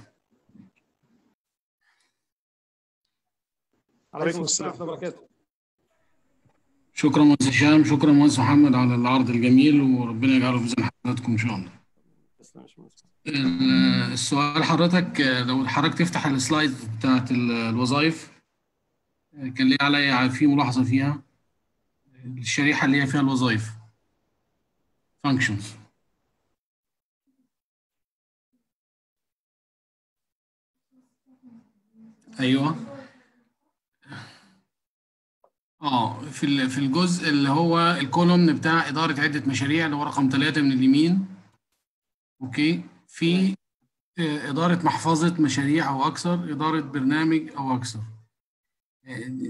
عليكم السلام ورحمه الله وبركاته شكرا مهندس هشام شكرا مهندس محمد على العرض الجميل وربنا يجعله في ميزان حضراتكم ان شاء الله السؤال حضرتك لو حضرتك تفتح السلايد بتاعت الوظائف كان ليا عليا في ملاحظه فيها الشريحه اللي هي فيها الوظائف functions ايوه اه في في الجزء اللي هو الكولومن بتاع اداره عده مشاريع اللي هو رقم ثلاثه من اليمين اوكي في آه، اداره محفظه مشاريع او اكثر اداره برنامج او اكثر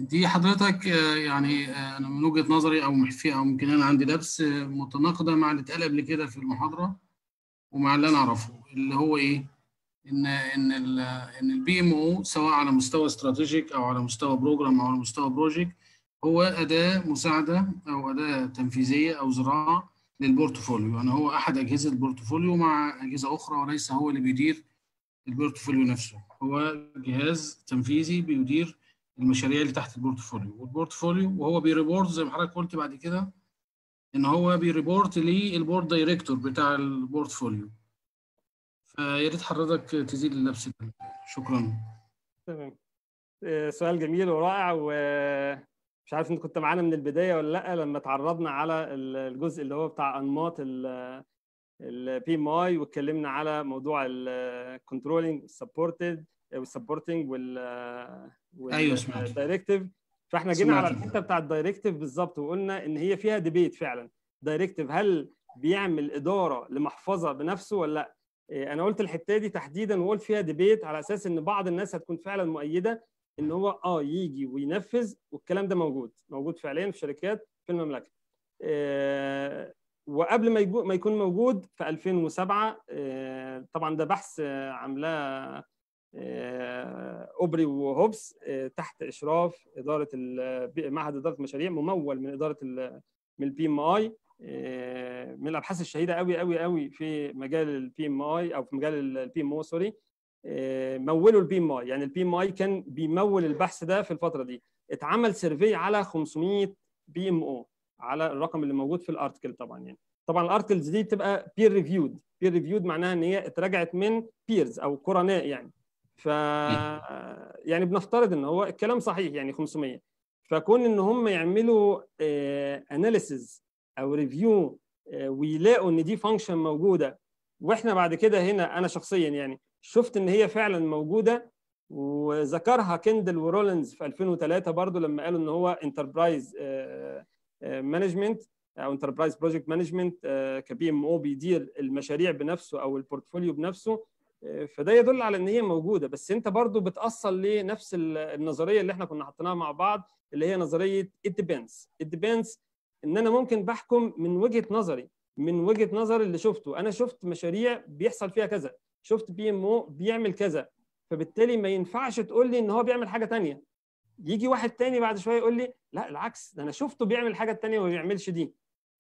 دي حضرتك آه، يعني آه، انا من وجهه نظري او فيها او يمكن انا عندي لبس آه، متناقضه مع اللي اتقال قبل كده في المحاضره ومع اللي انا اعرفه اللي هو ايه؟ ان ان الـ ان البي ام او سواء على مستوى استراتيجيك او على مستوى بروجرام او على مستوى بروجكت هو اداه مساعده او اداه تنفيذيه او زراعه للبورتفوليو يعني هو احد اجهزه البورتفوليو مع اجهزه اخرى وليس هو اللي بيدير البورتفوليو نفسه هو جهاز تنفيذي بيدير المشاريع اللي تحت البورتفوليو والبورتفوليو وهو بيريبورت زي ما حضرتك قلت بعد كده ان هو بيريبورت للبورد دايركتور بتاع البورتفوليو فيا ريت حضرتك تزيد لنفسك شكرا تمام آه، سؤال جميل ورائع ومش آه، عارف انت كنت معانا من البدايه ولا لا لما تعرضنا على الجزء اللي هو بتاع انماط البي ام اي واتكلمنا على موضوع الكنترولنج سبورتد آه، والسبورتنج وال ايوه سمعت فاحنا جينا على الحته بتاع الدايركتيف بالظبط وقلنا ان هي فيها ديبيت فعلا دايركتيف هل بيعمل اداره لمحفظه بنفسه ولا لا؟ إيه، انا قلت الحته دي تحديدا وقلت فيها ديبيت على اساس ان بعض الناس هتكون فعلا مؤيده ان هو اه يجي وينفذ والكلام ده موجود موجود فعليا في شركات في المملكه. آه وقبل ما ما يكون موجود في 2007 آه طبعا ده بحث عاملاه آه، اوبري وهوبس آه، تحت اشراف اداره آه، معهد اداره المشاريع ممول من اداره من البي ام اي من الابحاث الشهيره قوي قوي قوي في مجال البي ام اي او في مجال البي ام او سوري مولوا البي ام اي يعني البي ام اي كان بيمول البحث ده في الفتره دي اتعمل سيرفي على 500 بي ام او على الرقم اللي موجود في الارتكل طبعا يعني طبعا الارتكلز دي بتبقى بير ريفيود بير ريفيود معناها ان هي اتراجعت من بيرز او قرناء يعني ف يعني بنفترض ان هو الكلام صحيح يعني 500 فكون ان هم يعملوا اناليسز آه، او ريفيو آه، ويلاقوا ان دي فانكشن موجوده واحنا بعد كده هنا انا شخصيا يعني شفت ان هي فعلا موجوده وذكرها كندل ورولينز في 2003 برضو لما قالوا ان هو انتربرايز آه، مانجمنت او انتربرايز بروجكت مانجمنت كبي ام او بيدير المشاريع بنفسه او البورتفوليو بنفسه فده يدل على ان هي موجوده بس انت برضو بتاصل لنفس النظريه اللي احنا كنا حطيناها مع بعض اللي هي نظريه it depends it depends ان انا ممكن بحكم من وجهه نظري من وجهه نظر اللي شفته انا شفت مشاريع بيحصل فيها كذا شفت بي ام او بيعمل كذا فبالتالي ما ينفعش تقول لي ان هو بيعمل حاجه تانية يجي واحد تاني بعد شويه يقول لي لا العكس ده انا شفته بيعمل الحاجه التانية وما بيعملش دي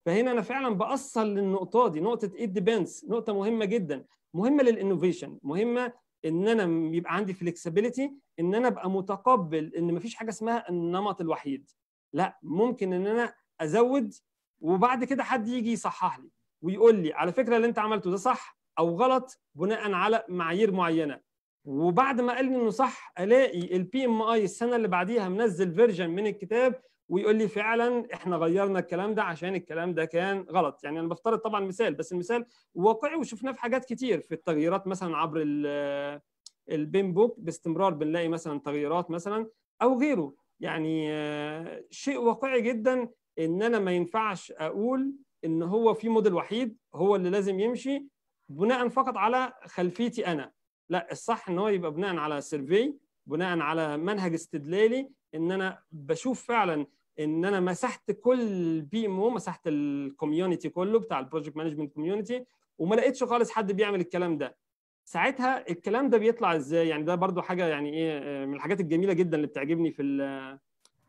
فهنا انا فعلا باصل للنقطه دي نقطه ايه ديبندس نقطه مهمه جدا مهمه للانوفيشن مهمه ان انا يبقى عندي فلكسبيليتي ان انا ابقى متقبل ان مفيش حاجه اسمها النمط الوحيد لا ممكن ان انا ازود وبعد كده حد يجي يصحح لي ويقول لي على فكره اللي انت عملته ده صح او غلط بناء على معايير معينه وبعد ما قال لي انه صح الاقي البي ام اي السنه اللي بعديها منزل فيرجن من الكتاب ويقول لي فعلا احنا غيرنا الكلام ده عشان الكلام ده كان غلط يعني انا بفترض طبعا مثال بس المثال واقعي وشفناه في حاجات كتير في التغييرات مثلا عبر آه، البين بوك باستمرار بنلاقي مثلا تغييرات مثلا او غيره يعني آه، شيء واقعي جدا ان انا ما ينفعش اقول ان هو في موديل وحيد هو اللي لازم يمشي بناء فقط على خلفيتي انا لا الصح ان هو يبقى بناء على سيرفي بناء على منهج استدلالي ان انا بشوف فعلا ان انا مسحت كل البي ام او مسحت الكوميونتي كله بتاع البروجكت مانجمنت كوميونتي وما لقيتش خالص حد بيعمل الكلام ده ساعتها الكلام ده بيطلع ازاي يعني ده برضو حاجه يعني ايه آه، من الحاجات الجميله جدا اللي بتعجبني في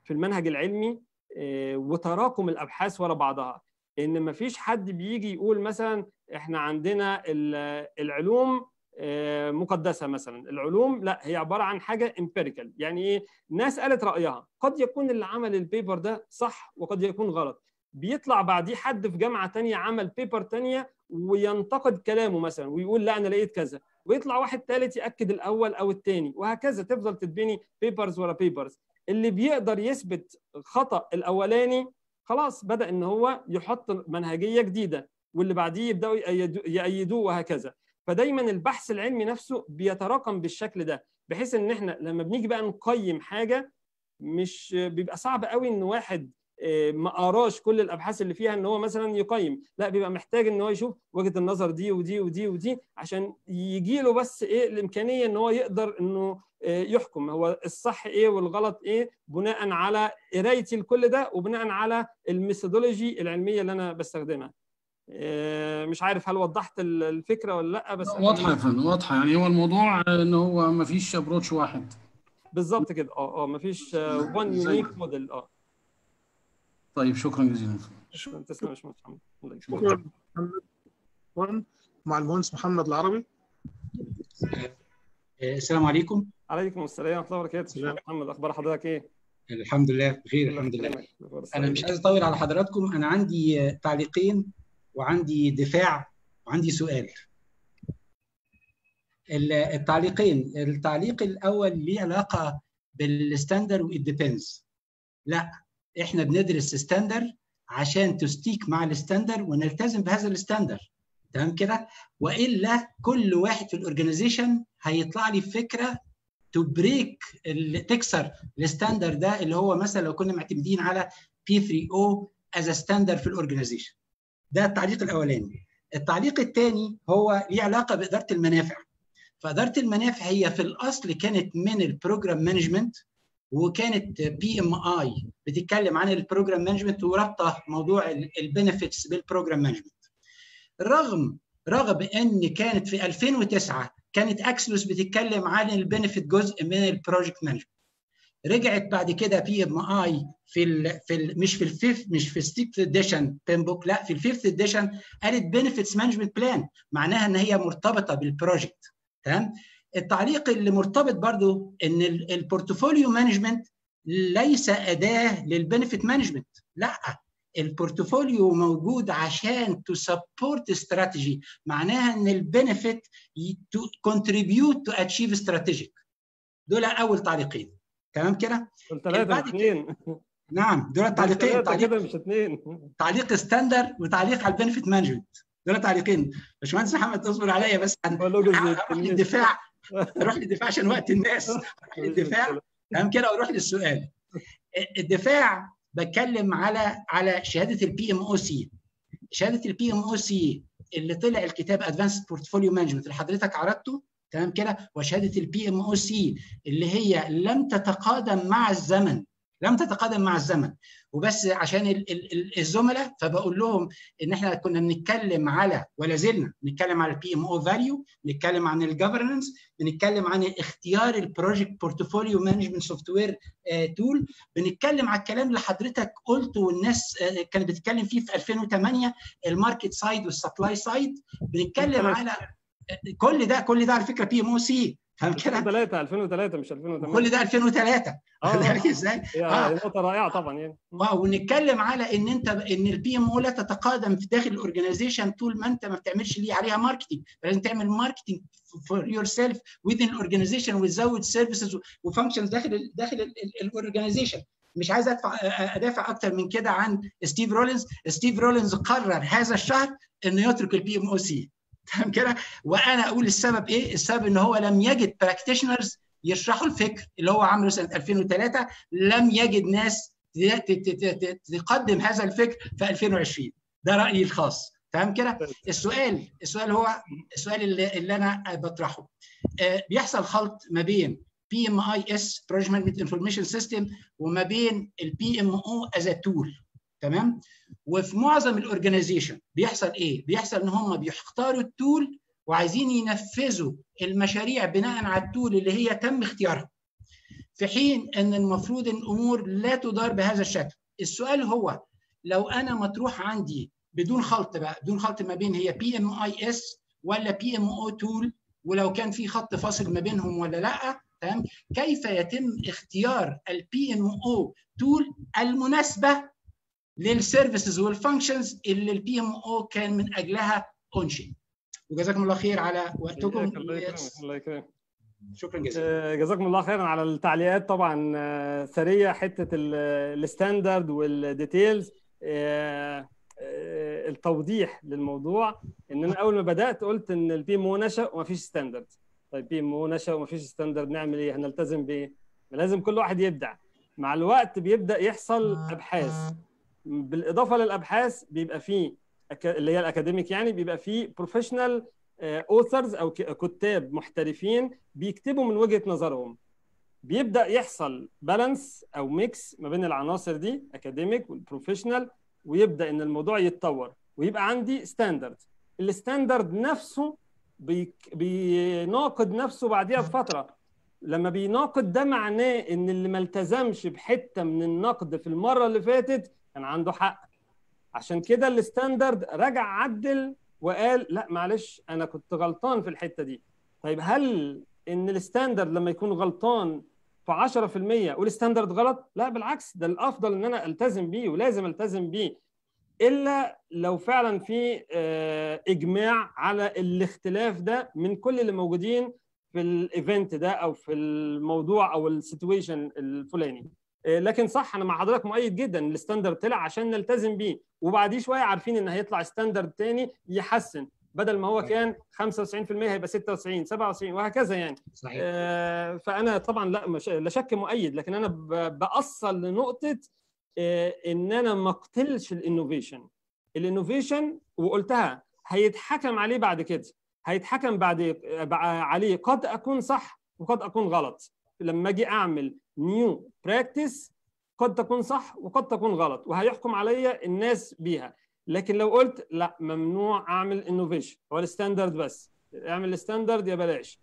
في المنهج العلمي آه، وتراكم الابحاث ورا بعضها ان مفيش حد بيجي يقول مثلا احنا عندنا العلوم آه، مقدسه مثلا العلوم لا هي عباره عن حاجه امبيريكال يعني ايه ناس قالت رايها قد يكون اللي عمل البيبر ده صح وقد يكون غلط بيطلع بعديه حد في جامعه تانية عمل بيبر تانية وينتقد كلامه مثلا ويقول لا انا لقيت كذا ويطلع واحد ثالث ياكد الاول او الثاني وهكذا تفضل تتبني بيبرز ورا بيبرز اللي بيقدر يثبت خطا الاولاني خلاص بدا ان هو يحط منهجيه جديده واللي بعديه يبداوا يأيدوه وهكذا فدايما البحث العلمي نفسه بيتراكم بالشكل ده بحيث ان احنا لما بنيجي بقى نقيم حاجه مش بيبقى صعب قوي ان واحد آه، ما قراش كل الابحاث اللي فيها ان هو مثلا يقيم لا بيبقى محتاج ان هو يشوف وجهه النظر دي ودي ودي ودي عشان يجي له بس ايه الامكانيه ان هو يقدر انه آه، يحكم هو الصح ايه والغلط ايه بناء على قرايتي لكل ده وبناء على الميثودولوجي العلميه اللي انا بستخدمها آه، مش عارف هل وضحت الفكره ولا لا بس واضحه يا فندم واضحه يعني هو الموضوع ان هو ما فيش ابروتش واحد بالظبط كده اه اه ما فيش وان يونيك موديل اه طيب شكرا جزيلا شكرا تسلم يا باشمهندس محمد شكرا مع المهندس محمد العربي آه، آه، السلام عليكم عليكم السلام ورحمه الله وبركاته محمد اخبار حضرتك ايه؟ الحمد لله بخير الحمد لله انا مش عايز اطول على حضراتكم انا عندي تعليقين وعندي دفاع وعندي سؤال التعليقين التعليق الاول ليه علاقه بالستاندر والديبندز لا احنا بندرس ستاندر عشان تستيك مع الستاندر ونلتزم بهذا الستاندر تمام كده والا كل واحد في الاورجنايزيشن هيطلع لي فكره تبريك تكسر الستاندر ده اللي هو مثلا لو كنا معتمدين علي بي 3 او از ستاندر في الاورجنايزيشن ده التعليق الاولاني التعليق الثاني هو ليه علاقه باداره المنافع فاداره المنافع هي في الاصل كانت من البروجرام مانجمنت وكانت بي ام اي بتتكلم عن البروجرام مانجمنت ورابطه موضوع البنفيتس بالبروجرام مانجمنت رغم رغم ان كانت في 2009 كانت اكسلوس بتتكلم عن البنفيت جزء من البروجكت مانجمنت رجعت بعد كده بي ام اي في الـ في الـ مش في الفيف مش في الستيكت اديشن بين بوك لا في الفيفث اديشن قالت بنفيتس مانجمنت بلان معناها ان هي مرتبطه بالبروجكت تمام التعليق اللي مرتبط برضو ان البورتفوليو مانجمنت ليس اداه للبنفيت مانجمنت لا البورتفوليو موجود عشان تو سبورت استراتيجي معناها ان البنفيت كونتريبيوت تو اتشيف استراتيجيك دول اول تعليقين تمام كده ثلاثه يعني اثنين نعم دول التعليقين تعليق مش اثنين تعليق ستاندر وتعليق على البنفيت مانجمنت دول تعليقين باشمهندس محمد اصبر عليا بس هروح للدفاع هروح للدفاع عشان وقت الناس الدفاع <laughs> تمام كده واروح للسؤال الدفاع بتكلم على على شهاده البي ام او سي شهاده البي ام او سي اللي طلع الكتاب ادفانسد بورتفوليو مانجمنت اللي حضرتك عرضته تمام كده وشهاده البي ام او سي اللي هي لم تتقادم مع الزمن لم تتقادم مع الزمن وبس عشان الزملاء فبقول لهم ان احنا كنا بنتكلم على ولا زلنا بنتكلم على البي ام او فاليو بنتكلم عن الجفرنس بنتكلم عن اختيار البروجكت بورتفوليو مانجمنت سوفت وير تول بنتكلم على الكلام اللي حضرتك قلته والناس آه، كانت بتتكلم فيه في 2008 الماركت سايد والسبلاي سايد بنتكلم على كل ده كل ده على فكره بي ام او سي فاهم كده 2003 2003 مش 2008 كل ده 2003 اه ازاي؟ اه نقطه رائعه طبعا يعني واو ونتكلم على ان انت ان البي ام او لا تتقادم في داخل الاورجنايزيشن طول ما انت ما بتعملش ليه عليها ماركتنج لازم تعمل ماركتنج فور يور سيلف within الاورجنايزيشن وتزود سيرفيسز وفانكشنز داخل داخل الاورجنايزيشن مش عايز ادفع ادافع اكتر من كده عن ستيف رولينز ستيف رولينز قرر هذا الشهر انه يترك البي ام او سي تمام كده وانا اقول السبب ايه السبب ان هو لم يجد براكتيشنرز يشرحوا الفكر اللي هو عامله سنه 2003 لم يجد ناس تقدم هذا الفكر في 2020 ده رايي الخاص تمام كده طيب. السؤال السؤال هو السؤال اللي, اللي انا بطرحه آه بيحصل خلط ما بين بي ام اي اس بروجكت انفورميشن سيستم وما بين البي ام او از تول تمام وفي معظم الاورجنايزيشن بيحصل ايه؟ بيحصل ان هم بيختاروا التول وعايزين ينفذوا المشاريع بناء على التول اللي هي تم اختيارها. في حين ان المفروض الامور لا تدار بهذا الشكل. السؤال هو لو انا مطروح عندي بدون خلط بقى بدون خلط ما بين هي بي ام اي اس ولا بي ام او تول ولو كان في خط فاصل ما بينهم ولا لا تمام كيف يتم اختيار البي ام او تول المناسبه للسيرفيسز والفانكشنز اللي البي ام او كان من اجلها انشئ وجزاكم الله خير على وقتكم الله يكرمك شكرا جزيلا آه، جزاكم الله خيرا على التعليقات طبعا ثريه آه، حته الستاندرد والديتيلز آه، التوضيح للموضوع ان انا اول ما بدات قلت ان البي ام او نشا ومفيش ستاندرد طيب بي ام او نشا ومفيش ستاندرد نعمل ايه هنلتزم بايه لازم كل واحد يبدع مع الوقت بيبدا يحصل ابحاث بالاضافه للابحاث بيبقى فيه اللي هي الاكاديميك يعني بيبقى فيه بروفيشنال اوثرز آه، او كتاب محترفين بيكتبوا من وجهه نظرهم بيبدا يحصل بالانس او ميكس ما بين العناصر دي اكاديميك والبروفيشنال ويبدا ان الموضوع يتطور ويبقى عندي ستاندرد الستاندرد نفسه بي... بيناقض نفسه بعديها بفتره لما بيناقض ده معناه ان اللي ما التزمش بحته من النقد في المره اللي فاتت كان عنده حق عشان كده الستاندرد رجع عدل وقال لا معلش انا كنت غلطان في الحته دي طيب هل ان الستاندرد لما يكون غلطان في 10% والستاندرد غلط لا بالعكس ده الافضل ان انا التزم بيه ولازم التزم بيه الا لو فعلا في آه، اجماع على الاختلاف ده من كل اللي موجودين في الايفنت ده او في الموضوع او السيتويشن الفلاني آه، لكن صح انا مع حضرتك مؤيد جدا الستاندرد طلع عشان نلتزم بيه وبعديه شويه عارفين ان هيطلع ستاندرد تاني يحسن بدل ما هو كان 95% هيبقى 96 97 وهكذا يعني صحيح. آه، فانا طبعا لا مش لا شك مؤيد لكن انا باصل لنقطه آه، ان انا ما اقتلش الانوفيشن الانوفيشن وقلتها هيتحكم عليه بعد كده هيتحكم بعد عليه قد اكون صح وقد اكون غلط لما اجي اعمل نيو براكتس قد تكون صح وقد تكون غلط وهيحكم عليا الناس بيها لكن لو قلت لا ممنوع اعمل انوفيشن هو الستاندرد بس اعمل الستاندرد يا بلاش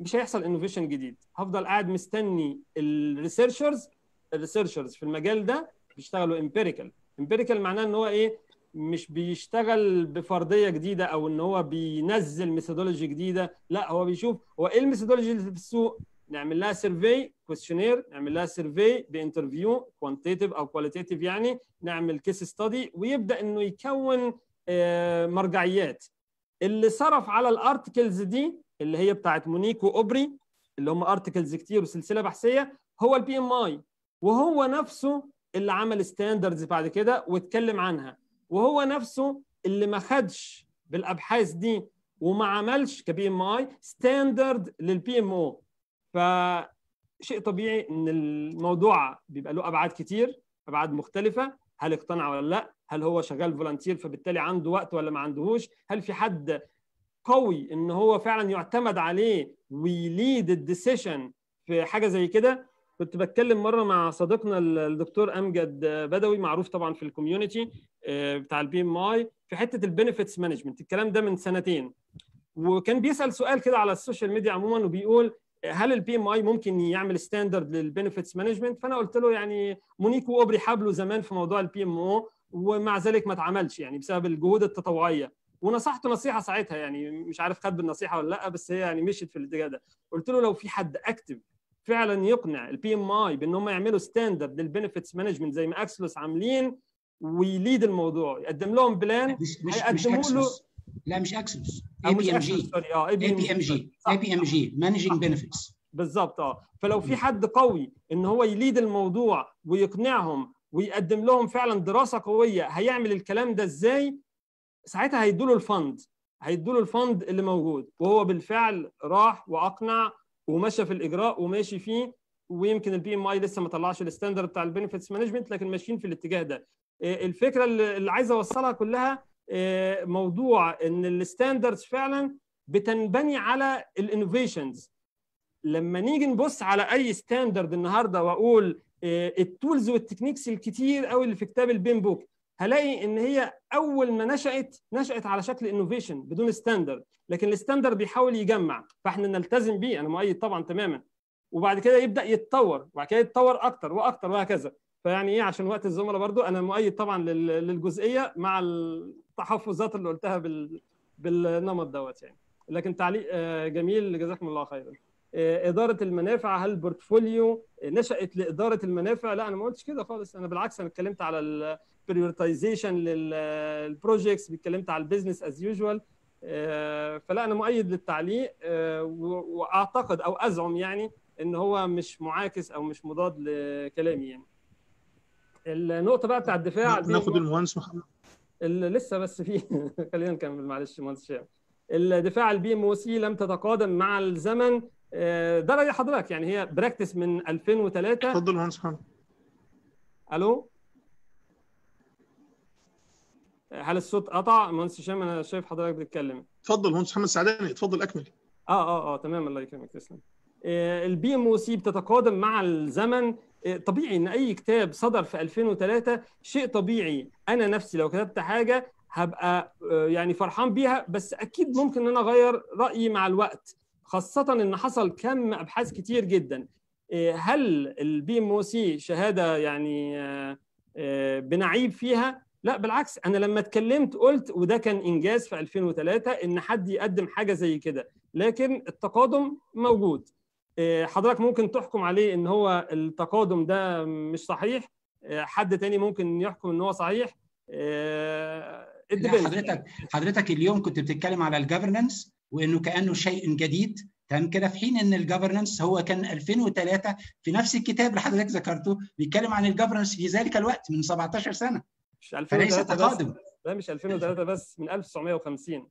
مش هيحصل انوفيشن جديد هفضل قاعد مستني الريسيرشرز الريسيرشرز في المجال ده بيشتغلوا امبيريكال امبيريكال معناه ان هو ايه مش بيشتغل بفرضيه جديده او ان هو بينزل ميثودولوجي جديده لا هو بيشوف هو ايه الميثودولوجي اللي في السوق نعمل لها سيرفي كويشنير نعمل لها سيرفي بانترفيو كوانتيتيف او كواليتيتيف يعني نعمل كيس ستادي ويبدا انه يكون آه، مرجعيات اللي صرف على الارتكلز دي اللي هي بتاعت مونيك واوبري اللي هم ارتكلز كتير وسلسله بحثيه هو البي ام اي وهو نفسه اللي عمل ستاندردز بعد كده واتكلم عنها وهو نفسه اللي ما خدش بالابحاث دي وما عملش كبي ام اي ستاندرد للبي ام او فشيء طبيعي ان الموضوع بيبقى له ابعاد كتير ابعاد مختلفه هل اقتنع ولا لا هل هو شغال فولنتير فبالتالي عنده وقت ولا ما عندهوش هل في حد قوي ان هو فعلا يعتمد عليه ويليد الديسيشن في حاجه زي كده كنت بتكلم مره مع صديقنا الدكتور امجد بدوي معروف طبعا في الكوميونتي آه، بتاع البي ام اي في حته البنفيتس مانجمنت الكلام ده من سنتين وكان بيسال سؤال كده على السوشيال ميديا عموما وبيقول هل البي ام اي ممكن يعمل ستاندرد للبنفيتس مانجمنت فانا قلت له يعني مونيكو اوبري حابله زمان في موضوع البي ام او ومع ذلك ما اتعملش يعني بسبب الجهود التطوعيه ونصحته نصيحه ساعتها يعني مش عارف خد بالنصيحه ولا لا بس هي يعني مشيت في الاتجاه ده قلت له لو في حد اكتف فعلا يقنع البي ام اي بان هم يعملوا ستاندرد للبنفيتس مانجمنت زي ما اكسلوس عاملين ويليد الموضوع يقدم لهم بلان مش مش, مش له لا مش اكسس اي بي ام جي اي بي ام جي اي بي ام جي مانجنج بنفيتس بالظبط اه فلو في حد قوي ان هو يليد الموضوع ويقنعهم ويقدم لهم فعلا دراسه قويه هيعمل الكلام ده ازاي ساعتها هيدوا له الفند هيدوا له الفند اللي موجود وهو بالفعل راح واقنع ومشى في الاجراء وماشي فيه ويمكن البي ام اي لسه ما طلعش الستاندرد بتاع البنفيتس مانجمنت لكن ماشيين في الاتجاه ده آه، الفكره اللي عايز اوصلها كلها آه، موضوع ان الستاندردز فعلا بتنبني على الانوفيشنز لما نيجي نبص على اي ستاندرد النهارده واقول آه، التولز والتكنيكس الكتير قوي اللي في كتاب البين بوك هلاقي ان هي اول ما نشات نشات على شكل انوفيشن بدون ستاندرد لكن الستاندرد بيحاول يجمع فاحنا نلتزم بيه انا مؤيد طبعا تماما وبعد كده يبدا يتطور وبعد كده يتطور اكتر واكتر وهكذا فيعني ايه عشان وقت الزملاء برضو انا مؤيد طبعا للجزئيه مع ال... التحفظات اللي قلتها بال... بالنمط دوت يعني لكن تعليق آه، جميل جزاكم الله خيرا آه، اداره المنافع هل البورتفوليو نشات لاداره المنافع لا انا ما قلتش كده خالص انا بالعكس انا اتكلمت على البريورتيزيشن للبروجكتس اتكلمت على البيزنس از يوجوال فلا انا مؤيد للتعليق آه، واعتقد او ازعم يعني ان هو مش معاكس او مش مضاد لكلامي يعني النقطه بقى بتاع الدفاع ناخد المهندس محمد لسه بس في <laughs> خلينا نكمل معلش مهندس هشام الدفاع البي ام او سي لم تتقادم مع الزمن آه، ده راي حضرتك يعني هي براكتس من 2003 اتفضل مهندس محمد الو هل الصوت قطع مهندس هشام انا شايف حضرتك بتتكلم اتفضل مهندس محمد سعداني اتفضل اكمل اه اه اه تمام الله يكرمك تسلم البي ام او سي بتتقادم مع الزمن طبيعي ان اي كتاب صدر في 2003 شيء طبيعي انا نفسي لو كتبت حاجه هبقى آه، يعني فرحان بيها بس اكيد ممكن ان انا اغير رايي مع الوقت خاصه ان حصل كم ابحاث كتير جدا آه، هل البي ام او سي شهاده يعني آه، بنعيب فيها لا بالعكس انا لما اتكلمت قلت وده كان انجاز في 2003 ان حد يقدم حاجه زي كده لكن التقادم موجود آه، حضرتك ممكن تحكم عليه ان هو التقادم ده مش صحيح آه، حد تاني ممكن يحكم ان هو صحيح آه، حضرتك حضرتك اليوم كنت بتتكلم على الجفرنس وانه كانه شيء جديد تمام كده في حين ان الجفرنس هو كان 2003 في نفس الكتاب اللي حضرتك ذكرته بيتكلم عن الجفرنس في ذلك الوقت من 17 سنه مش 2003 فليس تقادم لا مش 2003 بس من 1950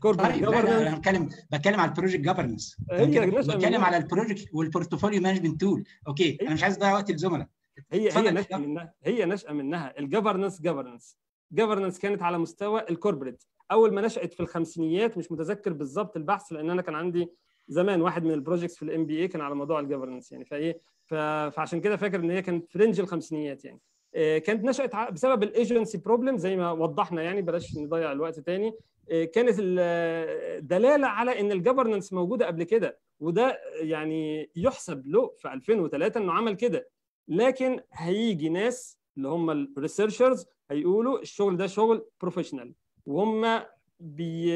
كوربريت طيب، جفرنس انا بتكلم بتكلم على البروجكت جفرنس بتكلم على البروجكت والبورتفوليو مانجمنت تول اوكي انا مش عايز اضيع وقت الزملاء هي هي نشأة منها هي نشأة منها الجفرنس جفرنس جفرنس كانت على مستوى الكوربريت اول ما نشأت في الخمسينيات مش متذكر بالظبط البحث لان انا كان عندي زمان واحد من البروجكتس في الام بي اي كان على موضوع الجفرنس يعني فايه فعشان كده فاكر ان هي كانت في رينج الخمسينيات يعني آه، كانت نشأت بسبب الايجنسي بروبلم زي ما وضحنا يعني بلاش نضيع الوقت تاني آه، كانت الدلاله على ان الجفرنس موجوده قبل كده وده يعني يحسب له في 2003 انه عمل كده لكن هيجي ناس اللي هم الريسيرشرز هيقولوا الشغل ده شغل بروفيشنال وهم بي...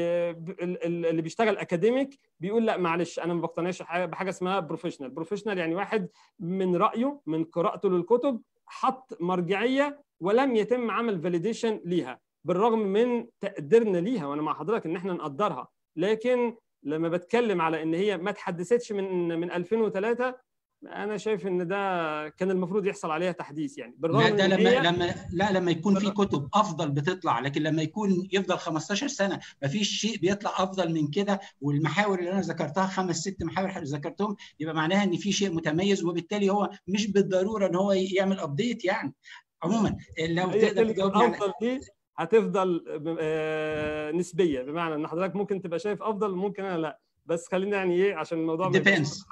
اللي بيشتغل اكاديميك بيقول لا معلش انا ما بقتنعش بحاجه اسمها بروفيشنال بروفيشنال يعني واحد من رايه من قراءته للكتب حط مرجعيه ولم يتم عمل فاليديشن ليها بالرغم من تقديرنا ليها وانا مع حضرتك ان احنا نقدرها لكن لما بتكلم على ان هي ما تحدثتش من من 2003 انا شايف ان ده كان المفروض يحصل عليها تحديث يعني بالرغم لا ده لما لما لا لما يكون في كتب افضل بتطلع لكن لما يكون يفضل 15 سنه ما فيش شيء بيطلع افضل من كده والمحاور اللي انا ذكرتها خمس ست محاور ذكرتهم يبقى معناها ان في شيء متميز وبالتالي هو مش بالضروره ان هو يعمل ابديت يعني عموما لو تقدر تجاوبني هتفضل آه، نسبيه بمعنى ان حضرتك ممكن تبقى شايف افضل ممكن انا لا بس خلينا يعني ايه عشان الموضوع ديبينز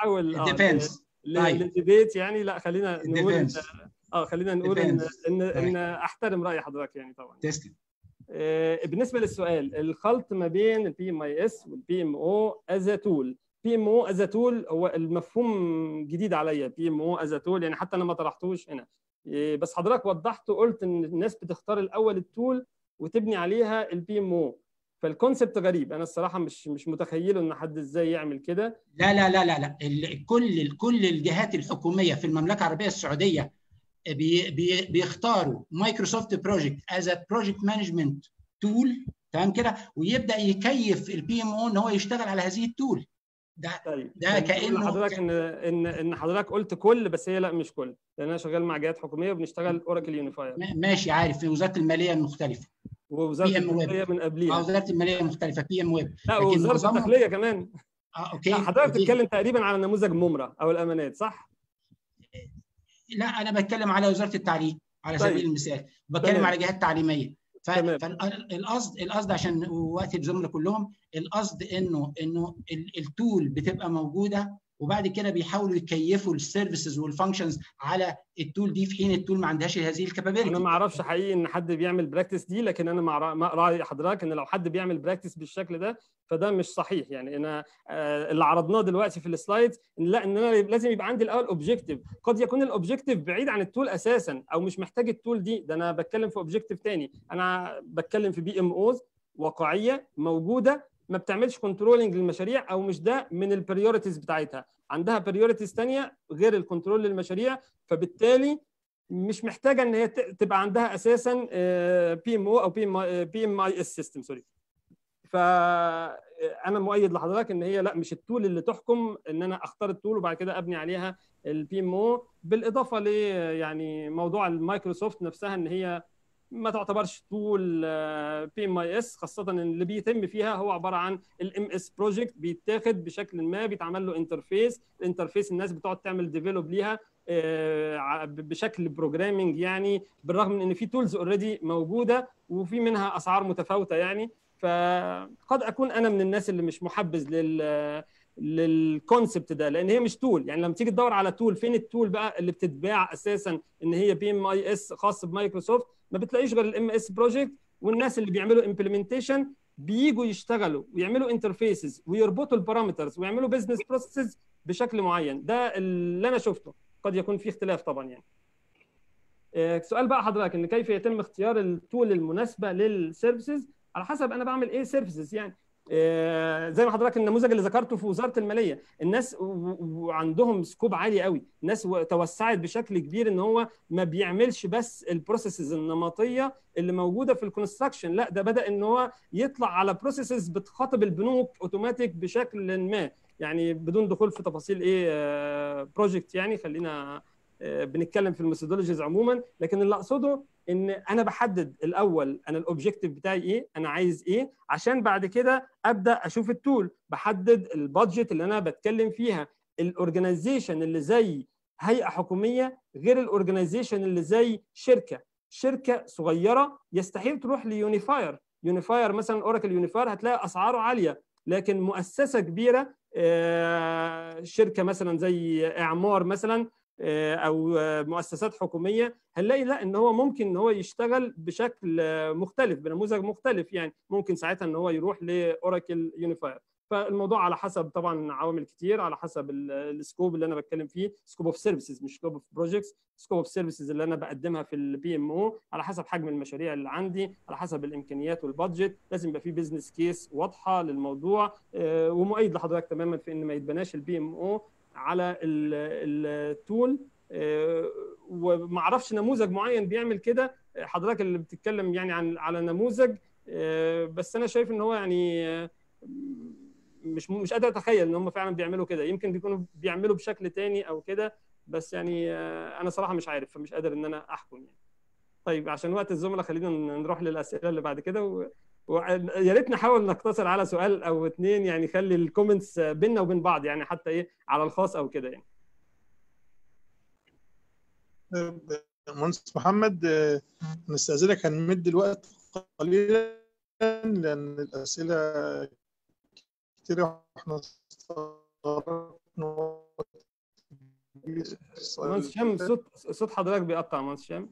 ديفينس للديبيت يعني لا خلينا نقول اه خلينا نقول ان ان, إن طيب. احترم راي حضرتك يعني طبعا آه، بالنسبه للسؤال الخلط ما بين البي ام اي اس والبي ام او از تول بي ام او از تول هو المفهوم جديد عليا بي ام او از تول يعني حتى انا ما طرحتوش هنا إيه، بس حضرتك وضحت وقلت ان الناس بتختار الاول التول وتبني عليها البي ام او فالكونسبت غريب انا الصراحه مش مش متخيله ان حد ازاي يعمل كده لا لا لا لا لا كل كل الجهات الحكوميه في المملكه العربيه السعوديه بي بي بيختاروا مايكروسوفت بروجكت از بروجكت مانجمنت تول تمام كده ويبدا يكيف البي ام او ان هو يشتغل على هذه التول ده طيب، ده كانه حضرتك ان ان ان حضرتك قلت كل بس هي لا مش كل لان انا شغال مع جهات حكوميه وبنشتغل اوراكل يونيفاير ماشي عارف في وزاره الماليه مختلفه ووزاره الماليه من قبليها آه، وزاره الماليه مختلفه بي ام ويب لا ووزاره الداخليه كمان اه اوكي حضرتك بتتكلم تقريبا على نموذج ممره او الامانات صح؟ لا انا بتكلم على وزاره التعليم على طيب. سبيل المثال بتكلم طيب. على جهات تعليميه فالقصد القصد عشان وقت الجمله كلهم القصد انه انه التول بتبقى موجوده وبعد كده بيحاولوا يكيفوا السيرفيسز والفانكشنز على التول دي في حين التول ما عندهاش هذه الكابابيلتي انا ما اعرفش حقيقي ان حد بيعمل براكتس دي لكن انا مع راي حضرتك ان لو حد بيعمل براكتس بالشكل ده فده مش صحيح يعني انا آه، اللي عرضناه دلوقتي في السلايد لا ان انا لازم يبقى عندي الاول اوبجيكتيف قد يكون الاوبجيكتيف بعيد عن التول اساسا او مش محتاج التول دي ده انا بتكلم في اوبجيكتيف تاني انا بتكلم في بي ام اوز واقعيه موجوده ما بتعملش كنترولنج للمشاريع او مش ده من البريورتيز بتاعتها عندها بريورتيز ثانيه غير الكنترول للمشاريع فبالتالي مش محتاجه ان هي تبقى عندها اساسا بي آه، ام او او بي ام اي اس سيستم سوري فانا مؤيد لحضرتك ان هي لا مش التول اللي تحكم ان انا اختار التول وبعد كده ابني عليها البي ام او بالاضافه ل يعني موضوع المايكروسوفت نفسها ان هي ما تعتبرش تول بي ام اي اس خاصه ان اللي بيتم فيها هو عباره عن الام اس بروجكت بيتاخد بشكل ما بيتعمل له انترفيس الانترفيس الناس بتقعد تعمل ديفلوب ليها آه، بشكل بروجرامنج يعني بالرغم من ان في تولز اوريدي موجوده وفي منها اسعار متفاوته يعني فقد اكون انا من الناس اللي مش محبذ لل للكونسبت ده لان هي مش تول يعني لما تيجي تدور على تول فين التول بقى اللي بتتباع اساسا ان هي بي ام اي اس خاص بمايكروسوفت ما بتلاقيش غير الام اس بروجكت والناس اللي بيعملوا امبلمنتيشن بييجوا يشتغلوا ويعملوا انترفيسز ويربطوا البارامترز ويعملوا بزنس بروسيسز بشكل معين ده اللي انا شفته قد يكون في اختلاف طبعا يعني آه، سؤال بقى حضرتك ان كيف يتم اختيار التول المناسبه للسيرفيسز على حسب انا بعمل ايه سيرفيسز يعني آه، زي ما حضرتك النموذج اللي ذكرته في وزاره الماليه الناس وعندهم سكوب عالي قوي الناس توسعت بشكل كبير ان هو ما بيعملش بس البروسيسز النمطيه اللي موجوده في الكونستراكشن لا ده بدا ان هو يطلع على بروسيسز بتخاطب البنوك اوتوماتيك بشكل ما يعني بدون دخول في تفاصيل ايه بروجكت آه، يعني خلينا آه، بنتكلم في الميثودولوجيز عموما لكن اللي اقصده ان انا بحدد الاول انا الاوبجيكتيف بتاعي ايه انا عايز ايه عشان بعد كده ابدا اشوف التول بحدد البادجت اللي انا بتكلم فيها الاورجنايزيشن اللي زي هيئه حكوميه غير الاورجنايزيشن اللي زي شركه شركه صغيره يستحيل تروح ليونيفاير يونيفاير مثلا اوراكل يونيفاير هتلاقي اسعاره عاليه لكن مؤسسه كبيره آه، شركه مثلا زي اعمار مثلا آه، او آه، مؤسسات حكوميه هنلاقي لا ان هو ممكن ان هو يشتغل بشكل آه، مختلف بنموذج مختلف يعني ممكن ساعتها ان هو يروح لاوراكل يونيفاير فالموضوع على حسب طبعا عوامل كتير على حسب السكوب اللي انا بتكلم فيه سكوب اوف سيرفيسز مش سكوب اوف بروجكتس سكوب اوف سيرفيسز اللي انا بقدمها في البي ام او على حسب حجم المشاريع اللي عندي على حسب الامكانيات والبادجت لازم يبقى في بزنس كيس واضحه للموضوع ومؤيد لحضرتك تماما في ان ما يتبناش البي ام او على التول آه، وما اعرفش نموذج معين بيعمل كده حضرتك اللي بتتكلم يعني عن على نموذج آه، بس انا شايف ان هو يعني آه، مش مش قادر اتخيل ان هم فعلا بيعملوا كده يمكن بيكونوا بيعملوا بشكل تاني او كده بس يعني انا صراحه مش عارف فمش قادر ان انا احكم يعني طيب عشان وقت الزملاء خلينا نروح للاسئله اللي بعد كده ويا ريت نحاول نقتصر على سؤال او اثنين يعني خلي الكومنتس بيننا وبين بعض يعني حتى ايه على الخاص او كده يعني مهندس محمد نستاذنك هنمد الوقت قليلا لان الاسئله كتير واحنا مهندس هشام صوت صوت حضرتك بيقطع مهندس هشام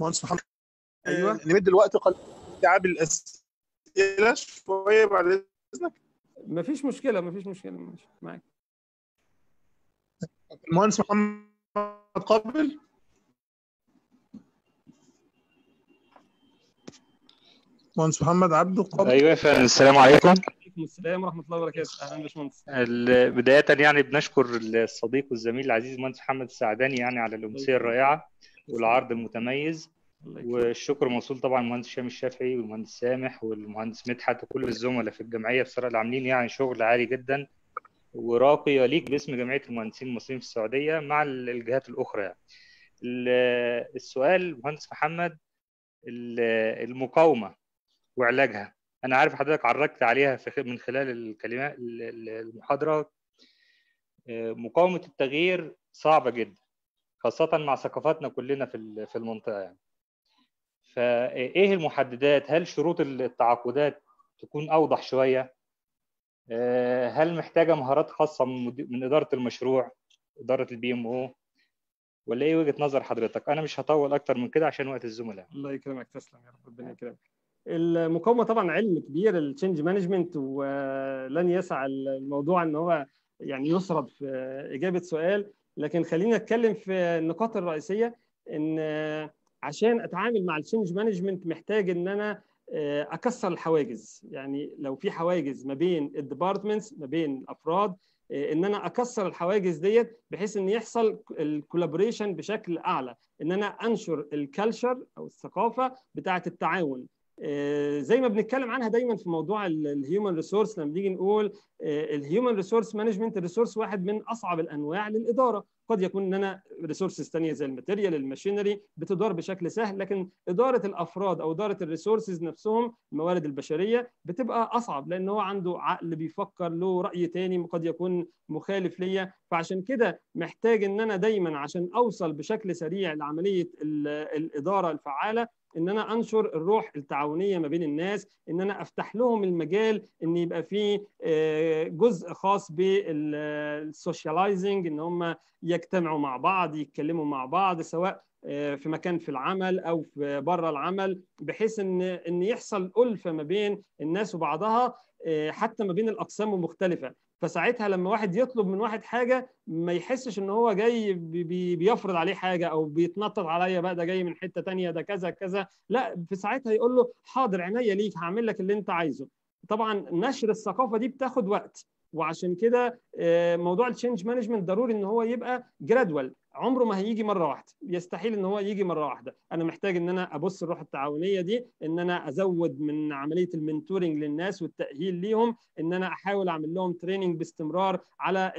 مهندس محمد ايوه نمد الوقت قل استيعاب الاسئله شويه بعد اذنك مفيش مشكله مفيش مشكله ماشي معاك المهندس محمد قابل مهندس محمد عبده القادر ايوه يا فندم السلام عليكم وعليكم السلام ورحمه الله وبركاته اهلا يا بدايه يعني بنشكر الصديق والزميل العزيز المهندس محمد السعداني يعني على الامسيه الرائعه والعرض المتميز والشكر موصول طبعا المهندس هشام الشافعي والمهندس سامح والمهندس مدحت وكل الزملاء في الجمعيه بصراحه اللي عاملين يعني شغل عالي جدا وراقي يليق باسم جمعيه المهندسين المصريين في السعوديه مع الجهات الاخرى يعني. السؤال مهندس محمد المقاومه وعلاجها انا عارف حضرتك عرجت عليها من خلال الكلمات المحاضره آه، مقاومه التغيير صعبه جدا خاصه مع ثقافاتنا كلنا في في المنطقه يعني فايه المحددات هل شروط التعاقدات تكون اوضح شويه آه، هل محتاجه مهارات خاصه من اداره المشروع اداره البي ام او ولا ايه وجهه نظر حضرتك انا مش هطول اكتر من كده عشان وقت الزملاء الله يكرمك تسلم يا رب ربنا يكرمك المقاومه طبعا علم كبير التشنج مانجمنت ولن يسع الموضوع ان هو يعني يسرد في اجابه سؤال لكن خلينا نتكلم في النقاط الرئيسيه ان عشان اتعامل مع التشنج مانجمنت محتاج ان انا آه، اكسر الحواجز يعني لو في حواجز ما بين الديبارتمنتس ما بين الافراد آه، ان انا اكسر الحواجز ديت بحيث ان يحصل الكولابوريشن بشكل اعلى ان انا انشر الكالتشر او الثقافه بتاعه التعاون آه، زي ما بنتكلم عنها دايما في موضوع الهيومن ريسورس لما بنيجي نقول الهيومن ريسورس مانجمنت الريسورس واحد من اصعب الانواع للاداره قد يكون ان انا ريسورسز ثانيه زي الماتيريال الماشينري بتدار بشكل سهل لكن اداره الافراد او اداره الريسورسز نفسهم الموارد البشريه بتبقى اصعب لان هو عنده عقل بيفكر له راي تاني قد يكون مخالف ليا فعشان كده محتاج ان انا دايما عشان اوصل بشكل سريع لعمليه الاداره الفعاله ان انا انشر الروح التعاونيه ما بين الناس ان انا افتح لهم المجال ان يبقى في آه، جزء خاص بالسوشياليزنج ان هم يجتمعوا مع بعض يتكلموا مع بعض سواء آه، في مكان في العمل او في بره العمل بحيث ان ان يحصل الفه ما بين الناس وبعضها آه، حتى ما بين الاقسام المختلفه فساعتها لما واحد يطلب من واحد حاجه ما يحسش ان هو جاي بيفرض عليه حاجه او بيتنطط عليا بقى ده جاي من حته تانية ده كذا كذا لا في ساعتها يقول له حاضر عينيا ليك هعمل لك اللي انت عايزه طبعا نشر الثقافه دي بتاخد وقت وعشان كده آه، موضوع التشنج مانجمنت ضروري ان هو يبقى جرادوال عمره ما هيجي مره واحده يستحيل ان هو يجي مره واحده انا محتاج ان انا ابص الروح التعاونيه دي ان انا ازود من عمليه المنتورنج للناس والتاهيل ليهم ان انا احاول اعمل لهم تريننج باستمرار على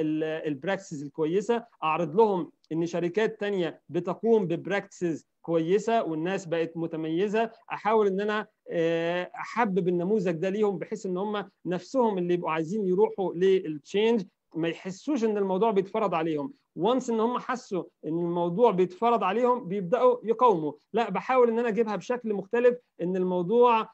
البراكتسز الكويسه اعرض لهم ان شركات تانية بتقوم ببراكتسز كويسه والناس بقت متميزه احاول ان انا آه، احبب النموذج ده ليهم بحيث ان هم نفسهم اللي يبقوا عايزين يروحوا للتشينج ما يحسوش ان الموضوع بيتفرض عليهم وانس ان هم حسوا ان الموضوع بيتفرض عليهم بيبداوا يقاوموا لا بحاول ان انا اجيبها بشكل مختلف ان الموضوع بول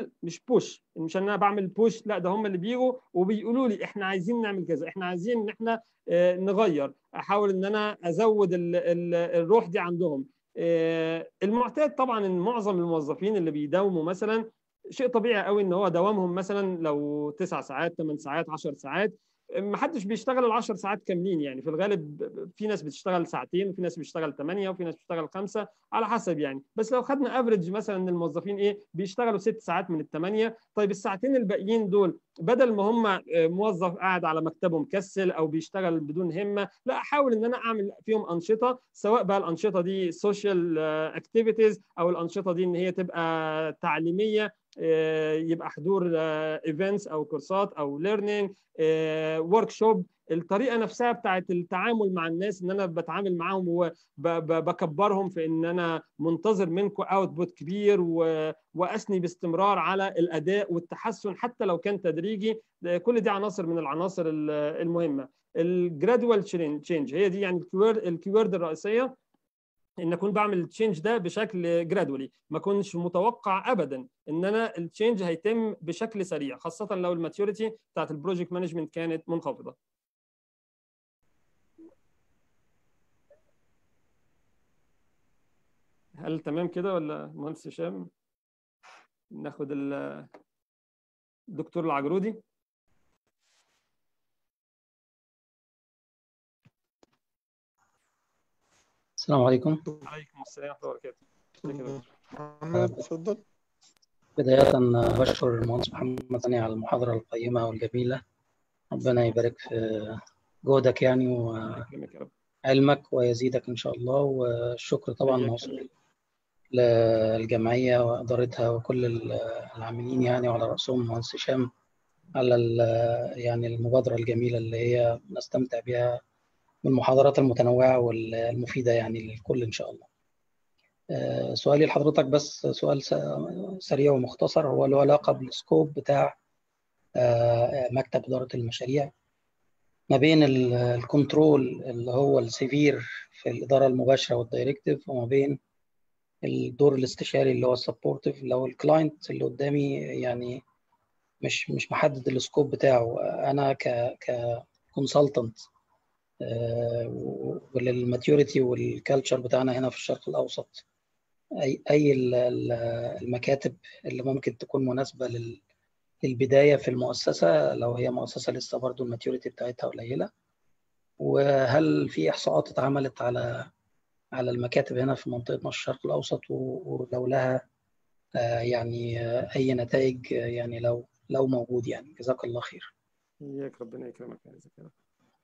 آه، مش بوش مش ان انا بعمل بوش لا ده هم اللي بيجوا وبيقولوا لي احنا عايزين نعمل كذا احنا عايزين ان احنا آه، نغير احاول ان انا ازود الروح دي عندهم آه، المعتاد طبعا ان معظم الموظفين اللي بيداوموا مثلا شيء طبيعي قوي ان هو دوامهم مثلا لو تسع ساعات ثمان ساعات 10 ساعات ما حدش بيشتغل ال 10 ساعات كاملين يعني في الغالب في ناس بتشتغل ساعتين وفي ناس بتشتغل ثمانية وفي ناس بتشتغل خمسة على حسب يعني بس لو خدنا افريج مثلا ان الموظفين ايه بيشتغلوا ست ساعات من الثمانية طيب الساعتين الباقيين دول بدل ما هم موظف قاعد على مكتبه مكسل او بيشتغل بدون همه لا احاول ان انا اعمل فيهم انشطه سواء بقى الانشطه دي سوشيال اكتيفيتيز او الانشطه دي ان هي تبقى تعليميه آه، يبقى حضور ايفنتس آه، او كورسات او ليرنينج ورك شوب الطريقه نفسها بتاعت التعامل مع الناس ان انا بتعامل معاهم وبكبرهم في ان انا منتظر منكم اوتبوت كبير واثني باستمرار على الاداء والتحسن حتى لو كان تدريجي كل دي عناصر من العناصر المهمه الجرادوال تشينج هي دي يعني الكيورد الكيورد الرئيسيه ان اكون بعمل التشينج ده بشكل جرادولي ما اكونش متوقع ابدا ان انا التشينج هيتم بشكل سريع خاصه لو الماتيوريتي بتاعت البروجكت مانجمنت كانت منخفضه هل تمام كده ولا مهندس هشام ناخد الدكتور العجرودي السلام عليكم وعليكم السلام ورحمه الله وبركاته محمد تفضل بداية بشكر المهندس محمد ثاني على المحاضرة القيمة والجميلة ربنا يبارك في جهدك يعني وعلمك ويزيدك إن شاء الله والشكر طبعا موصول للجمعية وإدارتها وكل العاملين يعني وعلى رأسهم المهندس هشام على يعني المبادرة الجميلة اللي هي نستمتع بها المحاضرات المتنوعة والمفيدة يعني للكل إن شاء الله آه، سؤالي لحضرتك بس سؤال سريع ومختصر هو له علاقة بالسكوب بتاع آه، مكتب إدارة المشاريع ما بين الكنترول اللي هو السيفير في الإدارة المباشرة والدايركتيف وما بين الدور الاستشاري اللي هو السبورتيف لو الكلاينت اللي قدامي يعني مش مش محدد السكوب بتاعه انا ك ك آه، وللماتيوريتي والكالتشر بتاعنا هنا في الشرق الاوسط اي اي المكاتب اللي ممكن تكون مناسبه للبدايه في المؤسسه لو هي مؤسسه لسه برضو الماتيوريتي بتاعتها قليله وهل في احصاءات اتعملت على على المكاتب هنا في منطقتنا الشرق الاوسط ولو لها آه، يعني آه، اي نتائج يعني لو لو موجود يعني جزاك الله خير. اياك ربنا يكرمك يا زكريا.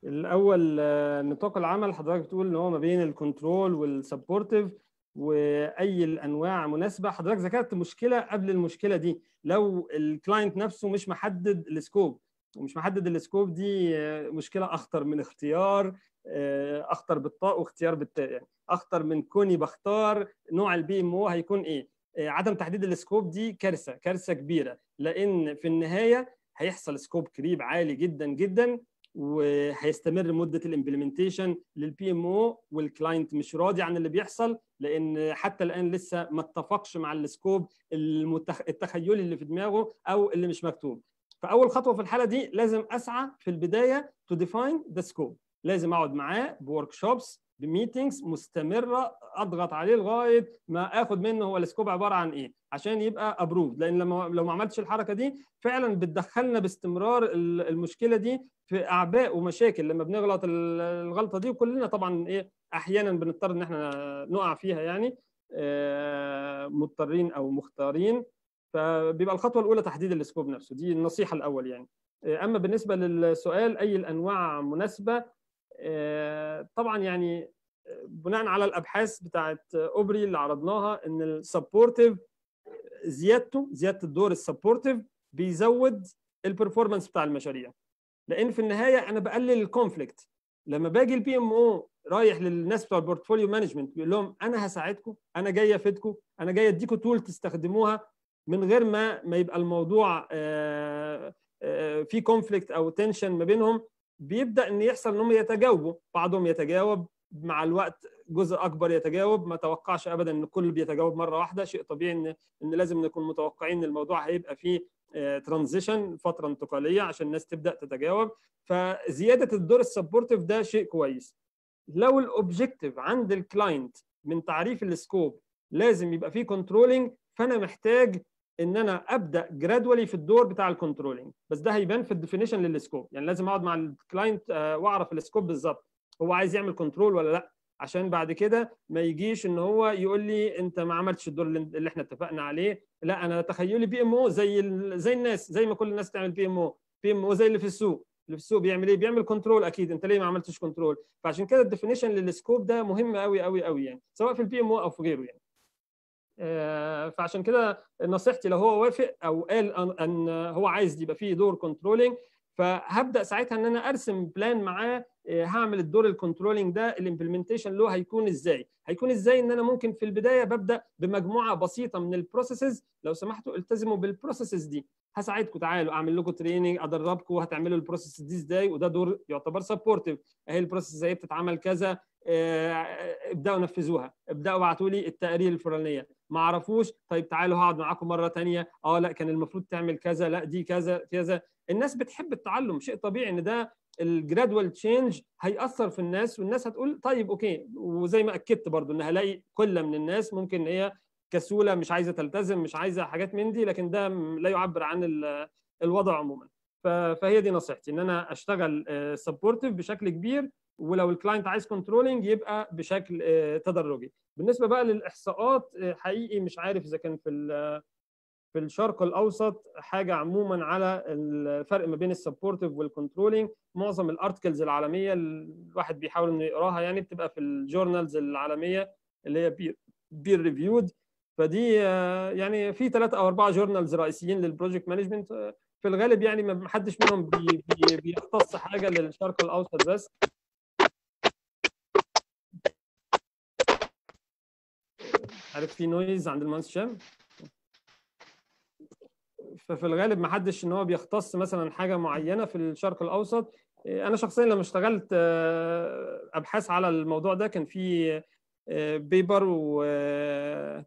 الاول آه، نطاق العمل حضرتك بتقول ان هو ما بين الكنترول والسبورتيف واي الانواع مناسبه حضرتك ذكرت مشكله قبل المشكله دي لو الكلاينت نفسه مش محدد السكوب ومش محدد السكوب دي آه، مشكله اخطر من اختيار آه، اخطر بالطاء واختيار بالتاء يعني اخطر من كوني بختار نوع البي ام او هيكون ايه عدم تحديد السكوب دي كارثه كارثه كبيره لان في النهايه هيحصل سكوب كريب عالي جدا جدا وهيستمر مده الامبلمنتيشن للبي ام او والكلاينت مش راضي عن اللي بيحصل لان حتى الان لسه ما اتفقش مع السكوب المتخ... التخيلي اللي في دماغه او اللي مش مكتوب فاول خطوه في الحاله دي لازم اسعى في البدايه تو ديفاين ذا سكوب لازم اقعد معاه بورك شوبس بميتنجز مستمره اضغط عليه لغايه ما اخد منه هو السكوب عباره عن ايه عشان يبقى ابروفد لان لما لو ما عملتش الحركه دي فعلا بتدخلنا باستمرار المشكله دي في اعباء ومشاكل لما بنغلط الغلطه دي وكلنا طبعا ايه احيانا بنضطر ان احنا نقع فيها يعني آه، مضطرين او مختارين فبيبقى الخطوه الاولى تحديد السكوب نفسه دي النصيحه الاول يعني آه، اما بالنسبه للسؤال اي الانواع مناسبه آه، طبعا يعني بناء على الابحاث بتاعت اوبري اللي عرضناها ان السبورتيف زيادته زياده الدور السبورتيف بيزود البرفورمانس بتاع المشاريع لان في النهايه انا بقلل الكونفليكت لما باجي البي ام او رايح للناس بتوع البورتفوليو مانجمنت بيقول لهم انا هساعدكم انا جاي افيدكم انا جاي اديكم تول تستخدموها من غير ما ما يبقى الموضوع آه، آه، في كونفليكت او تنشن ما بينهم بيبدا ان يحصل انهم يتجاوبوا بعضهم يتجاوب مع الوقت جزء اكبر يتجاوب ما توقعش ابدا ان الكل بيتجاوب مره واحده شيء طبيعي ان ان لازم نكون متوقعين ان الموضوع هيبقى فيه ترانزيشن آه، فتره انتقاليه عشان الناس تبدا تتجاوب فزياده الدور السبورتيف ده شيء كويس لو الاوبجيكتيف عند الكلاينت من تعريف السكوب لازم يبقى فيه كنترولنج فانا محتاج ان انا ابدا جرادولي في الدور بتاع الكنترولنج بس ده هيبان في الديفينيشن للسكوب يعني لازم اقعد مع الكلاينت آه، واعرف السكوب بالظبط هو عايز يعمل كنترول ولا لا عشان بعد كده ما يجيش ان هو يقول لي انت ما عملتش الدور اللي احنا اتفقنا عليه لا انا تخيلي بي ام او زي زي الناس زي ما كل الناس تعمل بي ام او بي ام او زي اللي في السوق اللي في السوق بيعمل ايه بيعمل كنترول اكيد انت ليه ما عملتش كنترول فعشان كده الديفينيشن للسكوب ده مهم قوي قوي قوي يعني سواء في البي ام او او في غيره يعني آه، فعشان كده نصيحتي لو هو وافق او قال ان هو عايز يبقى فيه دور كنترولنج فهبدا ساعتها ان انا ارسم بلان معاه آه، هعمل الدور الكنترولنج ده الامبلمنتيشن له هيكون ازاي هيكون ازاي ان انا ممكن في البدايه ببدا بمجموعه بسيطه من البروسيسز لو سمحتوا التزموا بالبروسيسز دي هساعدكم تعالوا اعمل لكم تريننج ادربكم هتعملوا البروسيس دي ازاي وده دور يعتبر سبورتيف اهي البروسيس هي بتتعمل كذا آه، ابداوا نفذوها ابداوا ابعتوا لي التقارير الفلانيه ما عرفوش طيب تعالوا هقعد معاكم مره ثانيه اه لا كان المفروض تعمل كذا لا دي كذا كذا الناس بتحب التعلم شيء طبيعي ان ده الجرادوال تشينج هيأثر في الناس والناس هتقول طيب اوكي وزي ما اكدت برضو ان هلاقي كل من الناس ممكن ان هي كسوله مش عايزه تلتزم مش عايزه حاجات من دي لكن ده لا يعبر عن الوضع عموما فهي دي نصيحتي ان انا اشتغل سبورتيف آه، بشكل كبير ولو الكلاينت عايز كنترولنج يبقى بشكل آه، تدرجي بالنسبه بقى للاحصاءات آه، حقيقي مش عارف اذا كان في في الشرق الاوسط حاجه عموما على الفرق ما بين السبورتيف والكنترولينج معظم الارتكلز العالميه الواحد بيحاول انه يقراها يعني بتبقى في الجورنالز العالميه اللي هي بير, ريفيود فدي آه، يعني في ثلاثه او اربعه جورنالز رئيسيين للبروجكت مانجمنت آه، في الغالب يعني ما حدش منهم بي بي بيختص حاجه للشرق الاوسط بس عارف في نويز عند المهندس شام؟ ففي الغالب ما حدش ان هو بيختص مثلا حاجه معينه في الشرق الاوسط إيه، انا شخصيا لما اشتغلت آه، ابحاث على الموضوع ده كان في بيبر آه، و آه،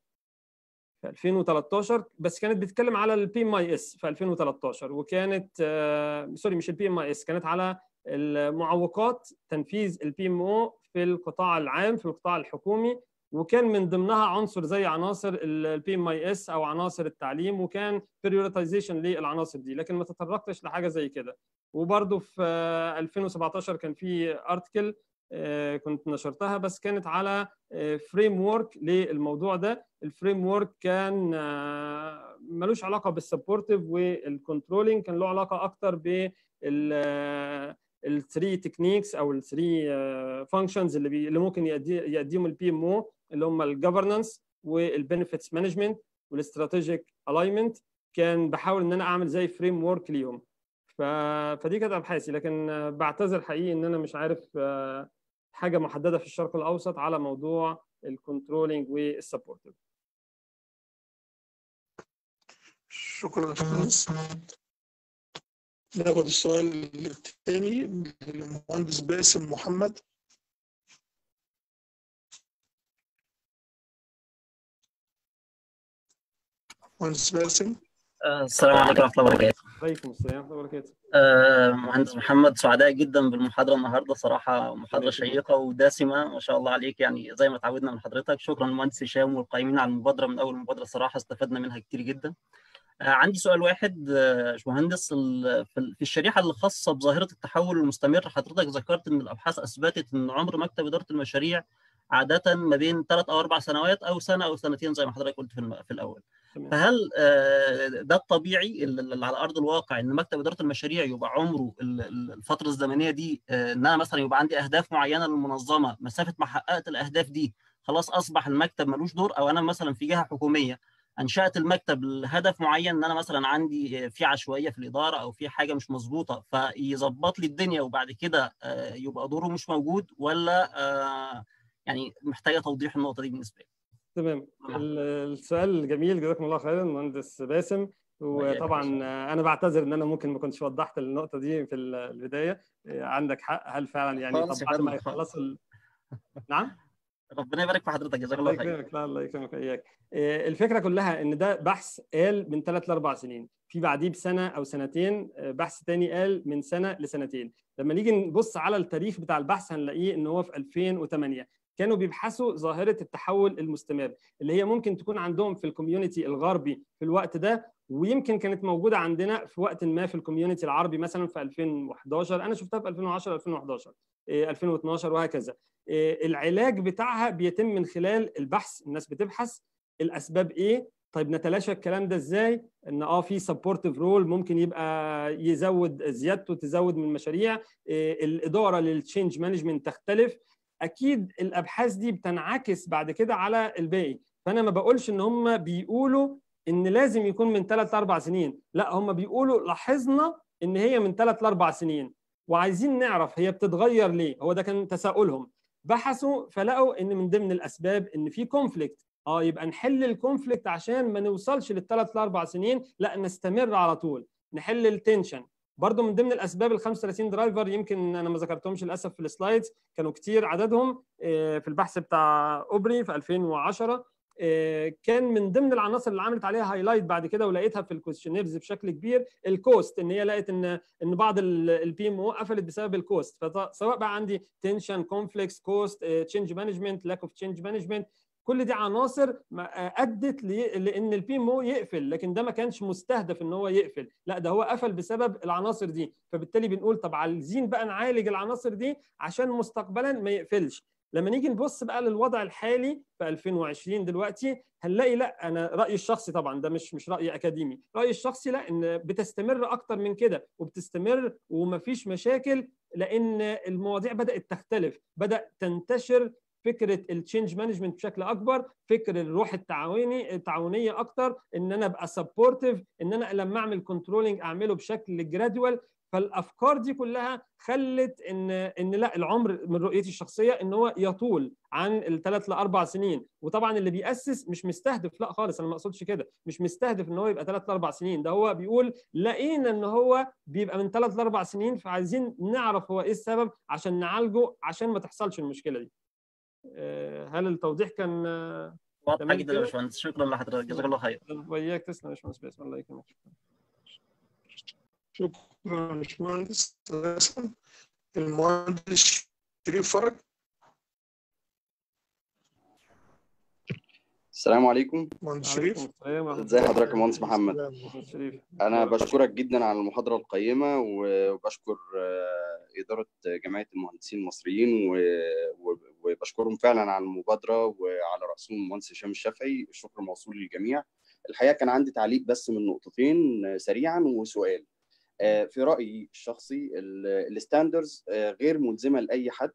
في 2013 بس كانت بتتكلم على البي ام اي اس في 2013 وكانت سوري مش البي ام اي اس كانت على المعوقات تنفيذ البي ام او في القطاع العام في القطاع الحكومي وكان من ضمنها عنصر زي عناصر البي ام اي اس او عناصر التعليم وكان بريورتيزيشن للعناصر دي لكن ما تطرقتش لحاجه زي كده وبرده في 2017 كان في ارتكل آه، كنت نشرتها بس كانت على فريم آه، ورك للموضوع ده الفريم ورك كان آه، ملوش علاقه بالسبورتيف والكنترولينج كان له علاقه اكتر بال الثري تكنيكس او الثري فانكشنز اللي بي اللي ممكن يقدموا البي ام او اللي هم الجفرنانس والبنفيتس مانجمنت والاستراتيجيك الاينمنت كان بحاول ان انا اعمل زي فريم ورك ليهم ف... فدي كانت ابحاثي لكن بعتذر حقيقي ان انا مش عارف آه، حاجه محدده في الشرق الاوسط على موضوع الكنترولينج والسبورت شكرا ناخد السؤال الثاني للمهندس باسم محمد مهندس باسم السلام عليكم ورحمه الله وبركاته وعليكم السلام ورحمه الله وبركاته آه، مهندس محمد سعداء جدا بالمحاضره النهارده صراحه محاضره شيقه ودسمه ما شاء الله عليك يعني زي ما اتعودنا من حضرتك شكرا للمهندس هشام والقائمين على المبادره من اول المبادره صراحه استفدنا منها كتير جدا آه، عندي سؤال واحد آه، باشمهندس في الشريحه الخاصه بظاهره التحول المستمر حضرتك ذكرت ان الابحاث اثبتت ان عمر مكتب اداره المشاريع عاده ما بين ثلاث او اربع سنوات او سنه او سنتين زي ما حضرتك قلت في الاول فهل آه، ده الطبيعي على ارض الواقع ان مكتب اداره المشاريع يبقى عمره الفتره الزمنيه دي آه، ان انا مثلا يبقى عندي اهداف معينه للمنظمه مسافه ما حققت الاهداف دي خلاص اصبح المكتب ملوش دور او انا مثلا في جهه حكوميه انشات المكتب لهدف معين ان انا مثلا عندي آه، في عشوائيه في الاداره او في حاجه مش مظبوطه فيظبط لي الدنيا وبعد كده يبقى دوره مش موجود ولا يعني محتاجه توضيح النقطه دي بالنسبه لي تمام نعم. السؤال الجميل جزاكم الله خيرا مهندس باسم وطبعا انا بعتذر ان انا ممكن ما كنتش وضحت النقطه دي في البدايه إيه، عندك حق هل فعلا يعني طب بعد ما يخلص ال... نعم ربنا يبارك في حضرتك جزاك الله خير لا الله يكرمك اياك إيه، الفكره كلها ان ده بحث قال من ثلاث لاربع سنين في بعديه بسنه او سنتين إيه، بحث تاني قال من سنه لسنتين لما نيجي نبص على التاريخ بتاع البحث هنلاقيه ان هو في 2008 كانوا بيبحثوا ظاهره التحول المستمر اللي هي ممكن تكون عندهم في الكوميونتي الغربي في الوقت ده ويمكن كانت موجوده عندنا في وقت ما في الكوميونتي العربي مثلا في 2011 انا شفتها في 2010 2011 2012 وهكذا إيه، العلاج بتاعها بيتم من خلال البحث الناس بتبحث الاسباب ايه طيب نتلاشى الكلام ده ازاي ان اه في سبورتيف رول ممكن يبقى يزود زيادته تزود من المشاريع إيه، الاداره للتشينج مانجمنت تختلف اكيد الابحاث دي بتنعكس بعد كده على الباقي فانا ما بقولش ان هم بيقولوا ان لازم يكون من ثلاث 4 سنين لا هم بيقولوا لاحظنا ان هي من ثلاث 4 سنين وعايزين نعرف هي بتتغير ليه هو ده كان تساؤلهم بحثوا فلقوا ان من ضمن الاسباب ان في كونفليكت اه يبقى نحل الكونفليكت عشان ما نوصلش للثلاث لاربع سنين لا نستمر على طول نحل التنشن برضو من ضمن الاسباب ال 35 درايفر يمكن انا ما ذكرتهمش للاسف في السلايدز كانوا كتير عددهم آه، في البحث بتاع اوبري في 2010 آه، كان من ضمن العناصر اللي عملت عليها هايلايت بعد كده ولقيتها في الكويشنيرز بشكل كبير الكوست ان هي لقت ان ان بعض البي ام او قفلت بسبب الكوست فسواء بقى عندي تنشن كونفليكس كوست تشينج مانجمنت لاك اوف تشينج مانجمنت كل دي عناصر ادت لان البي او يقفل لكن ده ما كانش مستهدف ان هو يقفل لا ده هو قفل بسبب العناصر دي فبالتالي بنقول طب عايزين بقى نعالج العناصر دي عشان مستقبلا ما يقفلش لما نيجي نبص بقى للوضع الحالي في 2020 دلوقتي هنلاقي لا انا رايي الشخصي طبعا ده مش مش راي اكاديمي رايي الشخصي لا ان بتستمر اكتر من كده وبتستمر ومفيش مشاكل لان المواضيع بدات تختلف بدا تنتشر فكره التشنج مانجمنت بشكل اكبر فكر الروح التعاوني التعاونيه اكتر ان انا ابقى سبورتيف ان انا لما اعمل كنترولنج اعمله بشكل جرادوال فالافكار دي كلها خلت ان ان لا العمر من رؤيتي الشخصيه ان هو يطول عن الثلاث لاربع سنين وطبعا اللي بيأسس مش مستهدف لا خالص انا ما اقصدش كده مش مستهدف ان هو يبقى ثلاث لاربع سنين ده هو بيقول لقينا ان هو بيبقى من ثلاث لاربع سنين فعايزين نعرف هو ايه السبب عشان نعالجه عشان ما تحصلش المشكله دي آه، هل التوضيح كان آه، واضح جدا يا باشمهندس شكرا لحضرتك جزاك الله خير وياك تسلم يا باشمهندس باسم الله يكرمك شكرا يا باشمهندس المهندس شريف فرج السلام عليكم مهندس شريف ازي حضرتك يا مهندس محمد انا بشكرك جدا على المحاضره القيمه وبشكر آه، اداره جمعيه المهندسين المصريين وبشكرهم فعلا على المبادره وعلى راسهم المهندس هشام الشافعي الشكر موصول للجميع الحقيقه كان عندي تعليق بس من نقطتين آه، سريعا وسؤال آه، في رايي الشخصي الستاندرز غير ملزمه لاي حد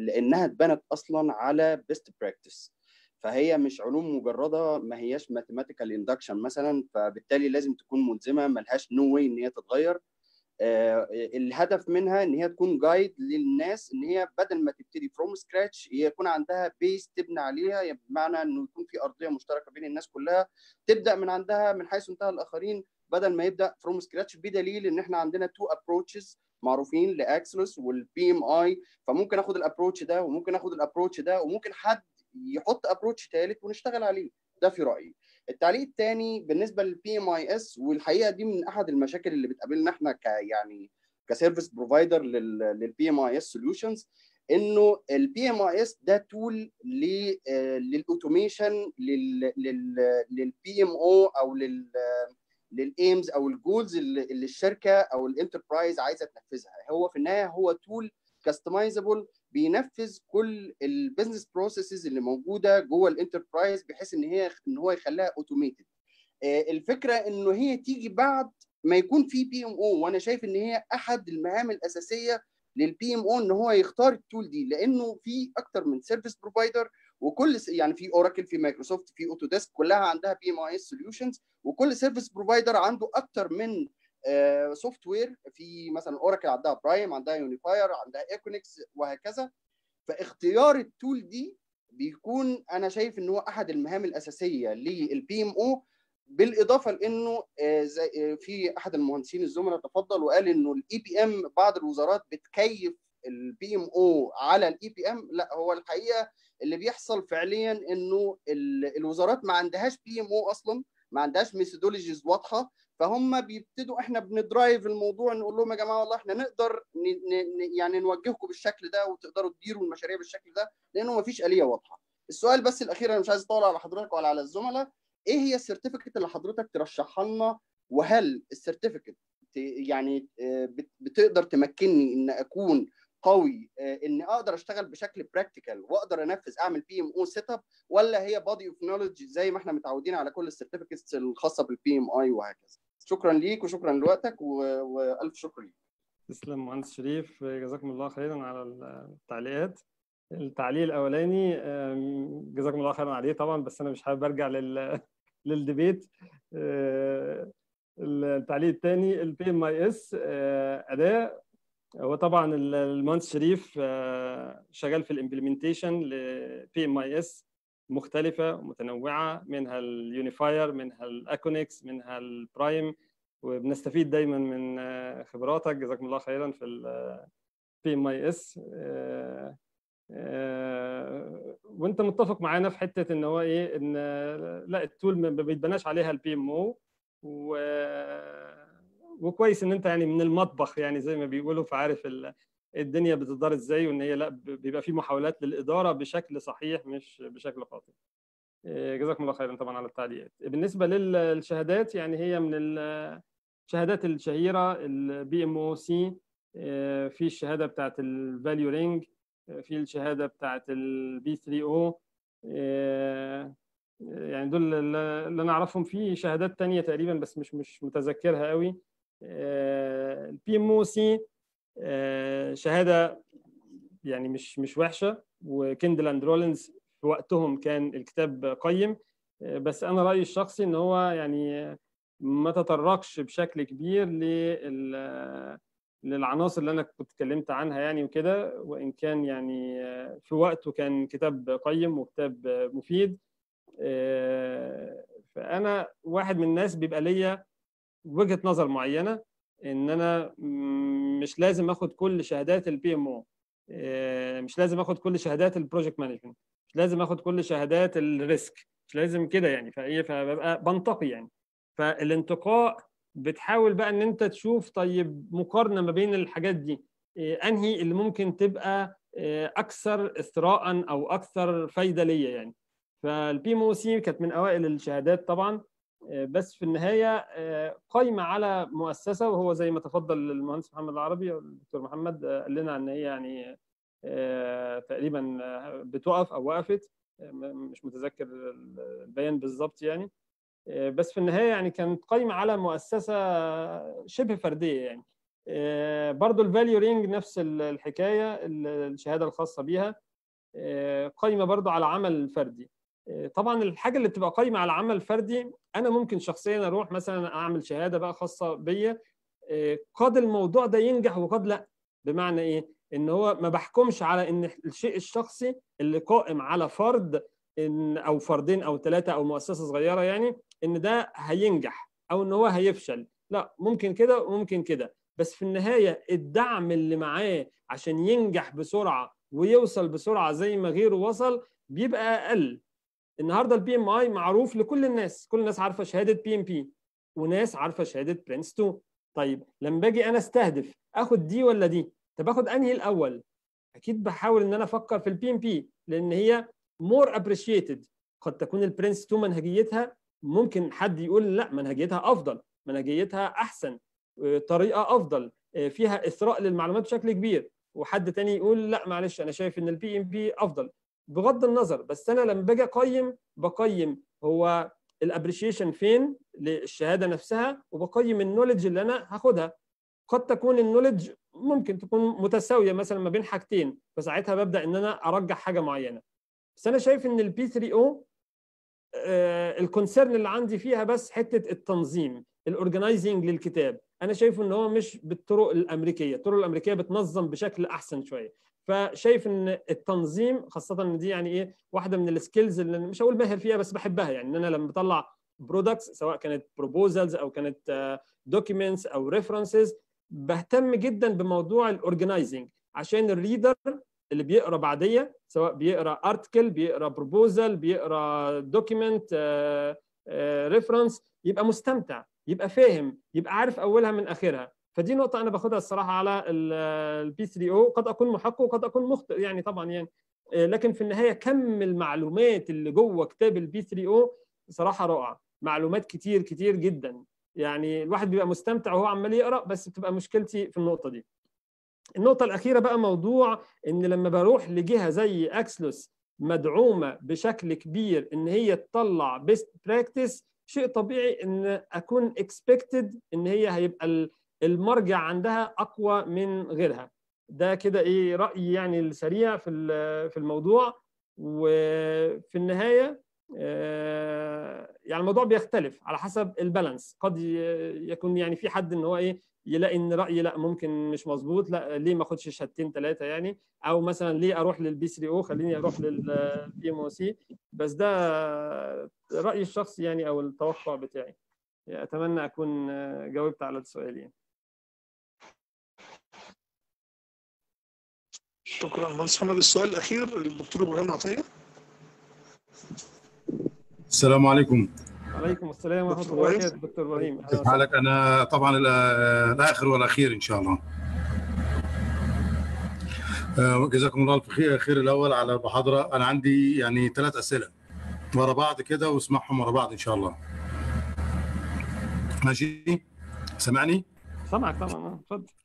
لانها اتبنت اصلا على بيست براكتس فهي مش علوم مجرده ما هياش ماثيماتيكال اندكشن مثلا فبالتالي لازم تكون ملزمه ملهاش نو no واي ان هي تتغير آه الهدف منها ان هي تكون جايد للناس ان هي بدل ما تبتدي فروم سكراتش هي يكون عندها بيس تبني عليها بمعنى انه يكون في ارضيه مشتركه بين الناس كلها تبدا من عندها من حيث انتهى الاخرين بدل ما يبدا فروم سكراتش بدليل ان احنا عندنا تو ابروتشز معروفين لاكسلوس والبي ام اي فممكن اخد الابروتش ده وممكن اخد الابروتش ده وممكن حد يحط ابروتش ثالث ونشتغل عليه ده في رايي التعليق الثاني بالنسبه للبي ام اي اس والحقيقه دي من احد المشاكل اللي بتقابلنا احنا ك يعني كسيرفيس بروفايدر للبي ام اي اس سوليوشنز انه البي ام اي اس ده تول للاوتوميشن للبي ام او او لل للايمز او الجولز اللي الشركه او الانتربرايز عايزه تنفذها هو في النهايه هو تول كاستمايزبل بينفذ كل البيزنس بروسيسز اللي موجوده جوه الانتربرايز بحيث ان هي ان هو يخليها اوتوميتد آه، الفكره انه هي تيجي بعد ما يكون في بي ام او وانا شايف ان هي احد المهام الاساسيه للبي ام او ان هو يختار التول دي لانه في اكتر من سيرفيس بروفايدر وكل يعني في اوراكل في مايكروسوفت في اوتوديسك كلها عندها بي ام اي سوليوشنز وكل سيرفيس بروفايدر عنده اكتر من سوفت آه، وير في مثلا اوراكل عندها برايم عندها يونيفاير عندها ايكونكس وهكذا فاختيار التول دي بيكون انا شايف ان هو احد المهام الاساسيه للبي ام او بالاضافه لانه آه، آه، في احد المهندسين الزملاء تفضل وقال انه الاي بي ام بعض الوزارات بتكيف البي ام او على الاي بي ام لا هو الحقيقه اللي بيحصل فعليا انه الوزارات ما عندهاش بي ام او اصلا ما عندهاش ميثودولوجيز واضحه فهم بيبتدوا احنا بندرايف الموضوع نقول لهم يا جماعه والله احنا نقدر يعني نوجهكم بالشكل ده وتقدروا تديروا المشاريع بالشكل ده لانه ما فيش اليه واضحه. السؤال بس الاخير انا مش عايز اطول على حضرتك ولا على الزملاء ايه هي السيرتيفيكت اللي حضرتك ترشحها لنا وهل السيرتيفيكت يعني آه، بتقدر تمكنني ان اكون قوي آه، ان اقدر اشتغل بشكل براكتيكال واقدر انفذ اعمل بي ام او سيت اب ولا هي بادي اوف نولج زي ما احنا متعودين على كل السيرتيفيكتس الخاصه بالبي ام اي وهكذا شكرا ليك وشكرا لوقتك والف شكر ليك تسلم مهندس شريف جزاكم الله خيرا على التعليقات التعليق الاولاني جزاكم الله خيرا عليه طبعا بس انا مش حابب ارجع لل للديبيت آه، التعليق الثاني البي ام اي اس اداه هو طبعا المهندس شريف آه، شغال في الامبلمنتيشن لبي ام اي اس مختلفه متنوعه منها اليونيفاير منها الاكونكس منها البرايم وبنستفيد دايما من آه، خبراتك جزاكم الله خيرا في بي آه، ام اي اس آه، وانت متفق معانا في حته ان هو ايه ان لا التول ما بيتبناش عليها البي ام او وكويس ان انت يعني من المطبخ يعني زي ما بيقولوا فعارف ال... الدنيا بتدار ازاي وان هي لا بيبقى في محاولات للاداره بشكل صحيح مش بشكل خاطئ آه، جزاكم الله خيرا طبعا على التعليقات بالنسبه للشهادات يعني هي من الشهادات الشهيره البي ام او سي في الشهاده بتاعه الفاليو رينج في الشهاده بتاعه البي 3 او يعني دول اللي انا اعرفهم في شهادات تانية تقريبا بس مش مش متذكرها قوي البي ام او سي آه، شهاده يعني مش مش وحشه وكندل اند رولينز في وقتهم كان الكتاب قيم آه، بس انا رايي الشخصي ان هو يعني ما تطرقش بشكل كبير لل للعناصر اللي انا كنت اتكلمت عنها يعني وكده وان كان يعني آه، في وقته كان كتاب قيم وكتاب مفيد فانا واحد من الناس بيبقى ليا وجهه نظر معينه ان انا مش لازم اخد كل شهادات البي ام آه، او مش لازم اخد كل شهادات البروجكت مانجمنت مش لازم اخد كل شهادات الريسك مش لازم كده يعني فايه فببقى بنتقي يعني فالانتقاء بتحاول بقى ان انت تشوف طيب مقارنه ما بين الحاجات دي آه، انهي اللي ممكن تبقى آه، اكثر اثراء او اكثر فايده ليا يعني فالبي ام او سي كانت من اوائل الشهادات طبعا آه، بس في النهايه آه، قايمه على مؤسسه وهو زي ما تفضل المهندس محمد العربي والدكتور محمد آه، قال لنا ان هي يعني تقريبا بتقف او وقفت مش متذكر البيان بالظبط يعني بس في النهايه يعني كانت قايمه على مؤسسه شبه فرديه يعني برضو الفاليو رينج نفس الحكايه الشهاده الخاصه بيها قايمه برضو على عمل فردي طبعا الحاجه اللي بتبقى قايمه على العمل الفردي انا ممكن شخصيا اروح مثلا اعمل شهاده بقى خاصه بيا آه، قد الموضوع ده ينجح وقد لا بمعنى ايه ان هو ما بحكمش على ان الشيء الشخصي اللي قائم على فرد ان او فردين او ثلاثه او مؤسسه صغيره يعني ان ده هينجح او ان هو هيفشل لا ممكن كده وممكن كده بس في النهايه الدعم اللي معاه عشان ينجح بسرعه ويوصل بسرعه زي ما غيره وصل بيبقى اقل النهارده البي ام اي معروف لكل الناس كل الناس عارفه شهاده بي ام بي وناس عارفه شهاده برنس 2 طيب لما باجي انا استهدف اخد دي ولا دي طب اخد انهي الاول اكيد بحاول ان انا افكر في البي ام بي لان هي مور ابريشيتد قد تكون البرنس 2 منهجيتها ممكن حد يقول لا منهجيتها افضل منهجيتها احسن آه، طريقه افضل آه، فيها اثراء للمعلومات بشكل كبير وحد تاني يقول لا معلش انا شايف ان البي ام بي افضل بغض النظر بس انا لما باجي اقيم بقيم هو الابريشيشن فين للشهاده نفسها وبقيم النولج اللي انا هاخدها قد تكون النولج ممكن تكون متساويه مثلا ما بين حاجتين فساعتها ببدا ان انا ارجح حاجه معينه بس انا شايف ان البي 3 او الكونسيرن اللي عندي فيها بس حته التنظيم الاورجنايزنج للكتاب انا شايفه ان هو مش بالطرق الامريكيه الطرق الامريكيه بتنظم بشكل احسن شويه فشايف ان التنظيم خاصه ان دي يعني ايه واحده من السكيلز اللي مش هقول ماهر فيها بس بحبها يعني ان انا لما بطلع برودكتس سواء كانت بروبوزلز او كانت دوكيومنتس آه، او ريفرنسز بهتم جدا بموضوع الاورجنايزنج عشان الريدر اللي بيقرا بعديه سواء بيقرا ارتكل بيقرا بروبوزل بيقرا دوكيمنت ريفرنس آه، آه، يبقى مستمتع يبقى فاهم يبقى عارف اولها من اخرها فدي نقطه انا باخدها الصراحه على البي 3 او قد اكون محق وقد اكون مخطئ يعني طبعا يعني آه، لكن في النهايه كم المعلومات اللي جوه كتاب البي 3 او صراحه رائعه معلومات كتير كتير جدا يعني الواحد بيبقى مستمتع وهو عمال يقرا بس بتبقى مشكلتي في النقطه دي النقطه الاخيره بقى موضوع ان لما بروح لجهه زي اكسلوس مدعومه بشكل كبير ان هي تطلع بيست براكتس شيء طبيعي ان اكون اكسبكتد ان هي هيبقى المرجع عندها اقوى من غيرها ده كده ايه رايي يعني السريع في في الموضوع وفي النهايه آه، يعني الموضوع بيختلف على حسب البالانس قد يكون يعني في حد ان هو ايه يلاقي ان رايي لا ممكن مش مظبوط لا ليه ما اخدش شهادتين ثلاثه يعني او مثلا ليه اروح للبي 3 او خليني اروح للبي ام او سي بس ده رايي الشخصي يعني او التوقع بتاعي يعني اتمنى اكون جاوبت على السؤال يعني شكرا مهندس محمد السؤال الاخير للدكتور ابراهيم عطيه السلام عليكم وعليكم السلام ورحمه الله وبركاته دكتور ابراهيم كيف حالك انا طبعا الاخر والاخير ان شاء الله آه، جزاكم الله خير خير الاول على المحاضره انا عندي يعني ثلاث اسئله ورا بعض كده واسمعهم ورا بعض ان شاء الله ماشي سامعني سامعك طبعا آه، اتفضل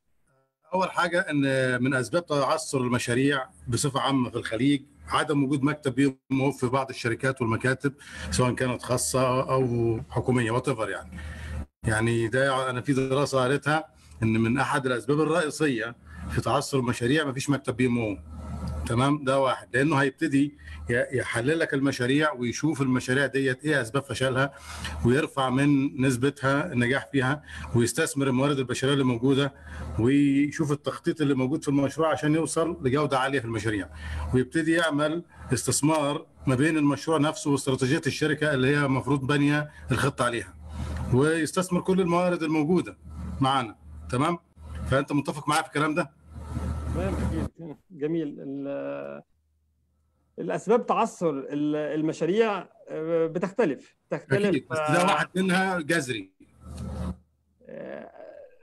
اول حاجه ان من اسباب تعثر المشاريع بصفه عامه في الخليج عدم وجود مكتب بيهم في بعض الشركات والمكاتب سواء كانت خاصه او حكوميه وات يعني يعني ده انا في دراسه قريتها ان من احد الاسباب الرئيسيه في تعثر المشاريع مفيش مكتب بي ام تمام ده واحد لانه هيبتدي يحلل لك المشاريع ويشوف المشاريع ديت ايه اسباب فشلها ويرفع من نسبتها النجاح فيها ويستثمر الموارد البشريه اللي موجوده ويشوف التخطيط اللي موجود في المشروع عشان يوصل لجوده عاليه في المشاريع ويبتدي يعمل استثمار ما بين المشروع نفسه واستراتيجيه الشركه اللي هي المفروض بانيه الخطه عليها ويستثمر كل الموارد الموجوده معانا تمام فانت متفق معايا في الكلام ده تمام جميل الاسباب تعثر المشاريع آه، بتختلف تختلف أكيد. بس ده آه، واحد منها جذري آه،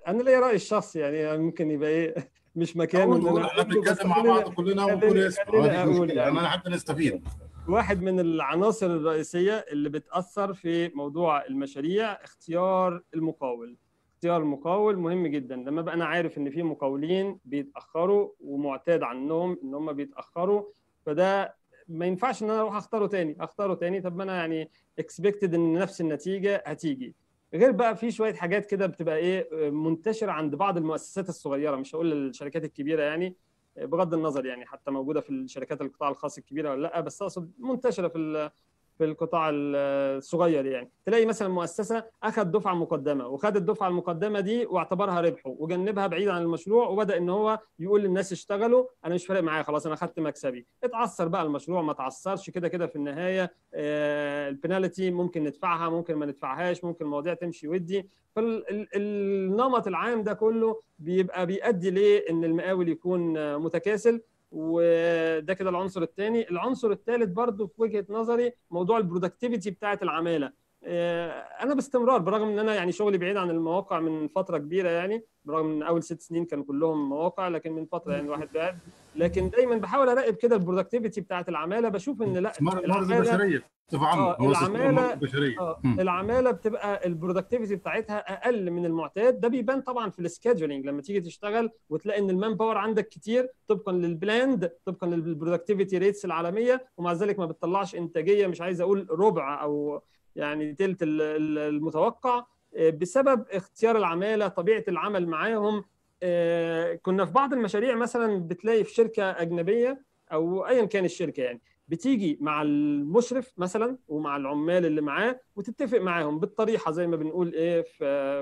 انا ليا رايي الشخصي يعني ممكن يبقى ايه مش مكان ان انا بنتكلم مع بعض كلنا ونقول اسم يعني. انا حتى نستفيد واحد من العناصر الرئيسيه اللي بتاثر في موضوع المشاريع اختيار المقاول اختيار مقاول مهم جدا لما بقى انا عارف ان في مقاولين بيتاخروا ومعتاد عنهم ان هم بيتاخروا فده ما ينفعش ان انا اروح اختاره تاني اختاره تاني طب ما انا يعني اكسبكتد ان نفس النتيجه هتيجي غير بقى في شويه حاجات كده بتبقى ايه منتشره عند بعض المؤسسات الصغيره مش هقول الشركات الكبيره يعني بغض النظر يعني حتى موجوده في الشركات القطاع الخاص الكبيره ولا لا بس اقصد منتشره في في القطاع الصغير يعني تلاقي مثلا مؤسسه اخذ دفعه مقدمه وخد الدفعه المقدمه دي واعتبرها ربحه وجنبها بعيد عن المشروع وبدا ان هو يقول للناس اشتغلوا انا مش فارق معايا خلاص انا اخذت مكسبي اتعثر بقى المشروع ما اتعثرش كده كده في النهايه آه، البنالتي ممكن ندفعها ممكن ما ندفعهاش ممكن المواضيع تمشي ودي فالنمط العام ده كله بيبقى بيؤدي ليه ان المقاول يكون متكاسل وده كده العنصر الثاني العنصر الثالث برضو في وجهه نظري موضوع البرودكتيفيتي بتاعه العماله آه، انا باستمرار برغم ان انا يعني شغلي بعيد عن المواقع من فتره كبيره يعني برغم ان اول ست سنين كانوا كلهم مواقع لكن من فتره يعني الواحد بعد لكن دايما بحاول اراقب كده البرودكتيفيتي بتاعت العماله بشوف ان لا العمالة بصفه آه، العماله آه، العماله بتبقى البرودكتيفيتي بتاعتها اقل من المعتاد ده بيبان طبعا في السكادجولينج لما تيجي تشتغل وتلاقي ان المان باور عندك كتير طبقا للبلاند طبقا للبرودكتيفيتي ريتس العالميه ومع ذلك ما بتطلعش انتاجيه مش عايز اقول ربع او يعني تلت المتوقع آه، بسبب اختيار العماله طبيعه العمل معاهم آه، كنا في بعض المشاريع مثلا بتلاقي في شركه اجنبيه او ايا كان الشركه يعني بتيجي مع المشرف مثلا ومع العمال اللي معاه وتتفق معاهم بالطريحه زي ما بنقول ايه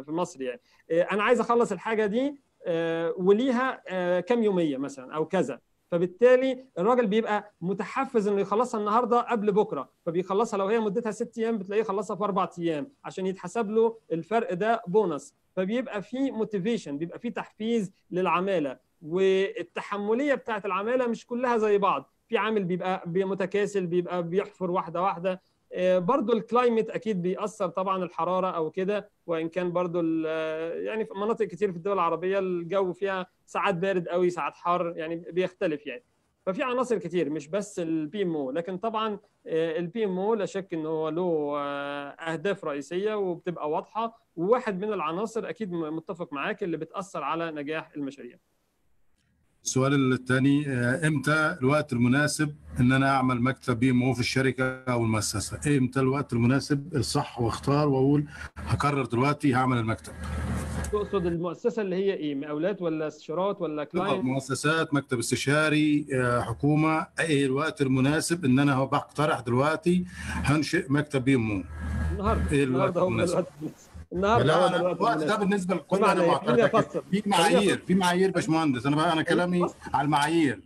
في مصر يعني آه، انا عايز اخلص الحاجه دي وليها كام يوميه مثلا او كذا فبالتالي الراجل بيبقى متحفز انه يخلصها النهارده قبل بكره فبيخلصها لو هي مدتها ست ايام بتلاقيه خلصها في اربع ايام عشان يتحسب له الفرق ده بونص فبيبقى في موتيفيشن بيبقى في تحفيز للعماله والتحمليه بتاعت العماله مش كلها زي بعض في عامل بيبقى متكاسل بيبقى بيحفر واحده واحده آه، برضو الكلايمت اكيد بيأثر طبعا الحراره او كده وان كان برضو آه، يعني في مناطق كتير في الدول العربيه الجو فيها ساعات بارد قوي ساعات حار يعني بيختلف يعني ففي عناصر كتير مش بس البي ام او لكن طبعا البي ام او لا شك ان هو له آه، اهداف رئيسيه وبتبقى واضحه وواحد من العناصر اكيد متفق معاك اللي بتاثر على نجاح المشاريع السؤال الثاني آه، امتى الوقت المناسب ان انا اعمل مكتب بي ام في الشركه او المؤسسه إيه امتى الوقت المناسب الصح واختار واقول هكرر دلوقتي هعمل المكتب تقصد المؤسسه اللي هي ايه مقاولات ولا استشارات ولا كلاينت مؤسسات مكتب استشاري آه، حكومه ايه الوقت المناسب ان انا بقترح دلوقتي هنشئ مكتب بي ام النهارده ايه الوقت المناسب النهارده يعني الوقت ده بالنسبه لكل انا إيه؟ مع في معايير في معايير باشمهندس انا بقى انا كلامي على المعايير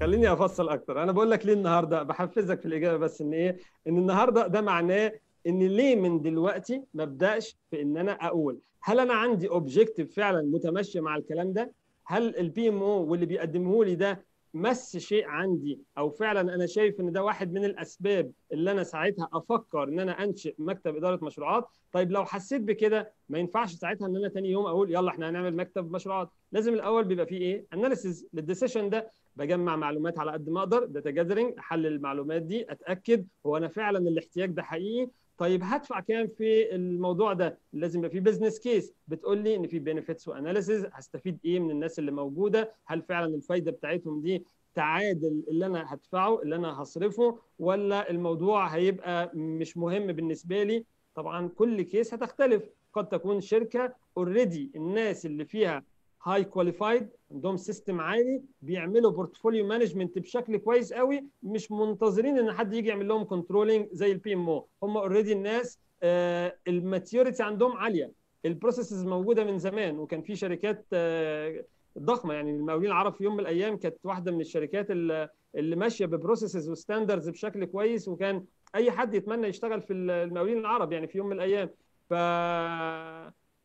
خليني افصل اكتر انا بقول لك ليه النهارده بحفزك في الاجابه بس ان ايه ان النهارده ده معناه ان ليه من دلوقتي ما ابداش في ان انا اقول هل انا عندي اوبجيكتيف فعلا متمشي مع الكلام ده هل البي ام او واللي بيقدمه لي ده مس شيء عندي او فعلا انا شايف ان ده واحد من الاسباب اللي انا ساعتها افكر ان انا انشئ مكتب اداره مشروعات طيب لو حسيت بكده ما ينفعش ساعتها ان انا تاني يوم اقول يلا احنا هنعمل مكتب مشروعات لازم الاول بيبقى فيه ايه اناليسيز للديسيشن ده بجمع معلومات على قد ما اقدر داتا جاذرنج احلل المعلومات دي اتاكد هو انا فعلا الاحتياج ده حقيقي طيب هدفع كام في الموضوع ده لازم يبقى في بزنس كيس بتقول لي ان في بينفيتس واناليسز هستفيد ايه من الناس اللي موجوده هل فعلا الفايده بتاعتهم دي تعادل اللي انا هدفعه اللي انا هصرفه ولا الموضوع هيبقى مش مهم بالنسبه لي طبعا كل كيس هتختلف قد تكون شركه اوريدي الناس اللي فيها هاي كواليفايد عندهم سيستم عالي بيعملوا بورتفوليو مانجمنت بشكل كويس قوي مش منتظرين ان حد يجي يعمل لهم كنترولنج زي البي ام او هم اوريدي الناس آه، الماتيوريتي عندهم عاليه البروسيسز موجوده من زمان وكان في شركات آه، ضخمه يعني المقاولين العرب في يوم من الايام كانت واحده من الشركات اللي ماشيه ببروسيسز وستاندرز بشكل كويس وكان اي حد يتمنى يشتغل في المقاولين العرب يعني في يوم من الايام ف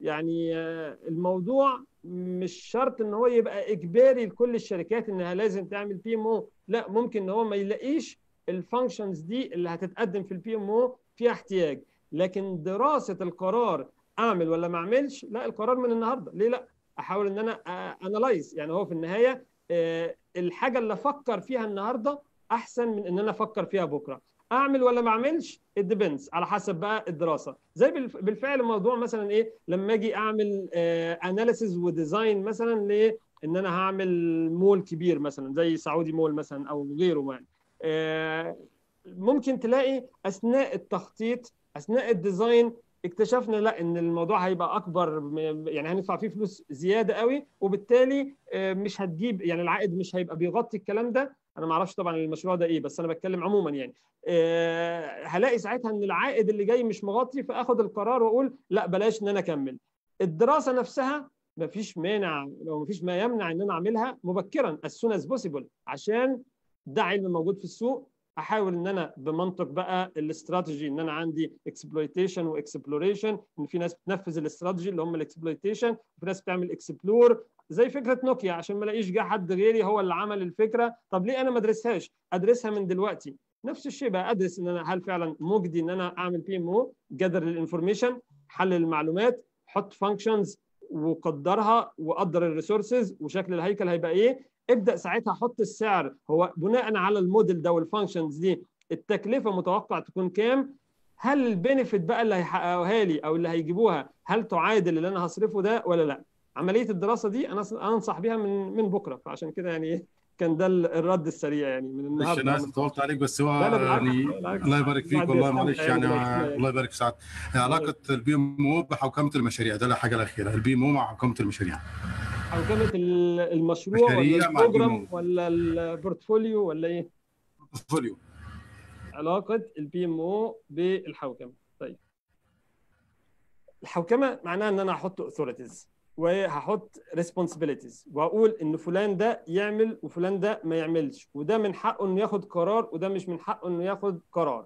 يعني آه، الموضوع مش شرط ان هو يبقى اجباري لكل الشركات انها لازم تعمل بي ام او لا ممكن ان هو ما يلاقيش الفانكشنز دي اللي هتتقدم في البي ام او فيها احتياج لكن دراسه القرار اعمل ولا ما اعملش لا القرار من النهارده ليه لا احاول ان انا انالايز آه، يعني هو في النهايه آه، الحاجه اللي افكر فيها النهارده احسن من ان انا افكر فيها بكره اعمل ولا ما اعملش الديبنس على حسب بقى الدراسه زي بالفعل موضوع مثلا ايه لما اجي اعمل اناليسز آه، وديزاين مثلا لان ان انا هعمل مول كبير مثلا زي سعودي مول مثلا او غيره يعني آه، ممكن تلاقي اثناء التخطيط اثناء الديزاين اكتشفنا لا ان الموضوع هيبقى اكبر يعني هندفع فيه فلوس زياده قوي وبالتالي آه، مش هتجيب يعني العائد مش هيبقى بيغطي الكلام ده انا ما اعرفش طبعا المشروع ده ايه بس انا بتكلم عموما يعني أه هلاقي ساعتها ان العائد اللي جاي مش مغطي فاخد القرار واقول لا بلاش ان انا اكمل الدراسه نفسها ما فيش مانع لو ما فيش ما يمنع ان انا اعملها مبكرا as soon as possible عشان ده علم موجود في السوق احاول ان انا بمنطق بقى الاستراتيجي ان انا عندي اكسبلويتيشن واكسبلوريشن ان في ناس بتنفذ الاستراتيجي اللي هم الاكسبلويتيشن وفي ناس بتعمل اكسبلور زي فكره نوكيا عشان ما الاقيش جه حد غيري هو اللي عمل الفكره طب ليه انا ما ادرسهاش ادرسها من دلوقتي نفس الشيء بقى ادرس ان انا هل فعلا مجدي ان انا اعمل بي ام او جذر الانفورميشن حلل المعلومات حط فانكشنز وقدرها وقدر الريسورسز وشكل الهيكل هيبقى ايه ابدا ساعتها حط السعر هو بناء على الموديل ده والفانكشنز دي التكلفه متوقع تكون كام هل البينفيت بقى اللي هيحققوها لي او اللي هيجيبوها هل تعادل اللي انا هصرفه ده ولا لا عمليه الدراسه دي انا انصح بيها من من بكره فعشان كده يعني كان ده الرد السريع يعني من النهارده انا اسف طولت عليك بس هو يعني الله يبارك فيك والله معلش يعني الله يبارك في علاقه البي ام او بحوكمه المشاريع ده الحاجه الاخيره البي ام او مع حوكمه المشاريع حوكمه المشروع ولا البروجرام ولا البورتفوليو ولا ايه؟ البورتفوليو علاقه البي ام او بالحوكمه طيب الحوكمه معناها ان انا احط اوثورتيز وهحط ريسبونسبيلتيز واقول ان فلان ده يعمل وفلان ده ما يعملش وده من حقه انه ياخد قرار وده مش من حقه انه ياخد قرار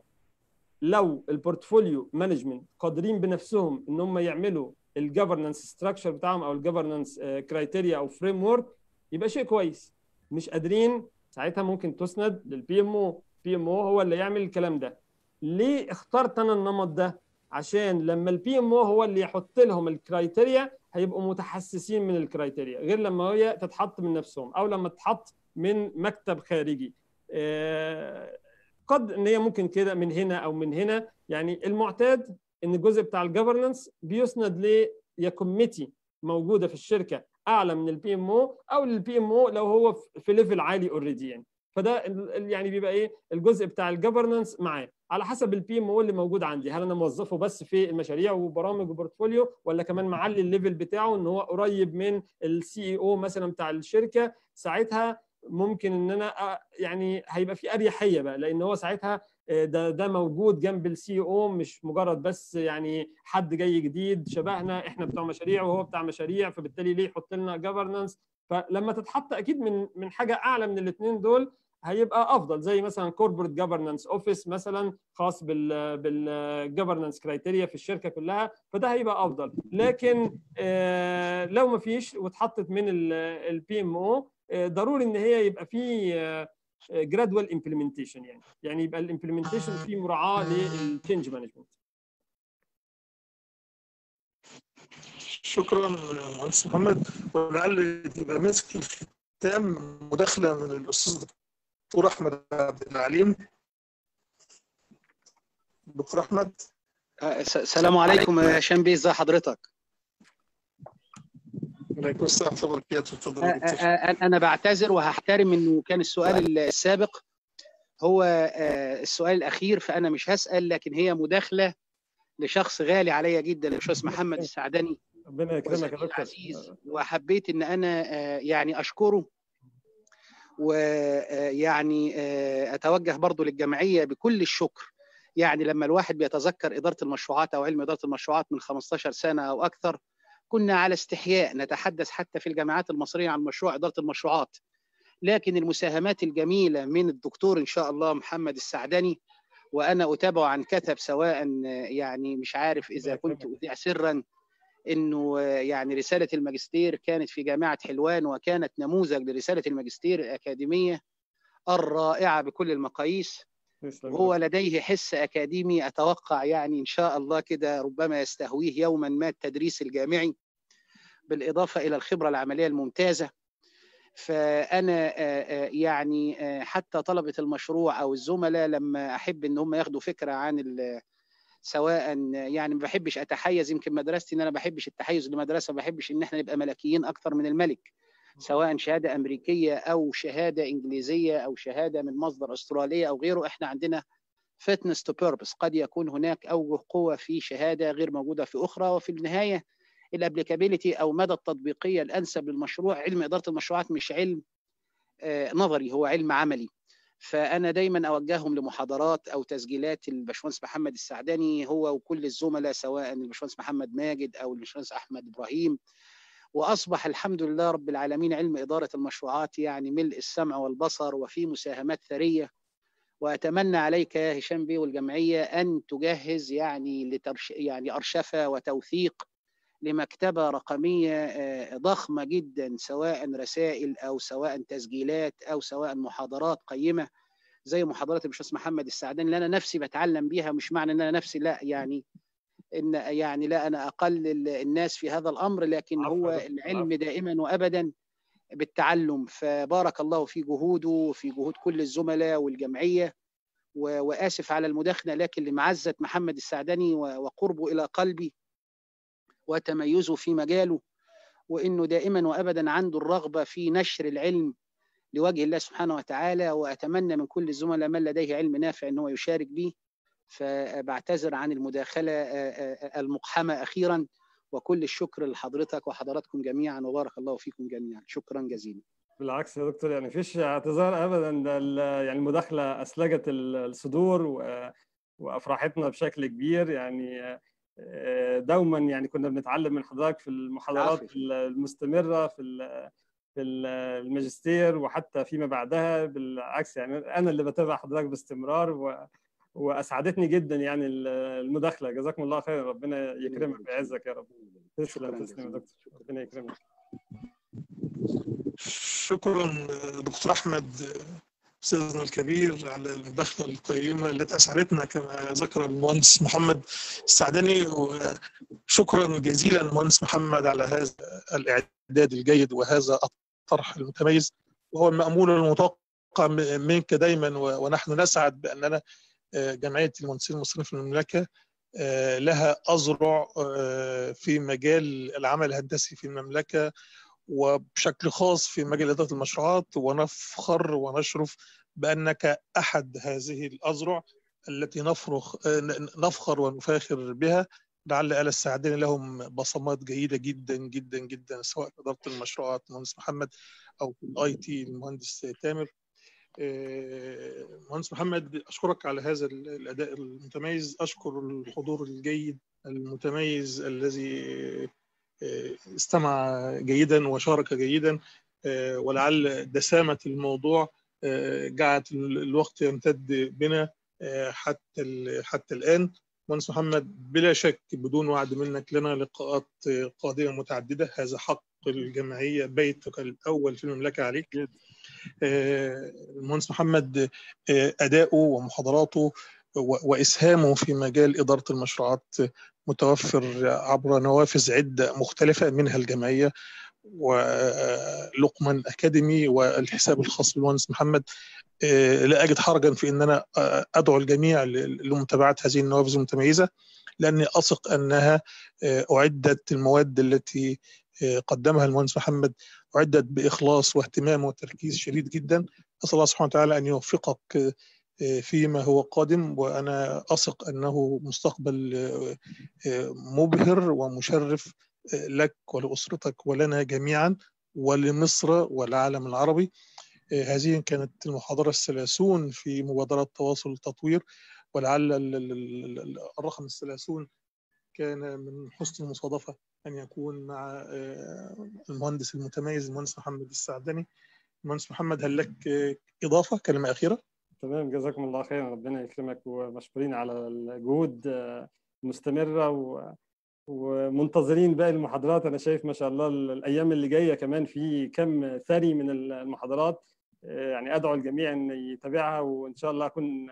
لو البورتفوليو مانجمنت قادرين بنفسهم ان هم يعملوا الجفرنانس ستراكشر بتاعهم او الجفرنانس آه، كرايتيريا او فريم ورك يبقى شيء كويس مش قادرين ساعتها ممكن تسند للبي ام او بي ام او هو اللي يعمل الكلام ده ليه اخترت انا النمط ده عشان لما البي ام او هو اللي يحط لهم الكرايتيريا هيبقوا متحسسين من الكرايتيريا غير لما هي تتحط من نفسهم او لما تتحط من مكتب خارجي آه، قد ان هي ممكن كده من هنا او من هنا يعني المعتاد ان الجزء بتاع الجفرنس بيسند ل يا كوميتي موجوده في الشركه اعلى من البي ام او او للبي ام او لو هو في ليفل عالي اوريدي يعني فده يعني بيبقى ايه الجزء بتاع الجفرننس معاه على حسب البي ام او اللي موجود عندي هل انا موظفه بس في المشاريع وبرامج وبورتفوليو ولا كمان معلي الليفل بتاعه ان هو قريب من السي اي e او مثلا بتاع الشركه ساعتها ممكن ان انا يعني هيبقى في اريحيه بقى لان هو ساعتها آه، ده ده موجود جنب السي او e مش مجرد بس يعني حد جاي جديد شبهنا احنا بتوع مشاريع وهو بتاع مشاريع فبالتالي ليه يحط لنا جفرننس فلما تتحط اكيد من من حاجه اعلى من الاثنين دول هيبقى افضل زي مثلا كوربريت جفرنانس اوفيس مثلا خاص بال بالجفرنانس كرايتيريا في الشركه كلها فده هيبقى افضل لكن آه، لو ما فيش واتحطت من البي ام او آه، ضروري ان هي يبقى في جرادوال آه، امبلمنتيشن يعني يعني يبقى الامبلمنتيشن في مراعاه للتشنج مانجمنت شكرا مهندس محمد ولعل يبقى ماسك الختام مداخله من الاستاذ دكتور احمد عبد العليم دكتور احمد السلام عليكم يا هشام بيه ازي حضرتك عليكم السلام ورحمه الله وبركاته انا بعتذر وهحترم انه كان السؤال آه. السابق هو آه، السؤال الاخير فانا مش هسال لكن هي مداخله لشخص غالي عليا جدا الاستاذ محمد السعداني ربنا يكرمك يا دكتور وحبيت ان انا آه، يعني اشكره ويعني آه، اتوجه برضو للجمعيه بكل الشكر يعني لما الواحد بيتذكر اداره المشروعات او علم اداره المشروعات من 15 سنه او اكثر كنا على استحياء نتحدث حتى في الجامعات المصريه عن مشروع اداره المشروعات لكن المساهمات الجميله من الدكتور ان شاء الله محمد السعدني وانا اتابعه عن كثب سواء آه، يعني مش عارف اذا كنت اذيع سرا انه يعني رساله الماجستير كانت في جامعه حلوان وكانت نموذج لرساله الماجستير الاكاديميه الرائعه بكل المقاييس هو لديه حس اكاديمي اتوقع يعني ان شاء الله كده ربما يستهويه يوما ما التدريس الجامعي بالاضافه الى الخبره العمليه الممتازه فانا آه، آه، يعني آه، حتى طلبه المشروع او الزملاء لما احب ان هم ياخدوا فكره عن سواء يعني ما بحبش اتحيز يمكن مدرستي ان انا ما بحبش التحيز لمدرسه ما بحبش ان احنا نبقى ملكيين اكتر من الملك سواء شهاده امريكيه او شهاده انجليزيه او شهاده من مصدر استراليه او غيره احنا عندنا فتنس تو بيربس قد يكون هناك اوجه قوه في شهاده غير موجوده في اخرى وفي النهايه الابليكابيلتي او مدى التطبيقيه الانسب للمشروع علم اداره المشروعات مش علم آه، نظري هو علم عملي فانا دايما اوجههم لمحاضرات او تسجيلات الباشمهندس محمد السعداني هو وكل الزملاء سواء الباشمهندس محمد ماجد او الباشمهندس احمد ابراهيم واصبح الحمد لله رب العالمين علم اداره المشروعات يعني ملء السمع والبصر وفي مساهمات ثريه واتمنى عليك يا هشام بيه والجمعيه ان تجهز يعني لترش يعني ارشفه وتوثيق لمكتبه رقميه آه، ضخمه جدا سواء رسائل او سواء تسجيلات او سواء محاضرات قيمه زي محاضرات الباشمهندس محمد السعدان اللي انا نفسي بتعلم بيها مش معنى ان انا نفسي لا يعني ان يعني لا انا اقل الناس في هذا الامر لكن هو العلم دائما وابدا بالتعلم فبارك الله في جهوده وفي جهود كل الزملاء والجمعيه واسف على المداخله لكن لمعزه محمد السعداني وقربه الى قلبي وتميزه في مجاله وانه دائما وابدا عنده الرغبه في نشر العلم لوجه الله سبحانه وتعالى واتمنى من كل الزملاء من لديه علم نافع ان هو يشارك به فبعتذر عن المداخله آه، آه، آه، المقحمه اخيرا وكل الشكر لحضرتك وحضراتكم جميعا وبارك الله فيكم جميعا شكرا جزيلا بالعكس يا دكتور يعني فيش اعتذار ابدا يعني المداخله اسلجت الصدور وافرحتنا بشكل كبير يعني آه، دوما يعني كنا بنتعلم من حضرتك في المحاضرات عافية. المستمره في في الماجستير وحتى فيما بعدها بالعكس يعني انا اللي بتابع حضرتك باستمرار و واسعدتني جدا يعني المداخله جزاكم الله خير ربنا يكرمك ويعزك يا رب تسلم تسلم يا دكتور ربنا يكرمك شكرا دكتور احمد استاذنا الكبير على الدخله القيمه التي اسعدتنا كما ذكر المهندس محمد السعداني وشكرا جزيلا المهندس محمد على هذا الاعداد الجيد وهذا الطرح المتميز وهو المامول المتوقع منك دايما ونحن نسعد باننا آه، جمعيه المهندسين المصريين في المملكه آه، لها اذرع آه، في مجال العمل الهندسي في المملكه وبشكل خاص في مجال إدارة المشروعات ونفخر ونشرف بأنك أحد هذه الأذرع التي نفرخ نفخر ونفاخر بها لعل آل السعدين لهم بصمات جيدة جدا جدا جدا سواء في إدارة المشروعات المهندس محمد أو في الآي تي المهندس تامر آه، مهندس محمد أشكرك على هذا الأداء المتميز أشكر الحضور الجيد المتميز الذي استمع جيدا وشارك جيدا آه، ولعل دسامة الموضوع آه، جعلت الوقت يمتد بنا آه، حتى حتى الآن مهندس محمد بلا شك بدون وعد منك لنا لقاءات قادمة متعددة هذا حق الجمعية بيتك الأول في المملكة عليك المهندس محمد أداؤه ومحاضراته وإسهامه في مجال إدارة المشروعات متوفر عبر نوافذ عدة مختلفة منها الجمعية ولقمان أكاديمي والحساب الخاص بالمهندس محمد آه، لا أجد حرجا في أن أنا آه، أدعو الجميع لمتابعة هذه النوافذ المتميزة لأني أثق أنها آه، أعدت المواد التي قدمها المهندس محمد أعدت بإخلاص واهتمام وتركيز شديد جدا أسأل الله سبحانه وتعالى أن يوفقك فيما هو قادم وانا اثق انه مستقبل آه، مبهر ومشرف آه، لك ولاسرتك ولنا جميعا ولمصر والعالم العربي آه، هذه كانت المحاضره الثلاثون في مبادره تواصل التطوير ولعل الرقم الثلاثون كان من حسن المصادفه ان يكون مع المهندس المتميز المهندس محمد السعدني المهندس محمد هل لك اضافه كلمه اخيره؟ تمام جزاكم الله خيرا ربنا يكرمك ومشكورين على الجهود آه، المستمره و... ومنتظرين باقي المحاضرات انا شايف ما شاء الله الايام اللي جايه كمان في كم ثري من المحاضرات آه، يعني ادعو الجميع ان يتابعها وان شاء الله اكون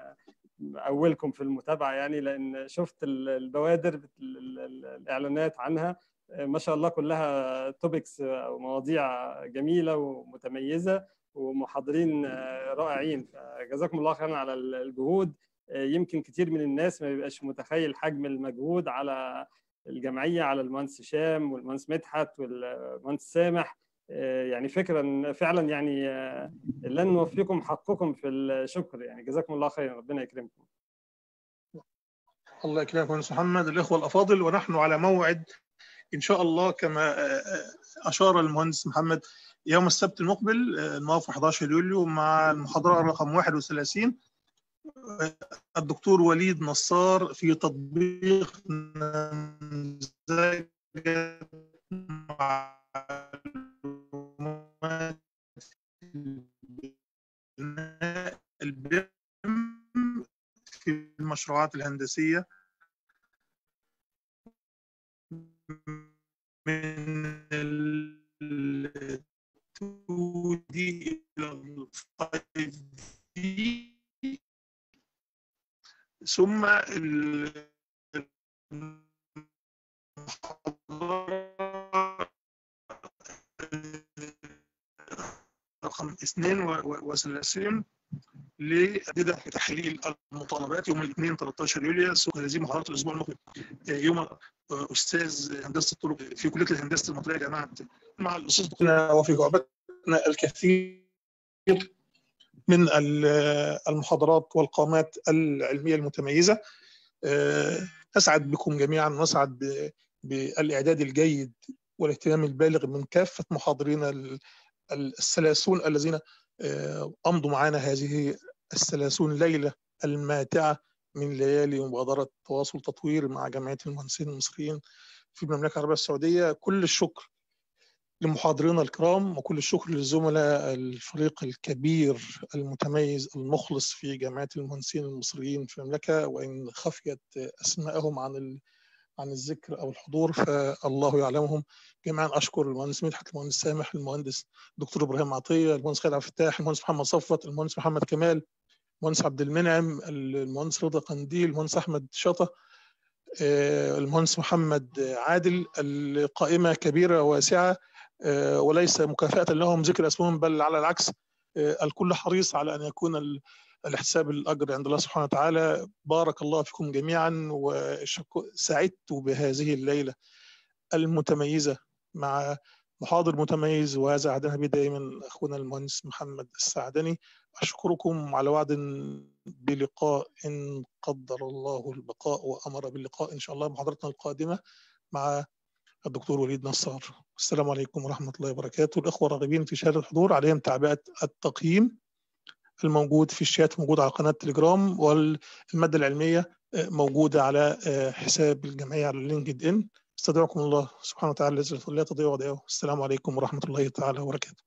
اولكم في المتابعه يعني لان شفت البوادر الاعلانات عنها آه، ما شاء الله كلها توبكس او مواضيع جميله ومتميزه ومحاضرين آه، رائعين فجزاكم الله خيرا على الجهود آه، يمكن كتير من الناس ما بيبقاش متخيل حجم المجهود على الجمعيه على المهندس هشام والمهندس مدحت والمهندس سامح آه، يعني فكرا فعلا يعني لن نوفيكم حقكم في الشكر يعني جزاكم الله خيرا ربنا يكرمكم الله يكرمك مهندس محمد الاخوه الافاضل ونحن على موعد ان شاء الله كما اشار المهندس محمد يوم السبت المقبل آه، الموافق 11 يوليو مع المحاضرة رقم 31 آه، الدكتور وليد نصار في تطبيق نمذجة معلومات في المشروعات الهندسية من 2D إلى 5D ثم المحاضرة رقم اثنين وثلاثين لده تحليل المطالبات يوم الاثنين 13 يوليو سوق هذه مهارات الاسبوع المقبل آه، يوم آه، استاذ هندسه الطرق في كليه الهندسه المطريه جامعه مع الاستاذ وفي جعبتنا الكثير من آه، المحاضرات والقامات العلميه المتميزه اسعد بكم جميعا واسعد بالاعداد الجيد والاهتمام البالغ من كافه محاضرينا الثلاثون الذين آه، أمضوا معنا هذه الثلاثون ليلة الماتعة من ليالي مبادرة تواصل تطوير مع جمعية المهندسين المصريين في المملكة العربية السعودية كل الشكر لمحاضرينا الكرام وكل الشكر للزملاء الفريق الكبير المتميز المخلص في جامعة المهندسين المصريين في المملكة وإن خفيت أسمائهم عن عن الذكر او الحضور فالله يعلمهم جميعا اشكر المهندس مدحت المهندس سامح المهندس دكتور ابراهيم عطيه المهندس خالد عبد الفتاح المهندس محمد صفوت المهندس محمد كمال المهندس عبد المنعم المهندس رضا قنديل المهندس احمد شطه آه، المهندس محمد عادل القائمه كبيره واسعه آه، وليس مكافاه لهم ذكر اسمهم بل على العكس آه، الكل حريص على ان يكون الحساب الأجر عند الله سبحانه وتعالى بارك الله فيكم جميعا وسعدت بهذه الليلة المتميزة مع محاضر متميز وهذا عهدنا به دائما أخونا المهندس محمد السعدني أشكركم على وعد بلقاء إن قدر الله البقاء وأمر باللقاء إن شاء الله محاضرتنا القادمة مع الدكتور وليد نصار السلام عليكم ورحمة الله وبركاته الأخوة الراغبين في شهادة الحضور عليهم تعبئة التقييم الموجود في الشات موجود على قناه تليجرام والماده العلميه آه، موجوده على آه، حساب الجمعيه على لينكد ان استودعكم الله سبحانه وتعالى لا تضيع ودائعه السلام عليكم ورحمه الله تعالى وبركاته